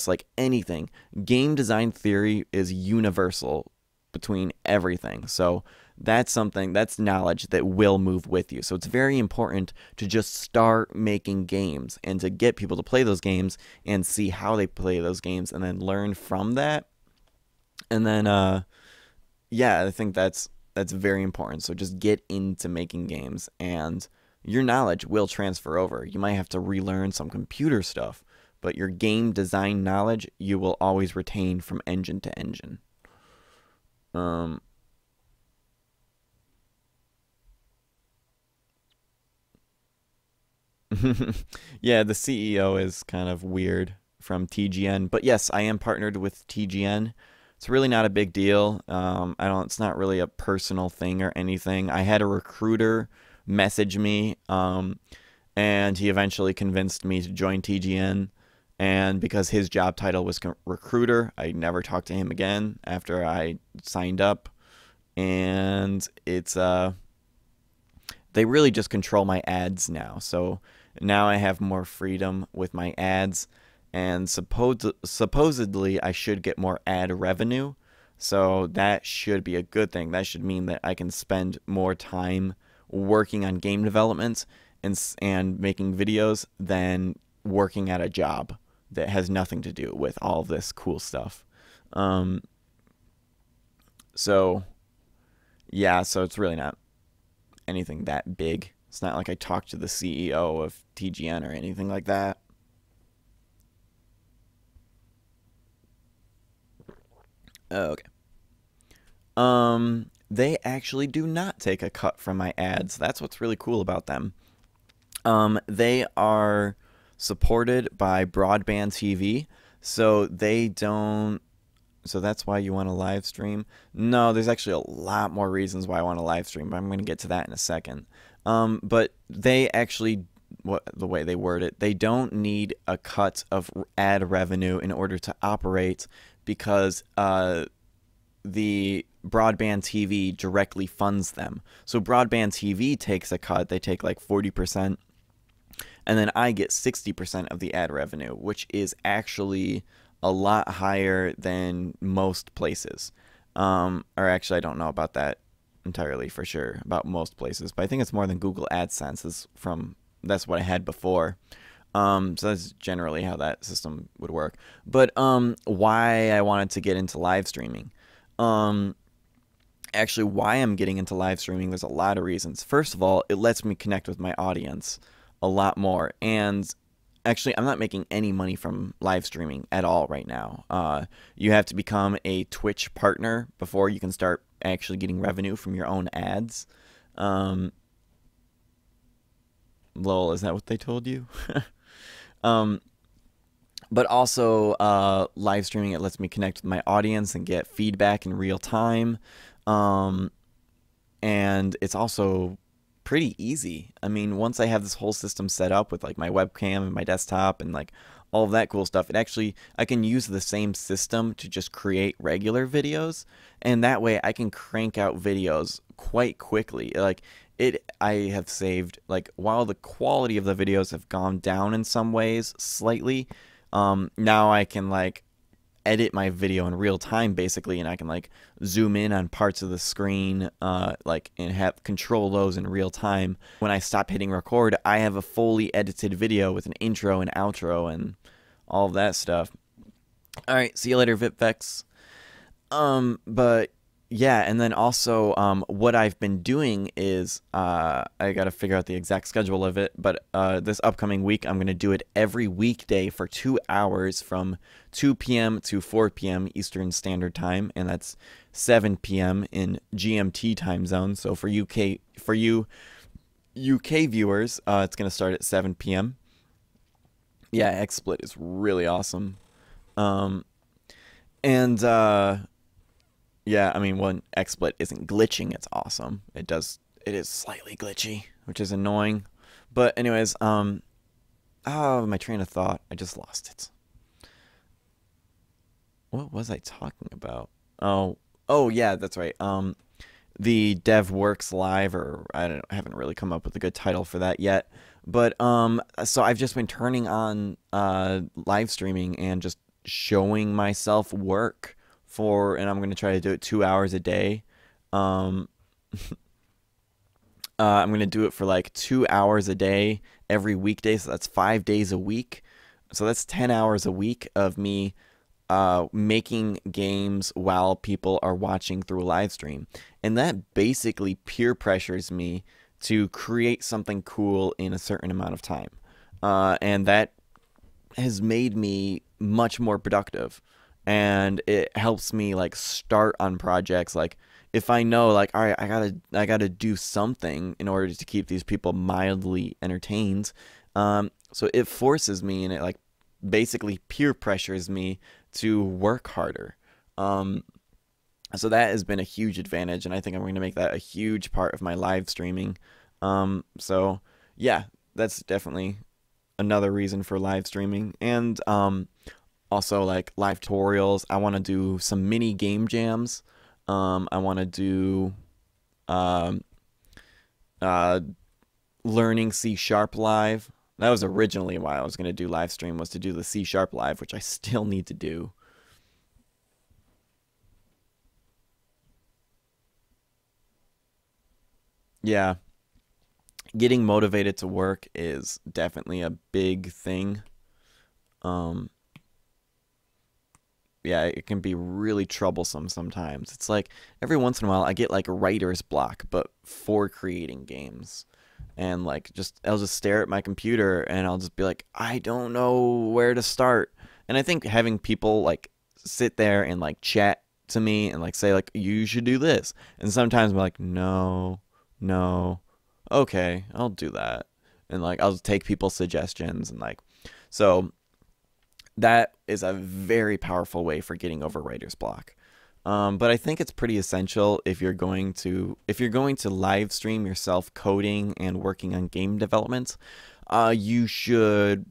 like anything. Game design theory is universal between everything. So that's something, that's knowledge that will move with you. So it's very important to just start making games and to get people to play those games and see how they play those games and then learn from that. And then, uh, yeah, I think that's that's very important. So just get into making games and your knowledge will transfer over. You might have to relearn some computer stuff, but your game design knowledge you will always retain from engine to engine. Um, yeah, the CEO is kind of weird from TGN, but yes, I am partnered with TGN it's really not a big deal. Um, I don't. It's not really a personal thing or anything. I had a recruiter message me, um, and he eventually convinced me to join TGN. And because his job title was recruiter, I never talked to him again after I signed up. And it's uh, they really just control my ads now. So now I have more freedom with my ads and supposed supposedly I should get more ad revenue. So that should be a good thing. That should mean that I can spend more time working on game development and and making videos than working at a job that has nothing to do with all this cool stuff. Um, so yeah, so it's really not anything that big. It's not like I talked to the CEO of TGN or anything like that. Oh, okay. Um, they actually do not take a cut from my ads. That's what's really cool about them. Um, they are supported by broadband TV, so they don't. So that's why you want to live stream. No, there's actually a lot more reasons why I want to live stream, but I'm going to get to that in a second. Um, but they actually, what the way they word it, they don't need a cut of ad revenue in order to operate because uh, the broadband TV directly funds them. So broadband TV takes a cut, they take like 40%, and then I get 60% of the ad revenue, which is actually a lot higher than most places. Um, or actually, I don't know about that entirely for sure about most places, but I think it's more than Google AdSense is from that's what I had before. Um, so that's generally how that system would work. But um, why I wanted to get into live streaming. Um, actually, why I'm getting into live streaming, there's a lot of reasons. First of all, it lets me connect with my audience a lot more. And actually, I'm not making any money from live streaming at all right now. Uh, you have to become a Twitch partner before you can start actually getting revenue from your own ads. Um, lol, is that what they told you? Um, but also uh, live streaming it lets me connect with my audience and get feedback in real time um, and it's also pretty easy i mean once i have this whole system set up with like my webcam and my desktop and like all of that cool stuff it actually i can use the same system to just create regular videos and that way i can crank out videos quite quickly like it I have saved like while the quality of the videos have gone down in some ways slightly, um, now I can like edit my video in real time basically and I can like zoom in on parts of the screen uh, like and have control those in real time. When I stop hitting record, I have a fully edited video with an intro and outro and all that stuff. All right, see you later VipFex. Um but yeah, and then also um, what I've been doing is uh, I got to figure out the exact schedule of it, but uh, this upcoming week I'm going to do it every weekday for two hours from 2 p.m. to 4 p.m. Eastern Standard Time, and that's 7 p.m. in GMT time zone. So for UK for you UK viewers, uh, it's going to start at 7 p.m. Yeah, XSplit is really awesome, um, and uh, yeah, I mean, when XSplit isn't glitching, it's awesome. It does. It is slightly glitchy, which is annoying. But anyways, um, oh, my train of thought. I just lost it. What was I talking about? Oh, oh yeah, that's right. Um, the Dev Works Live, or I don't, I haven't really come up with a good title for that yet. But um, so I've just been turning on uh live streaming and just showing myself work for, and I'm going to try to do it two hours a day. Um, uh, I'm going to do it for like two hours a day every weekday. So that's five days a week. So that's 10 hours a week of me uh, making games while people are watching through a live stream. And that basically peer pressures me to create something cool in a certain amount of time. Uh, and that has made me much more productive and it helps me like start on projects like if I know like all right, I gotta I gotta do something in order to keep these people mildly entertained. Um, so it forces me and it like basically peer pressures me to work harder. Um, so that has been a huge advantage, and I think I'm going to make that a huge part of my live streaming. Um, so yeah, that's definitely another reason for live streaming, and um, also like live tutorials. I want to do some mini game jams. Um, I want to do um, uh, learning C sharp live. That was originally why I was going to do live stream was to do the C sharp live, which I still need to do. Yeah. Getting motivated to work is definitely a big thing. Um, yeah, it can be really troublesome sometimes. It's like every once in a while I get like writer's block, but for creating games. And like just I'll just stare at my computer and I'll just be like, I don't know where to start. And I think having people like sit there and like chat to me and like say like you should do this. And sometimes I'm like, no, no, okay, I'll do that. And like I'll take people's suggestions and like so that is a very powerful way for getting over writer's block. Um, but I think it's pretty essential if you're going to if you're going to live stream yourself coding and working on game development, uh, you should.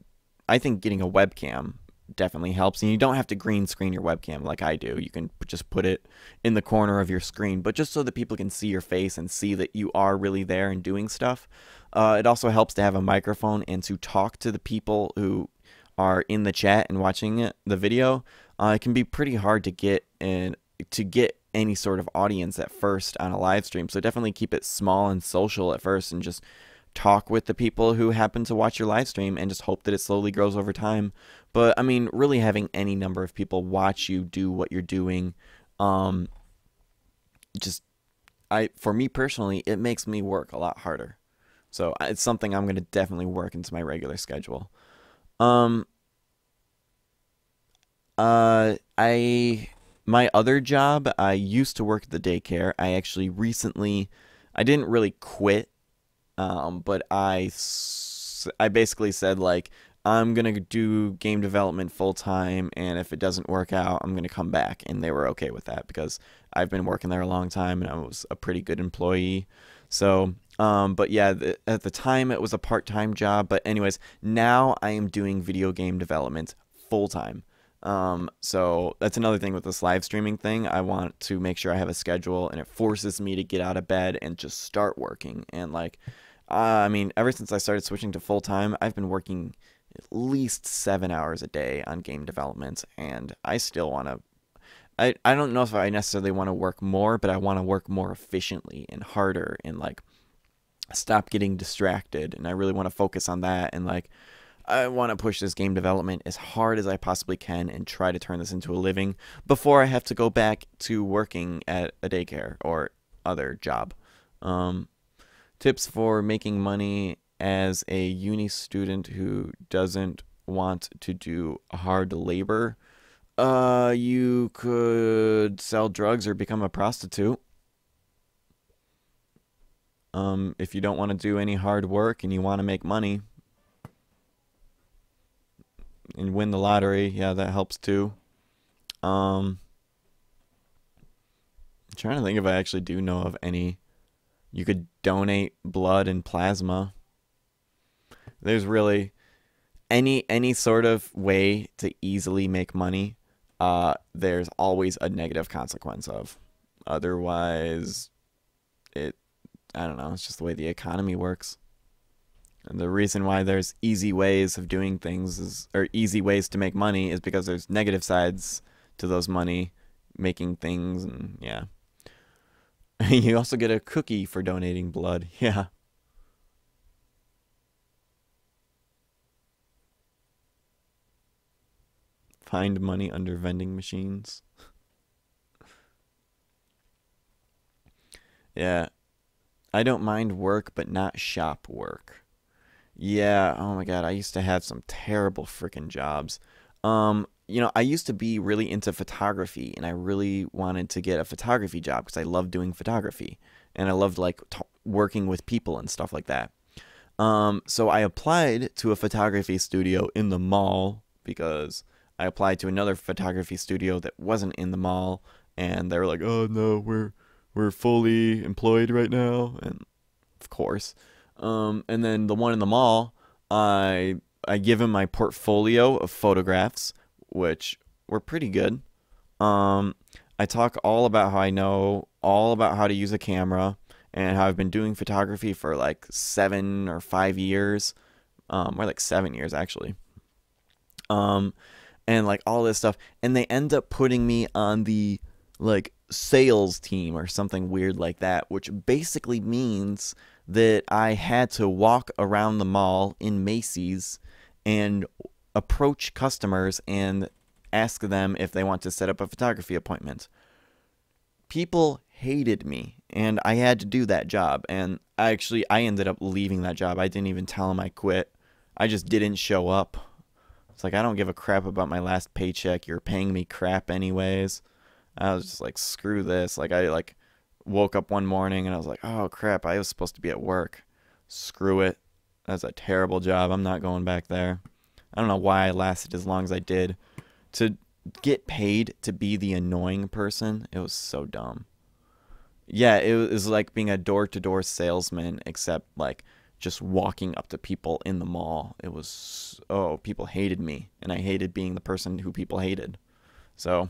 I think getting a webcam definitely helps, and you don't have to green screen your webcam like I do. You can just put it in the corner of your screen, but just so that people can see your face and see that you are really there and doing stuff. Uh, it also helps to have a microphone and to talk to the people who are in the chat and watching the video, uh, it can be pretty hard to get in to get any sort of audience at first on a live stream. So definitely keep it small and social at first, and just talk with the people who happen to watch your live stream and just hope that it slowly grows over time. But I mean, really having any number of people watch you do what you're doing, um, just I for me personally, it makes me work a lot harder. So uh, it's something I'm going to definitely work into my regular schedule. Um uh I my other job, I used to work at the daycare. I actually recently I didn't really quit um but I I basically said like I'm going to do game development full time and if it doesn't work out, I'm going to come back and they were okay with that because I've been working there a long time and I was a pretty good employee. So um, but yeah, the, at the time it was a part time job. But, anyways, now I am doing video game development full time. Um, so that's another thing with this live streaming thing. I want to make sure I have a schedule and it forces me to get out of bed and just start working. And, like, uh, I mean, ever since I started switching to full time, I've been working at least seven hours a day on game development. And I still want to I, I don't know if I necessarily want to work more, but I want to work more efficiently and harder and like stop getting distracted and I really want to focus on that and like I want to push this game development as hard as I possibly can and try to turn this into a living before I have to go back to working at a daycare or other job. Um, tips for making money as a uni student who doesn't want to do hard labor. Uh, you could sell drugs or become a prostitute. Um, if you don't want to do any hard work and you want to make money and win the lottery, yeah, that helps too. Um, I'm trying to think if I actually do know of any. You could donate blood and plasma. There's really any any sort of way to easily make money. Uh, there's always a negative consequence of. Otherwise, it I don't know, it's just the way the economy works. And the reason why there's easy ways of doing things is, or easy ways to make money is because there's negative sides to those money making things and yeah. you also get a cookie for donating blood. Yeah. Find money under vending machines. yeah, I don't mind work, but not shop work. Yeah, oh my god, I used to have some terrible freaking jobs. Um, you know, I used to be really into photography and I really wanted to get a photography job because I loved doing photography and I loved like working with people and stuff like that. Um, so I applied to a photography studio in the mall because I applied to another photography studio that wasn't in the mall and they were like, "Oh no, we're we're fully employed right now, and of course. Um, and then the one in the mall, I I give him my portfolio of photographs, which were pretty good. Um, I talk all about how I know all about how to use a camera and how I've been doing photography for like seven or five years, um, or like seven years actually. Um, and like all this stuff, and they end up putting me on the like sales team or something weird like that, which basically means that I had to walk around the mall in Macy's and approach customers and ask them if they want to set up a photography appointment. People hated me and I had to do that job and I actually I ended up leaving that job. I didn't even tell them I quit. I just didn't show up. It's like I don't give a crap about my last paycheck. You're paying me crap anyways. I was just like, screw this. Like I like woke up one morning and I was like, oh crap, I was supposed to be at work. Screw it. That's a terrible job. I'm not going back there. I don't know why I lasted as long as I did. To get paid to be the annoying person, it was so dumb. Yeah, it was like being a door to door salesman, except like just walking up to people in the mall. It was, oh, people hated me, and I hated being the person who people hated. So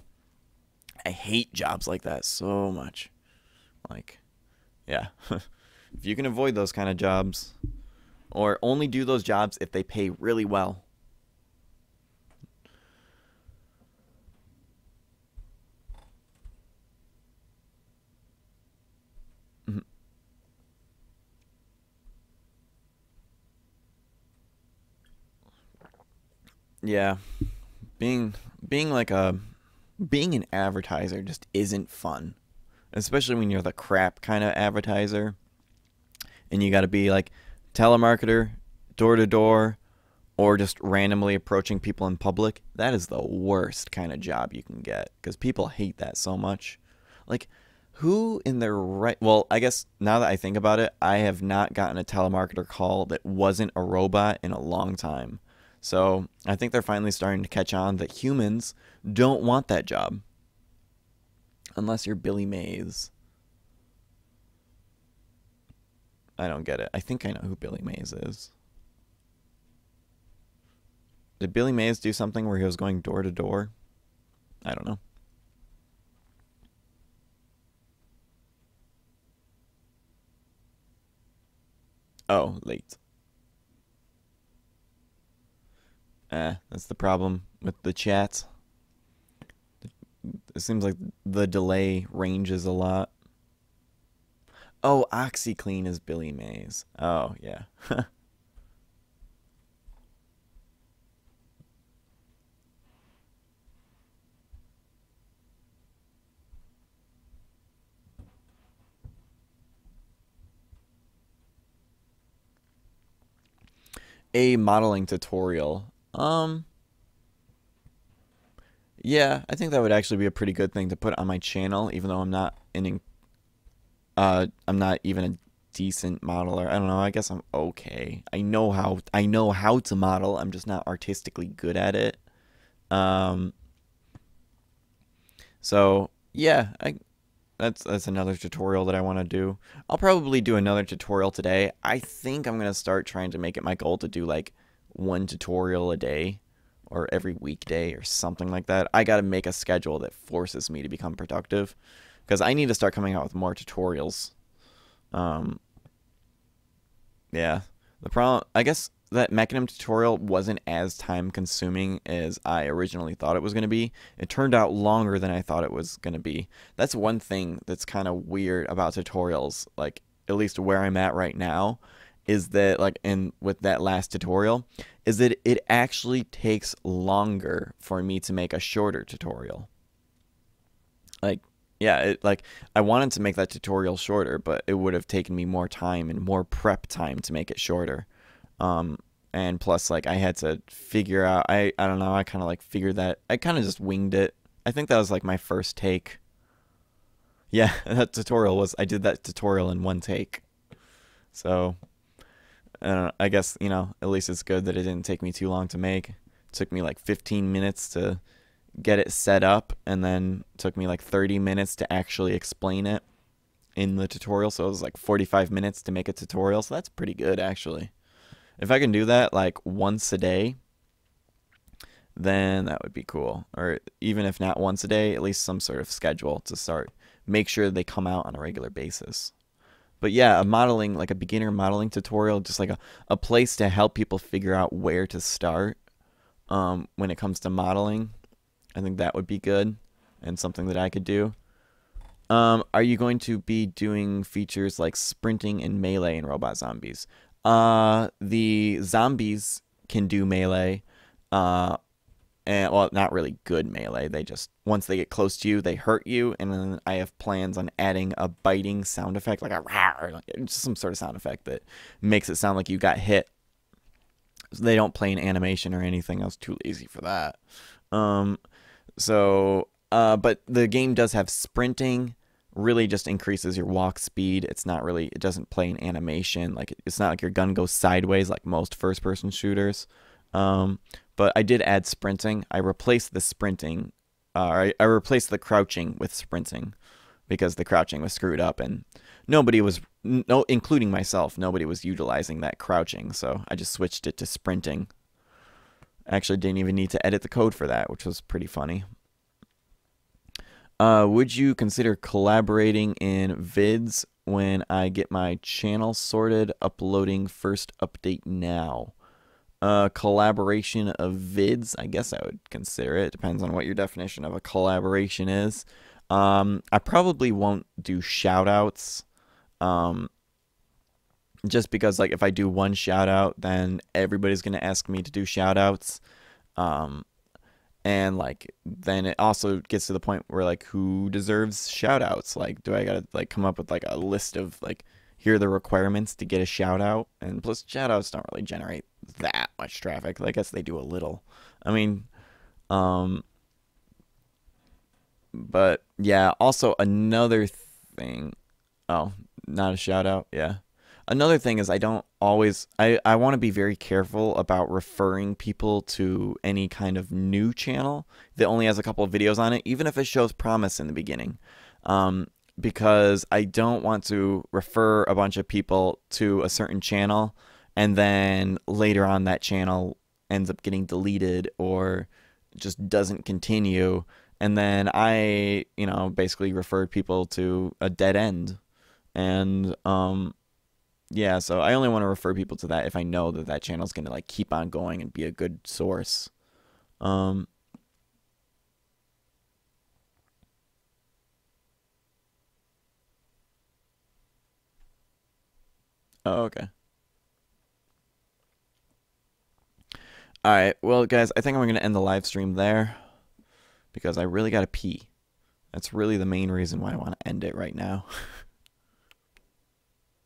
I hate jobs like that so much. Like, yeah. if you can avoid those kind of jobs, or only do those jobs if they pay really well. Mm-hmm. Yeah. Being being like a being an advertiser just isn't fun, especially when you're the crap kind of advertiser and you got to be like telemarketer, door to door, or just randomly approaching people in public. That is the worst kind of job you can get because people hate that so much. Like, who in their right? Well, I guess now that I think about it, I have not gotten a telemarketer call that wasn't a robot in a long time. So I think they're finally starting to catch on that humans don't want that job. Unless you're Billy Mays. I don't get it. I think I know who Billy Mays is. Did Billy Mays do something where he was going door to door? I don't know. Oh, late. Eh, that's the problem with the chat. It seems like the delay ranges a lot. Oh, OxyClean is Billy Mays. Oh, yeah. a modeling tutorial um, yeah, I think that would actually be a pretty good thing to put on my channel, even though I'm not an, uh, I'm not even a decent modeler. I don't know. I guess I'm okay. I know how I know how to model. I'm just not artistically good at it. Um. So yeah, I that's that's another tutorial that I want to do. I'll probably do another tutorial today. I think I'm gonna start trying to make it my goal to do like one tutorial a day or every weekday or something like that. I got to make a schedule that forces me to become productive because I need to start coming out with more tutorials. Um, yeah, the problem, I guess that Mechanum tutorial wasn't as time consuming as I originally thought it was going to be. It turned out longer than I thought it was going to be. That's one thing that's kind of weird about tutorials, like at least where I'm at right now is that like and with that last tutorial is that it actually takes longer for me to make a shorter tutorial like yeah it, like i wanted to make that tutorial shorter but it would have taken me more time and more prep time to make it shorter um and plus like i had to figure out i i don't know i kind of like figured that i kind of just winged it i think that was like my first take yeah that tutorial was i did that tutorial in one take so I guess you know at least it's good that it didn't take me too long to make. It took me like 15 minutes to get it set up, and then took me like 30 minutes to actually explain it in the tutorial. So it was like 45 minutes to make a tutorial. So that's pretty good actually. If I can do that like once a day, then that would be cool. Or even if not once a day, at least some sort of schedule to start. Make sure they come out on a regular basis but yeah, a modeling, like a beginner modeling tutorial, just like a, a place to help people figure out where to start um, when it comes to modeling. I think that would be good and something that I could do. Um, are you going to be doing features like sprinting and melee in Robot Zombies? Uh, the zombies can do melee. Uh, and well, not really good melee. They just once they get close to you, they hurt you. And then I have plans on adding a biting sound effect, like a rawr, like just some sort of sound effect that makes it sound like you got hit. So they don't play an animation or anything. I was too lazy for that. Um, so, uh, but the game does have sprinting. Really, just increases your walk speed. It's not really. It doesn't play an animation. Like it's not like your gun goes sideways like most first-person shooters. Um, but I did add sprinting. I replaced the sprinting, uh, I, I replaced the crouching with sprinting because the crouching was screwed up and nobody was no including myself nobody was utilizing that crouching so i just switched it to sprinting actually didn't even need to edit the code for that which was pretty funny uh, would you consider collaborating in vids when i get my channel sorted uploading first update now a collaboration of vids. I guess I would consider it. Depends on what your definition of a collaboration is. Um, I probably won't do shoutouts, Um, just because like if I do one shoutout, then everybody's going to ask me to do shoutouts, Um, and like then it also gets to the point where like who deserves shoutouts? Like do I got to like come up with like a list of like here are the requirements to get a shout out. And plus, shout outs don't really generate that much traffic. I guess they do a little. I mean, um, but yeah, also another thing. Oh, not a shout out. Yeah. Another thing is I don't always I, I want to be very careful about referring people to any kind of new channel that only has a couple of videos on it, even if it shows promise in the beginning. Um, because I don't want to refer a bunch of people to a certain channel and then later on that channel ends up getting deleted or just doesn't continue and then I, you know, basically referred people to a dead end. And um yeah, so I only want to refer people to that if I know that that channel is going to like keep on going and be a good source. Um Oh, okay. All right. Well, guys, I think I'm going to end the live stream there because I really got to pee. That's really the main reason why I want to end it right now.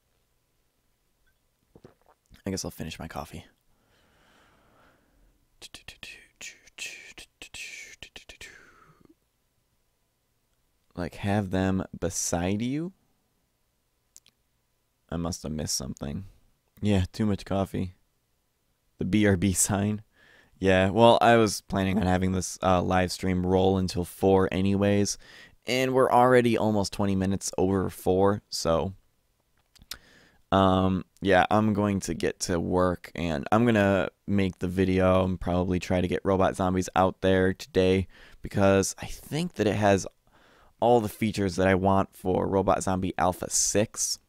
I guess I'll finish my coffee. Like, have them beside you? I must have missed something. Yeah, too much coffee. The BRB sign. Yeah, well, I was planning on having this uh, live stream roll until 4 anyways, and we're already almost 20 minutes over 4, so um yeah i'm going to get to work and i'm gonna make the video and probably try to get robot zombies out there today because i think that it has all the features that i want for robot zombie alpha 6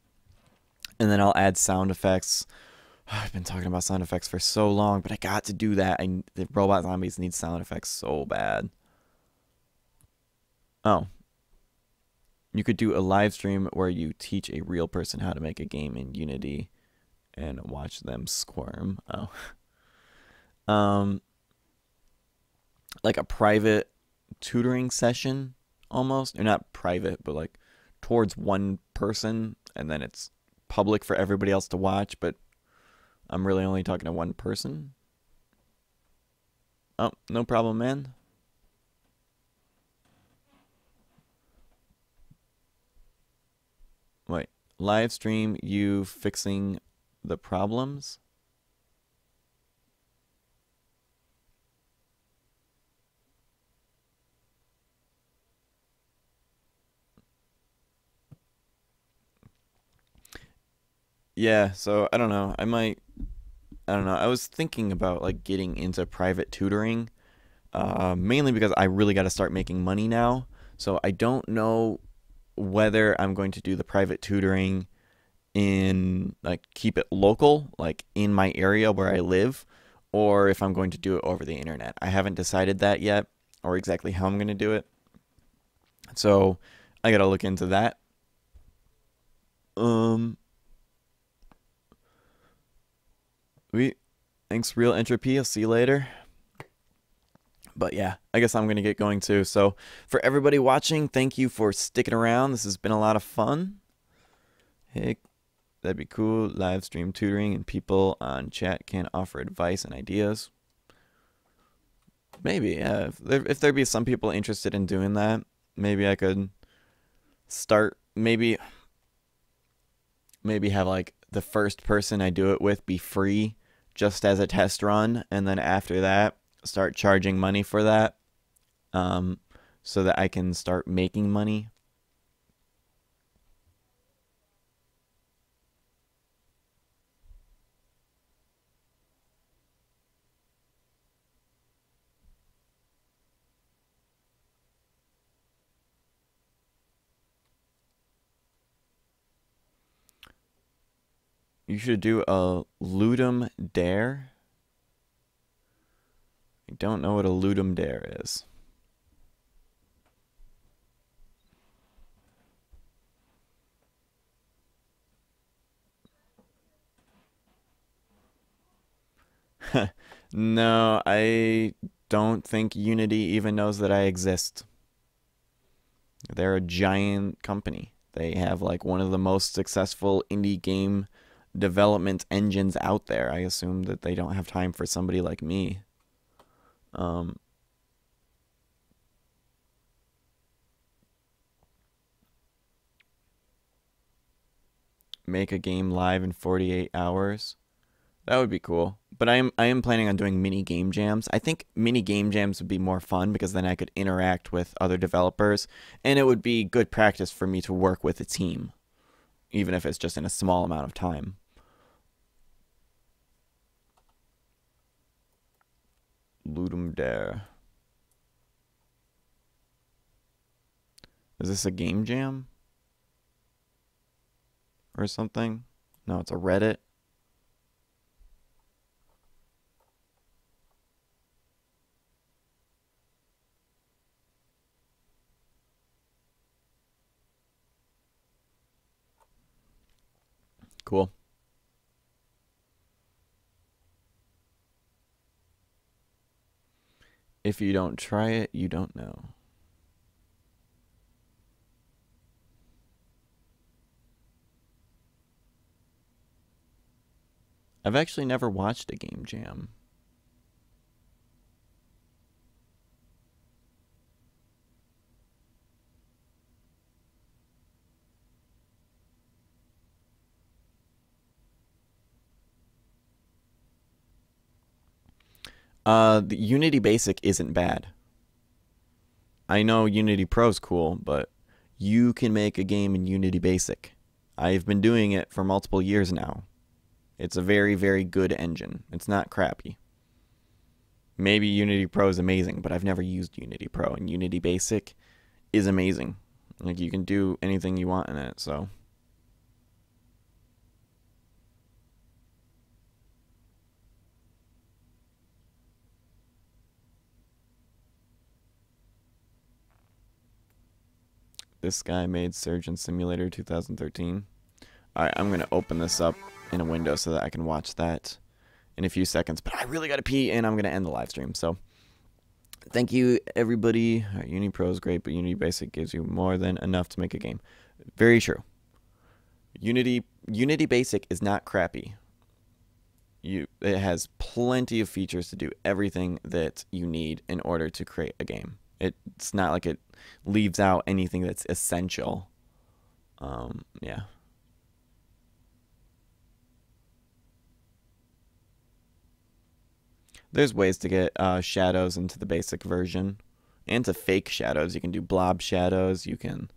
and then I'll add sound effects. I've been talking about sound effects for so long, but I got to do that. I, the robot zombies need sound effects so bad. Oh. You could do a live stream where you teach a real person how to make a game in Unity and watch them squirm. Oh. Um like a private tutoring session almost. Or not private, but like towards one person and then it's public for everybody else to watch, but I'm really only talking to one person. Oh, no problem, man. Wait, live stream you fixing the problems? yeah, so I don't know. I might I don't know. I was thinking about like getting into private tutoring, uh, mainly because I really got to start making money now. So I don't know whether I'm going to do the private tutoring in like keep it local, like in my area where I live, or if I'm going to do it over the internet. I haven't decided that yet, or exactly how I'm going to do it. So I got to look into that. Um, We thanks real entropy. I'll see you later. But yeah, I guess I'm going to get going too. So for everybody watching, thank you for sticking around. This has been a lot of fun. Hey, that'd be cool. Live stream tutoring and people on chat can offer advice and ideas. Maybe, yeah. If there, if there be some people interested in doing that, maybe I could start, maybe, maybe have like the first person I do it with be free just as a test run, and then after that, start charging money for that, um, so that I can start making money You should do a ludum dare. I don't know what a ludum dare is. no, I don't think Unity even knows that I exist. They're a giant company. They have like one of the most successful indie game development engines out there. I assume that they don't have time for somebody like me. Um, make a game live in 48 hours. That would be cool. But I am I am planning on doing mini game jams. I think mini game jams would be more fun because then I could interact with other developers and it would be good practice for me to work with a team even if it's just in a small amount of time. Ludum Dare. Is this a game jam? Or something? No, it's a Reddit. Cool. If you don't try it, you don't know. I've actually never watched a game jam. Uh, the Unity Basic isn't bad. I know Unity Pro's cool, but you can make a game in Unity Basic. I've been doing it for multiple years now. It's a very, very good engine. It's not crappy. Maybe Unity Pro is amazing, but I've never used Unity Pro, and Unity Basic is amazing. Like, you can do anything you want in it, so. this guy made Surgeon Simulator 2013. Alright, I'm going to open this up in a window so that I can watch that in a few seconds. But I really got to pee, and I'm going to end the live stream. So thank you, everybody. Right, Unity Pro is great, but Unity Basic gives you more than enough to make a game. Very true. Unity Unity Basic is not crappy. You it has plenty of features to do everything that you need in order to create a game it's not like it leaves out anything that's essential. Um, yeah. There's ways to get uh, shadows into the basic version and to fake shadows. You can do blob shadows. You can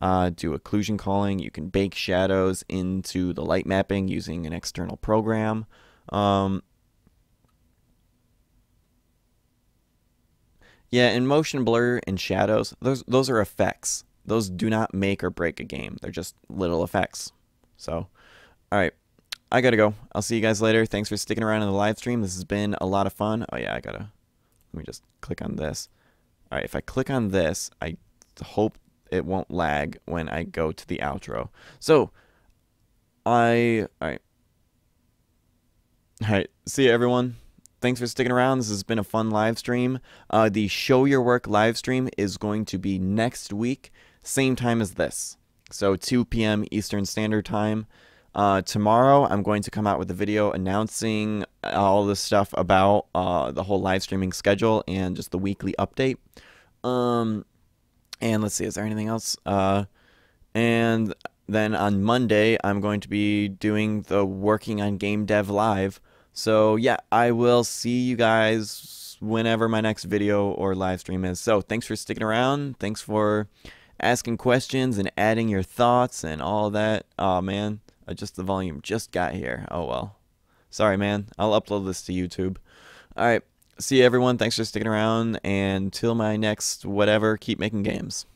uh, do occlusion calling. You can bake shadows into the light mapping using an external program. Um, Yeah, and motion blur and shadows, those those are effects. Those do not make or break a game. They're just little effects. So, all right. I got to go. I'll see you guys later. Thanks for sticking around in the live stream. This has been a lot of fun. Oh yeah, I got to let me just click on this. All right, if I click on this, I hope it won't lag when I go to the outro. So, I all right. All right. See you everyone thanks for sticking around. This has been a fun live stream. Uh, the Show Your Work live stream is going to be next week, same time as this. So 2 p.m. Eastern Standard Time. Uh, tomorrow, I'm going to come out with a video announcing all this stuff about uh, the whole live streaming schedule and just the weekly update. Um, and let's see, is there anything else? Uh, and then on Monday, I'm going to be doing the Working on Game Dev Live. So yeah, I will see you guys whenever my next video or live stream is. So thanks for sticking around. Thanks for asking questions and adding your thoughts and all that. Oh man, I just the volume just got here. Oh well. Sorry man. I'll upload this to YouTube. All right. See you everyone. Thanks for sticking around and till my next whatever, keep making games.